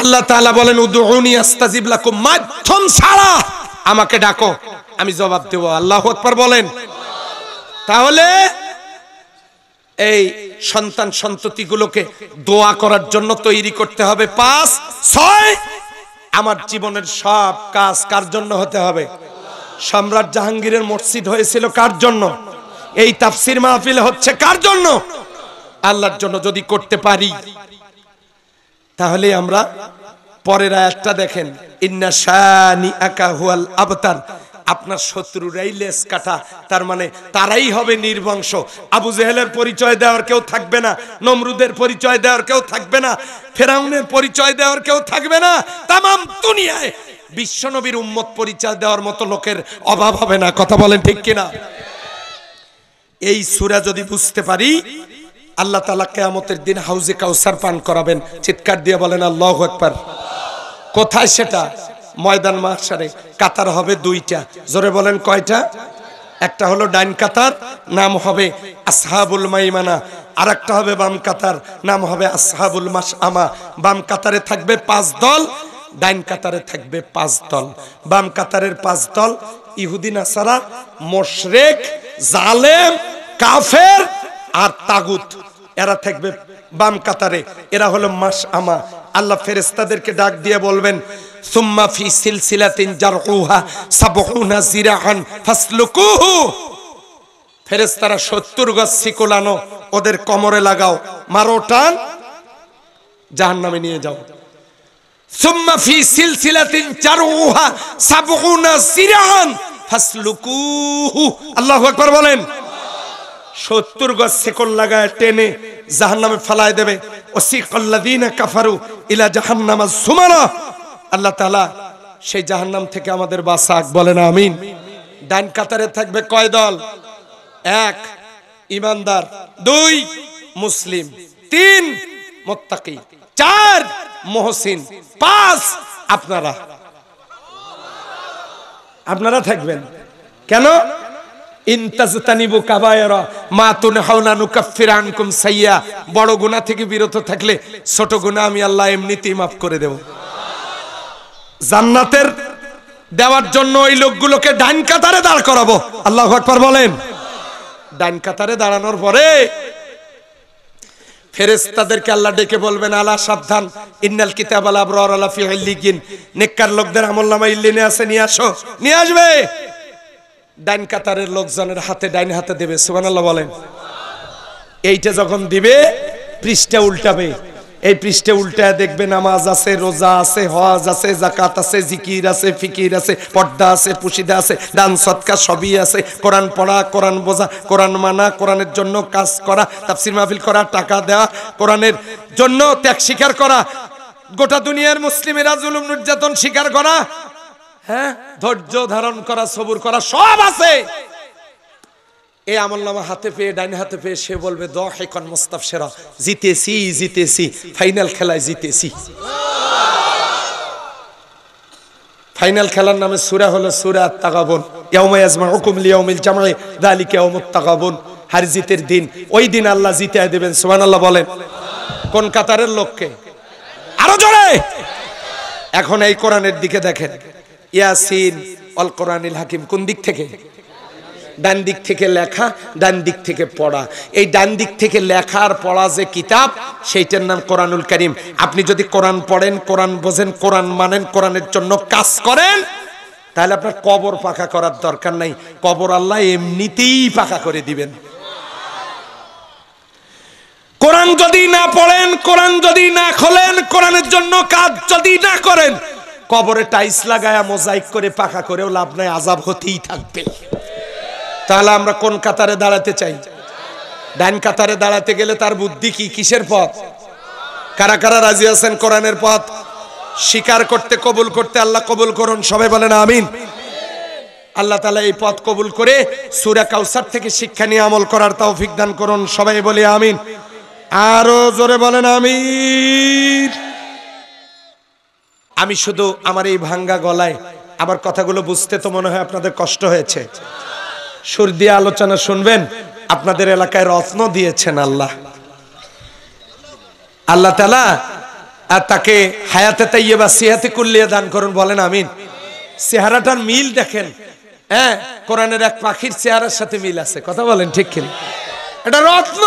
আল্লাহ তাআলা বলেন উদুনি আস্তাজিব লাকুম মাধ্যম ছাড়া আমাকে ডাকো আমি জবাব দেব আল্লাহু আকবার বলেন তাহলে এই সন্তান সন্ততিগুলোকে দোয়া করার জন্য তৈরি করতে হবে পাঁচ ছয় আমার জীবনের সব কাজ কার জন্য হতে হবে সম্রাট জাহাঙ্গীরের মসজিদ হয়েছিল কার জন্য এই তাফসির মাহফিল হচ্ছে কার জন্য আল্লাহর জন্য যদি করতে পারি তাহলে আমরা পরের আয়াতটা দেখেন ইন্না শানি আকা হুয়াল আবতার আপনার শত্রুরাই লেস কাটা তার মানে তারাই হবে নির্বংশ আবু জেহেলের পরিচয় দেওয়ার কেউ থাকবে না নমরুদের পরিচয় দেওয়ার কেউ থাকবে না ফেরাউনের পরিচয় দেওয়ার কেউ থাকবে না তামাম দুনিয়ায় বিশ্বনবীর উম্মত পরিচয় দেওয়ার মতো লোকের অভাব হবে না কথা বলেন ঠিক কিনা এই সুরা যদি বুঝতে পারি আল্লাহ তালা কেয়ামতের দিন হাউজে কাউসার পান করাবেন চিৎকার দিয়ে বলেন আল্লাহ একবার কোথায় সেটা ময়দান মাসারে কাতার হবে দুইটা জোরে বলেন কয়টা একটা হলো ডাইন কাতার নাম হবে আসহাবুল মাইমানা আর একটা হবে বাম কাতার নাম হবে আসহাবুল মাস আমা বাম কাতারে থাকবে পাঁচ দল ডাইন কাতারে থাকবে পাঁচ দল বাম কাতারের পাঁচ দল ইহুদিন আসারা মোশরেক জালেম কাফের আর তাগুত এরা থাকবে বাম কাতারে এরা হলো মাস আমা আল্লাহ ফেরেস্তাদেরকে ডাক দিয়ে বলবেন সুম্মা ফি সিলসিলাতিন জারকুহা সাবহুনা জিরাহান ফাসলুকুহু ফেরেশতারা 70 গজ ওদের কোমরে লাগাও মারো টান জাহান্নামে নিয়ে যাও সুম্মা ফি সিলসিলাতিন জারকুহা সাবহুনা জিরাহান ফাসলুকুহু আল্লাহু আকবার বলেন সত্তর গজ শিকল লাগায় টেনে জাহান্নামে ফেলায় দেবে ও শিকল্লাদিনা কাফারু ইলা জাহান্নামা সুমানা আল্লাহ তালা সেই জাহান্নাম থেকে আমাদের বাসাক না আমিন ডান কাতারে থাকবে কয় দল এক ইমানদার দুই মুসলিম তিন মোত্তাকি চার মহসিন পাঁচ আপনারা আপনারা থাকবেন কেন বড় গুণা থেকে বিরত থাকলে ছোট গুণা আমি আল্লাহ এমনিতেই মাফ করে দেব জান্নাতের দেওয়ার জন্য ওই লোকগুলোকে ডাইন কাতারে দাঁড় করাবো আল্লাহ আকবর বলেন ডাইন কাতারে দাঁড়ানোর পরে আছে নিয়ে আসো নিয়ে আসবে ডাইন কাতারের লোকজনের হাতে ডাইন হাতে দেবে বলেন এইটা যখন দিবে পৃষ্ঠা উল্টাবে এই পৃষ্ঠে উল্টায় দেখবে নামাজ আছে রোজা আছে হজ আছে জাকাত আছে জিকির আছে ফিকির আছে পর্দা আছে পুশিদা আছে দান সৎকা সবই আছে কোরআন পড়া কোরআন বোঝা কোরআন মানা কোরআনের জন্য কাজ করা তাফসির মাহফিল করা টাকা দেওয়া কোরআনের জন্য ত্যাগ স্বীকার করা গোটা দুনিয়ার মুসলিমেরা জুলুম নির্যাতন স্বীকার করা হ্যাঁ ধৈর্য ধারণ করা সবুর করা সব আছে এই আমল নামা হাতে পেয়ে ডাইন হাতে পেয়ে সে বলবে দ হেকন মোস্তাফ সেরা জিতেছি জিতেছি ফাইনাল খেলায় জিতেছি ফাইনাল খেলার নামে সুরা হলো সুরা তাগাবন ইয়াজমা হুকুমলি ইয়াউমিল জামাই দালিক ইয়াউমুত তাগাবন হার জিতের দিন ওই দিন আল্লাহ জিতে দেবেন সুমান আল্লাহ বলেন কোন কাতারের লোককে আরো জোরে এখন এই কোরআনের দিকে দেখেন ইয়াসিন অল কোরআনিল হাকিম কোন দিক থেকে ডান দিক থেকে লেখা ডান দিক থেকে পড়া এই ডান দিক থেকে লেখা আর পড়া যে কিতাব সেইটার নাম কোরআনুল করিম আপনি যদি কোরআন পড়েন কোরআন বোঝেন কোরআন মানেন কোরআনের জন্য কাজ করেন তাহলে আপনার কবর পাকা করার দরকার নাই কবর আল্লাহ এমনিতেই পাকা করে দিবেন কোরআন যদি না পড়েন কোরআন যদি না খোলেন কোরআনের জন্য কাজ যদি না করেন কবরে টাইস লাগায়া মোজাইক করে পাকা করেও লাভ নাই আজাব হতেই থাকবে তাহলে আমরা কোন কাতারে দাঁড়াতে চাই ডাইন কাতারে দাঁড়াতে গেলে তার বুদ্ধি কি কিসের পথ কারা কারা রাজি আছেন কোরআনের পথ স্বীকার করতে কবুল করতে আল্লাহ কবুল করুন সবাই বলেন আমিন আল্লাহ তালা এই পথ কবুল করে সুরা কাউসার থেকে শিক্ষা নিয়ে আমল করার তৌফিক দান করুন সবাই বলি আমিন আরো জোরে বলেন আমিন আমি শুধু আমার এই ভাঙ্গা গলায় আমার কথাগুলো বুঝতে তো মনে হয় আপনাদের কষ্ট হয়েছে সুর দিয়ে আলোচনা শুনবেন আপনাদের এলাকায় রত্ন দিয়েছেন আল্লাহ আল্লাহ তালা আর তাকে হায়াতে তাইয়ে বা সিহাতে কুল্লিয়া দান করুন বলেন আমিন চেহারাটার মিল দেখেন হ্যাঁ কোরআনের এক পাখির চেহারার সাথে মিল আছে কথা বলেন ঠিক কিনা এটা রত্ন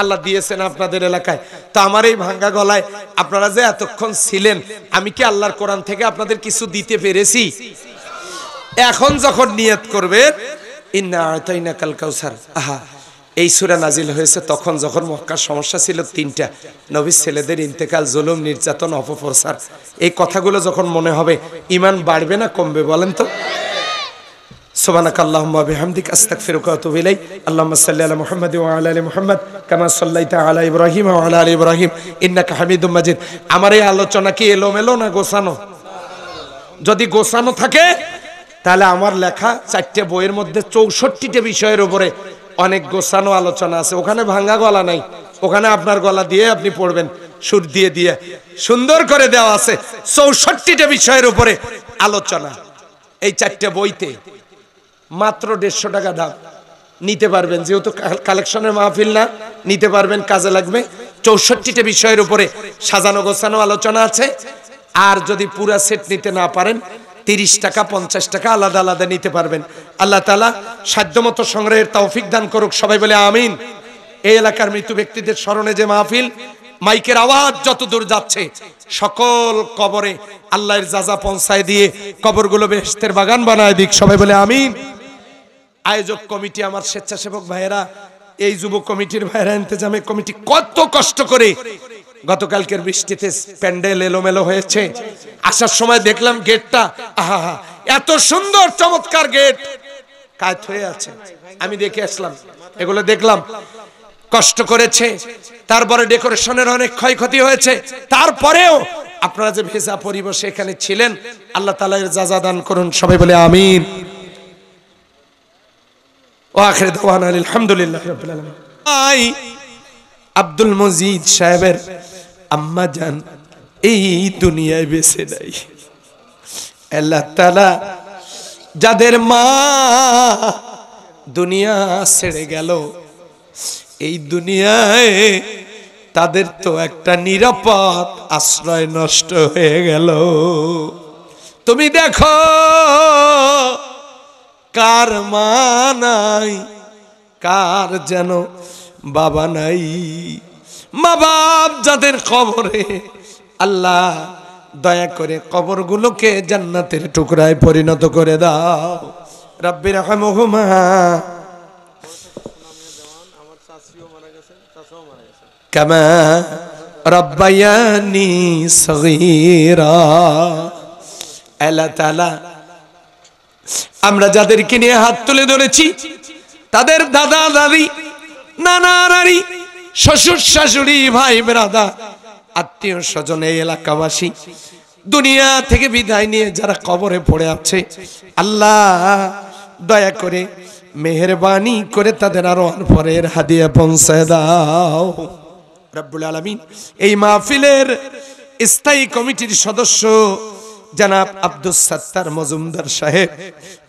আল্লাহ দিয়েছেন আপনাদের এলাকায় তো আমার এই ভাঙ্গা গলায় আপনারা যে এতক্ষণ ছিলেন আমি কি আল্লাহর কোরআন থেকে আপনাদের কিছু দিতে পেরেছি এখন যখন নিয়ত করবেন ইন্না আতাইনা কাল আহা এই সুরা নাজিল হয়েছে তখন যখন মক্কার সমস্যা ছিল তিনটা নবী ছেলেদের ইন্তেকাল জুলুম নির্যাতন অপপ্রসার এই কথাগুলো যখন মনে হবে ইমান বাড়বে না কমবে বলেন তো سبحانك اللهم وبحمدك استغفرك واتوب اليك اللهم صل আল্লাহ محمد وعلى ال محمد كما صليت على ابراهيم وعلى ال ابراهيم انك আমার এই আলোচনা কি এলোমেলো না গোসানো যদি গোসানো থাকে তাহলে আমার লেখা চারটে বইয়ের মধ্যে চৌষট্টিটা বিষয়ের উপরে অনেক গোছানো আলোচনা আছে ওখানে ভাঙ্গা গলা নাই ওখানে আপনার গলা দিয়ে আপনি পড়বেন সুর দিয়ে দিয়ে সুন্দর করে দেওয়া আছে চৌষট্টিটা বিষয়ের উপরে আলোচনা এই চারটে বইতে মাত্র দেড়শো টাকা দাম নিতে পারবেন যেহেতু কালেকশনের মাহফিল না নিতে পারবেন কাজে লাগবে চৌষট্টিটা বিষয়ের উপরে সাজানো গোছানো আলোচনা আছে আর যদি পুরা সেট নিতে না পারেন তিরিশ টাকা পঞ্চাশ টাকা আলাদা আলাদা নিতে পারবেন আল্লাহ তালা সাধ্যমত সংগ্রহের তৌফিক দান করুক সবাই বলে আমিন এই এলাকার মৃত্যু ব্যক্তিদের স্মরণে যে মাহফিল মাইকের আওয়াজ যত দূর যাচ্ছে সকল কবরে আল্লাহর যাজা পৌঁছায় দিয়ে কবরগুলো বেহস্তের বাগান বানায় দিক সবাই বলে আমিন আয়োজক কমিটি আমার স্বেচ্ছাসেবক ভাইয়েরা এই যুব কমিটির ভাইয়েরা ইন্তজামে কমিটি কত কষ্ট করে গতকালকের বৃষ্টিতে প্যান্ডেল এলোমেলো হয়েছে আসার সময় দেখলাম গেটটা আহা এত সুন্দর চমৎকার গেট কায়ত হয়ে আছে আমি দেখে আসলাম এগুলো দেখলাম কষ্ট করেছে তারপরে ডেকোরেশনের অনেক ক্ষয়ক্ষতি হয়েছে তারপরেও আপনারা যে ভেজা পরিবেশে এখানে ছিলেন আল্লাহ তালের যা দান করুন সবাই বলে আমির ও আখের দোয়ান আলহামদুলিল্লাহ আব্দুল মজিদ সাহেবের আম্মা যান এই দুনিয়ায় বেছে নাই আল্লাহ তালা যাদের মা দুনিয়া ছেড়ে গেল এই দুনিয়ায় তাদের তো একটা নিরাপদ আশ্রয় নষ্ট হয়ে গেল তুমি দেখো কার মা নাই কার যেন বাবা নাই মা বাপ যাদের কবরে আল্লাহ দয়া করে গুলোকে জান্নাতের টুকরায় পরিণত করে দাও রাব্বির রহমহুমা কামা রব্বায়ানি সগীরা আল্লাহ তাআলা আমরা যাদেরকে নিয়ে হাত তুলে ধরেছি তাদের দাদা দাদি নানা নারী শ্বশুর শাশুড়ি ভাই বেরাদা আত্মীয় স্বজন এই এলাকাবাসী দুনিয়া থেকে বিদায় নিয়ে যারা কবরে পড়ে আছে আল্লাহ দয়া করে মেহরবানি করে তাদের আরো পরের হাদিয়া পৌঁছে দাও রব্বুল আলমিন এই মাহফিলের স্থায়ী কমিটির সদস্য জানাব আব্দুল সাত্তার মজুমদার সাহেব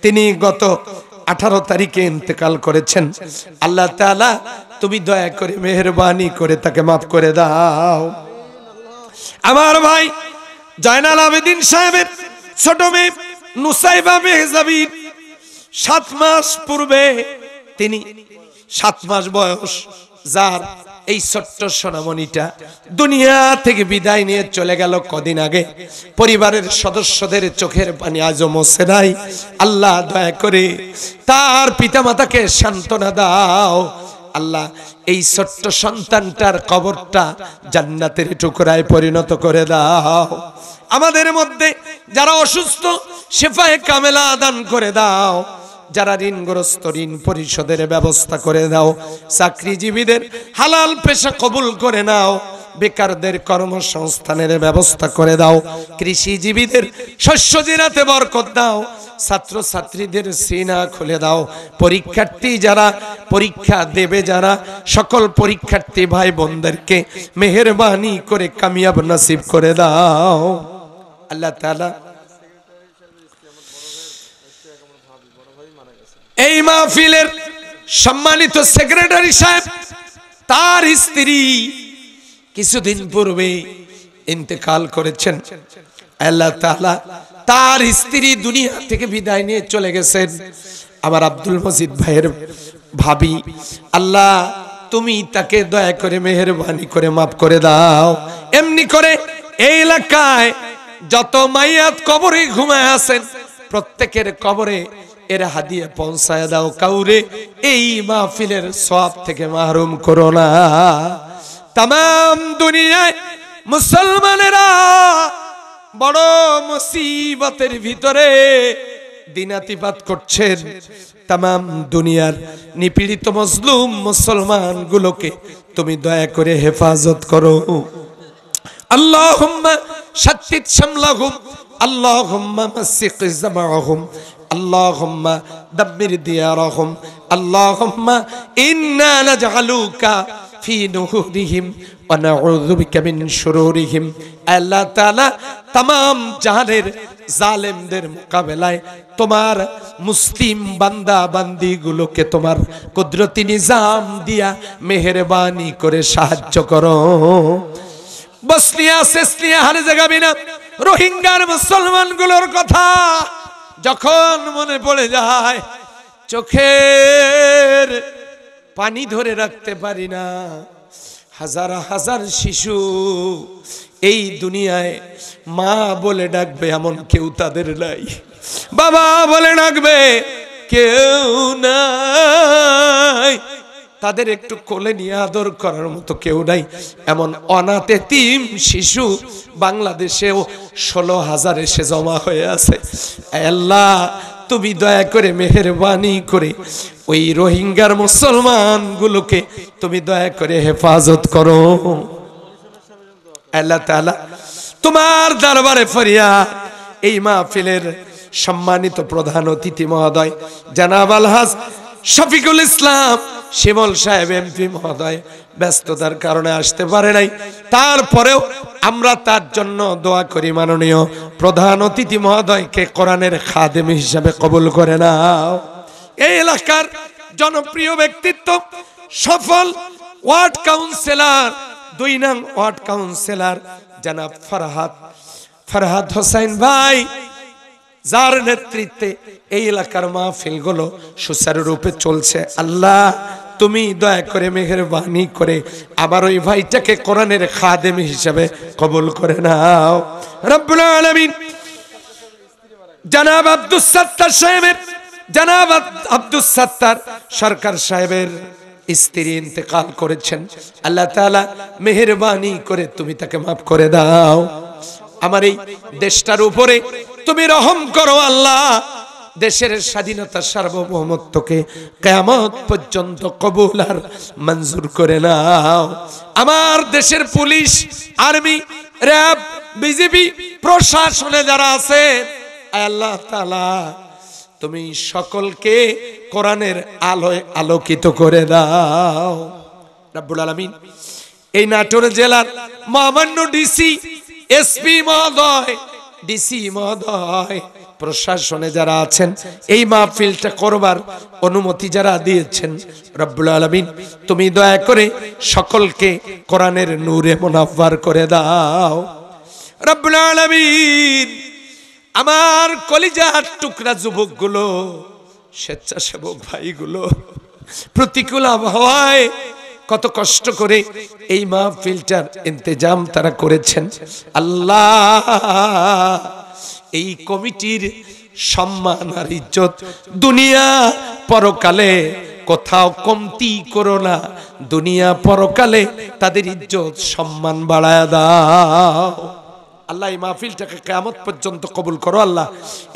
তিনি গত আঠারো তারিখে ইন্তেকাল করেছেন আল্লাহ তালা তুমি দয়া করে মেহরবানি করে তাকে মাফ করে দাও আমার ভাই জয়নাল আবেদিন সাহেবের ছোট মেয়ে নুসাইবা মেহজাবির সাত মাস পূর্বে তিনি সাত মাস বয়স যার এই ছোট্ট সোনামণিটা দুনিয়া থেকে বিদায় নিয়ে চলে গেল কদিন আগে পরিবারের সদস্যদের চোখের পানি আজও মসে নাই আল্লাহ দয়া করে তার পিতামাতাকে সান্ত্বনা দাও আল্লাহ এই ছোট্ট সন্তানটার কবরটা জান্নাতের টুকরায় পরিণত করে দাও আমাদের মধ্যে যারা অসুস্থ সেফায় কামেলা আদান করে দাও যারা ঋণগ্রস্ত ঋণ পরিশোধের ব্যবস্থা করে দাও চাকরিজীবীদের হালাল পেশা কবুল করে নাও বেকারদের কর্মসংস্থানের ব্যবস্থা করে দাও কৃষিজীবীদের শস্য জেরাতে বরকত দাও ছাত্রছাত্রীদের সিনা খুলে দাও পরীক্ষার্থী যারা পরীক্ষা দেবে যারা সকল পরীক্ষার্থী ভাই বোনদেরকে মেহরবানি করে কামিয়াব নসিব করে দাও আল্লাহ তালা এই মাহফিলের সম্মানিত সেক্রেটারি সাহেব তার স্ত্রী কিছুদিন পূর্বে ইন্তেকাল করেছেন আল্লাহ তাআলা তার স্ত্রী দুনিয়া থেকে বিদায় নিয়ে চলে গেছেন আমার আব্দুল মজিদ ভাইয়ের ভাবি আল্লাহ তুমি তাকে দয়া করে মেহরবানি করে মাফ করে দাও এমনি করে এই এলাকায় যত মাইয়াত কবরে ঘুমায় আছেন প্রত্যেকের কবরে এরা হাদিয়ে পৌঁছায় দাও কাউরে এই মাহফিলের সব থেকে মাহরুম করো না তাম দুনিয়ায় মুসলমানেরা বড় মুসিবতের ভিতরে দিনাতিপাত করছেন তাম দুনিয়ার নিপীড়িত মজলুম মুসলমানগুলোকে তুমি দয়া করে হেফাজত করো আল্লাহ সাত্তিত সামলাহুম আল্লাহ মাসিক اللهم دمر ديارهم اللهم إنا نجعلوك في نهورهم ونعوذ بك من شرورهم আল্লাহ তাআলা তাম জাহানের জালেমদের মোকাবেলায় তোমার মুসলিম বান্দা বান্দিগুলোকে তোমার কুদরতি নিজাম দিয়া মেহেরবানি করে সাহায্য করো বসনিয়া সেসনিয়া হারে জাগাবি না রোহিঙ্গার মুসলমানগুলোর কথা যখন মনে পড়ে যায় চোখের পানি ধরে রাখতে পারি না হাজার হাজার শিশু এই দুনিয়ায় মা বলে ডাকবে এমন কেউ তাদের নাই বাবা বলে ডাকবে কেউ নাই তাদের একটু কোলে নিয়ে আদর করার মতো কেউ নাই এমন অনাতে তিম শিশু বাংলাদেশেও ষোলো হাজার এসে জমা হয়ে আছে আল্লাহ তুমি দয়া করে মেহরবানি করে ওই রোহিঙ্গার মুসলমানগুলোকে তুমি দয়া করে হেফাজত করো আল্লাহ তালা তোমার দরবারে ফরিয়া এই মাহফিলের সম্মানিত প্রধান অতিথি মহোদয় জানাব আলহাজ শফিকুল ইসলাম শিমল সাহেব এমপি মহোদয় ব্যস্ততার কারণে আসতে পারে নাই তারপরেও আমরা তার জন্য দোয়া করি মাননীয় প্রধান অতিথি মহোদয়কে কোরআনের খাদেম হিসাবে কবুল করে নাও এই এলাকার জনপ্রিয় ব্যক্তিত্ব সফল ওয়ার্ড কাউন্সিলর দুই নাম ওয়ার্ড কাউন্সিলর জনাব ফরহাদ ফরহাদ হোসাইন ভাই যার নেতৃত্বে এই এলাকার মাহফিলগুলো সুচারুরূপে চলছে আল্লাহ তুমি দয়া করে মেঘের বাণী করে আবার ওই ভাইটাকে কোরআনের খাদেম হিসাবে কবুল করে নাও রব্বুল আলামিন জনাব আব্দুস সাত্তার সাহেবের জনাব আব্দুস সাত্তার সরকার সাহেবের স্ত্রী ইন্তেকাল করেছেন আল্লাহ তাআলা মেহরবানি করে তুমি তাকে মাফ করে দাও আমার এই দেশটার উপরে তুমি রহম করো আল্লাহ দেশের স্বাধীনতা সার্বভৌমত্বকে কেমন পর্যন্ত কবুল আর মঞ্জুর করে নাও আমার দেশের পুলিশ আর্মি র্যাব বিজেপি প্রশাসনে যারা আছে আল্লাহ তালা তুমি সকলকে কোরআনের আলোয় আলোকিত করে দাও রাব্বুল আলমিন এই নাটোর জেলার মহামান্য ডিসি এসপি মহোদয় ডিসি মহোদয় প্রশাসনে যারা আছেন এই মাহফিলটা করবার অনুমতি যারা দিয়েছেন রব্বুল আলমিন তুমি দয়া করে সকলকে কোরআনের নূরে মুনাফার করে দাও রব্বুল আলমিন আমার কলিজার টুকরা যুবকগুলো স্বেচ্ছাসেবক ভাইগুলো প্রতিকূল আবহাওয়ায় কত কষ্ট করে এই ফিল্টার ইন্তজাম তারা করেছেন আল্লাহ এই কমিটির সম্মান আর ইজ্জত দুনিয়া পরকালে কোথাও কমতি করো না দুনিয়া পরকালে তাদের ইজ্জত সম্মান বাড়ায় দাও আল্লাহ এই মাহফিলটাকে কেয়ামত পর্যন্ত কবুল করো আল্লাহ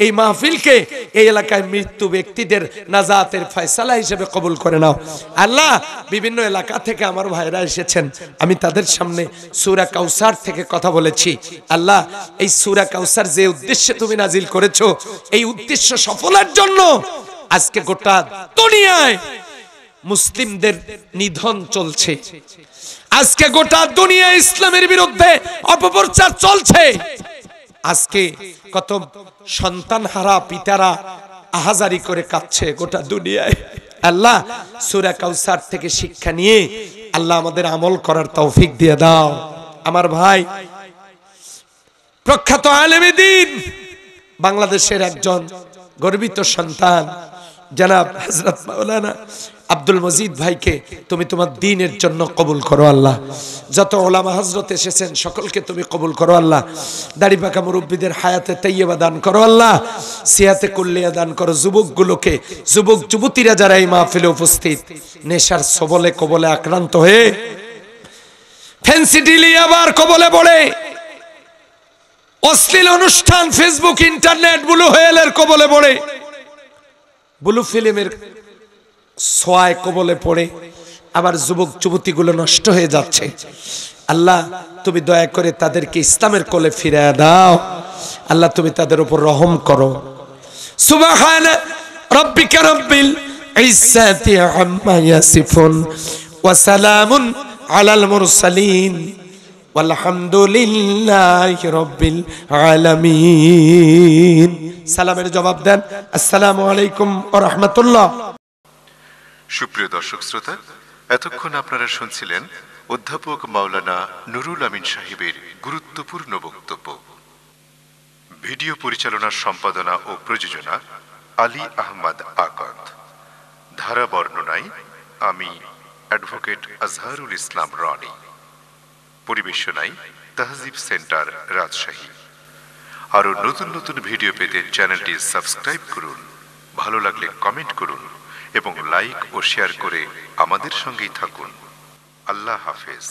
এই মাহফিলকে এই এলাকায় মৃত্যু ব্যক্তিদের নাজাতের ফয়সালা হিসেবে কবুল করে নাও আল্লাহ বিভিন্ন এলাকা থেকে আমার ভাইরা এসেছেন আমি তাদের সামনে সুরা কাউসার থেকে কথা বলেছি আল্লাহ এই সুরা কাউসার যে উদ্দেশ্যে তুমি নাজিল করেছো এই উদ্দেশ্য সফলের জন্য আজকে গোটা দুনিয়ায় মুসলিমদের নিধন চলছে আজকে গোটা দুনিয়া ইসলামের বিরুদ্ধে অপপ্রচার চলছে আজকে কত সন্তান হারা পিতারা আহাজারি করে কাঁদছে গোটা দুনিয়ায় আল্লাহ সুরা কাউসার থেকে শিক্ষা নিয়ে আল্লাহ আমাদের আমল করার তৌফিক দিয়ে দাও আমার ভাই প্রখ্যাত আলেমেদিন বাংলাদেশের একজন গর্বিত সন্তান জনাব হজরত মাওলানা আব্দুল মজিদ ভাইকে তুমি তোমার দিনের জন্য কবুল করো আল্লাহ যত ওলামা হজরত এসেছেন সকলকে তুমি কবুল করো আল্লাহ দাড়ি পাকা মুরব্বীদের হায়াতে তৈয়বা দান করো আল্লাহ সিয়াতে কুল্লিয়া দান করো যুবকগুলোকে যুবক যুবতীরা যারা এই মাহফিলে উপস্থিত নেশার সবলে কবলে আক্রান্ত হয়ে ফেন্সিডিলি আবার কবলে পড়ে অশ্লীল অনুষ্ঠান ফেসবুক ইন্টারনেট বুলু হেলের কবলে পড়ে বুলু ফিল্মের সোয়ায় কবলে পড়ে আবার যুবক যুবতীগুলো নষ্ট হয়ে যাচ্ছে আল্লাহ তুমি দয়া করে তাদেরকে ইসলামের কোলে ফিরিয়ে দাও আল্লাহ তুমি তাদের উপর রহম করো ইজ্জাতি আম্মা ইয়াসিফুন ওয়া সালামুন আলাল মুরসালিন আলামিন সালামের জবাব দেন আসসালামু আলাইকুম ওয়া রাহমাতুল্লাহ সুপ্রিয় দর্শক শ্রোতা এতক্ষণ আপনারা শুনছিলেন অধ্যাপক মাওলানা নুরুল আমিন সাহেবের গুরুত্বপূর্ণ বক্তব্য ভিডিও পরিচালনার সম্পাদনা ও প্রযোজনা আলী আহমদ আকত ধারা বর্ণনায় আমি অ্যাডভোকেট আজহারুল ইসলাম রনি পরিবেশনায় তাহজিব সেন্টার রাজশাহী আরও নতুন নতুন ভিডিও পেতে চ্যানেলটি সাবস্ক্রাইব করুন ভালো লাগলে কমেন্ট করুন এবং লাইক ও শেয়ার করে আমাদের সঙ্গেই থাকুন আল্লাহ হাফেজ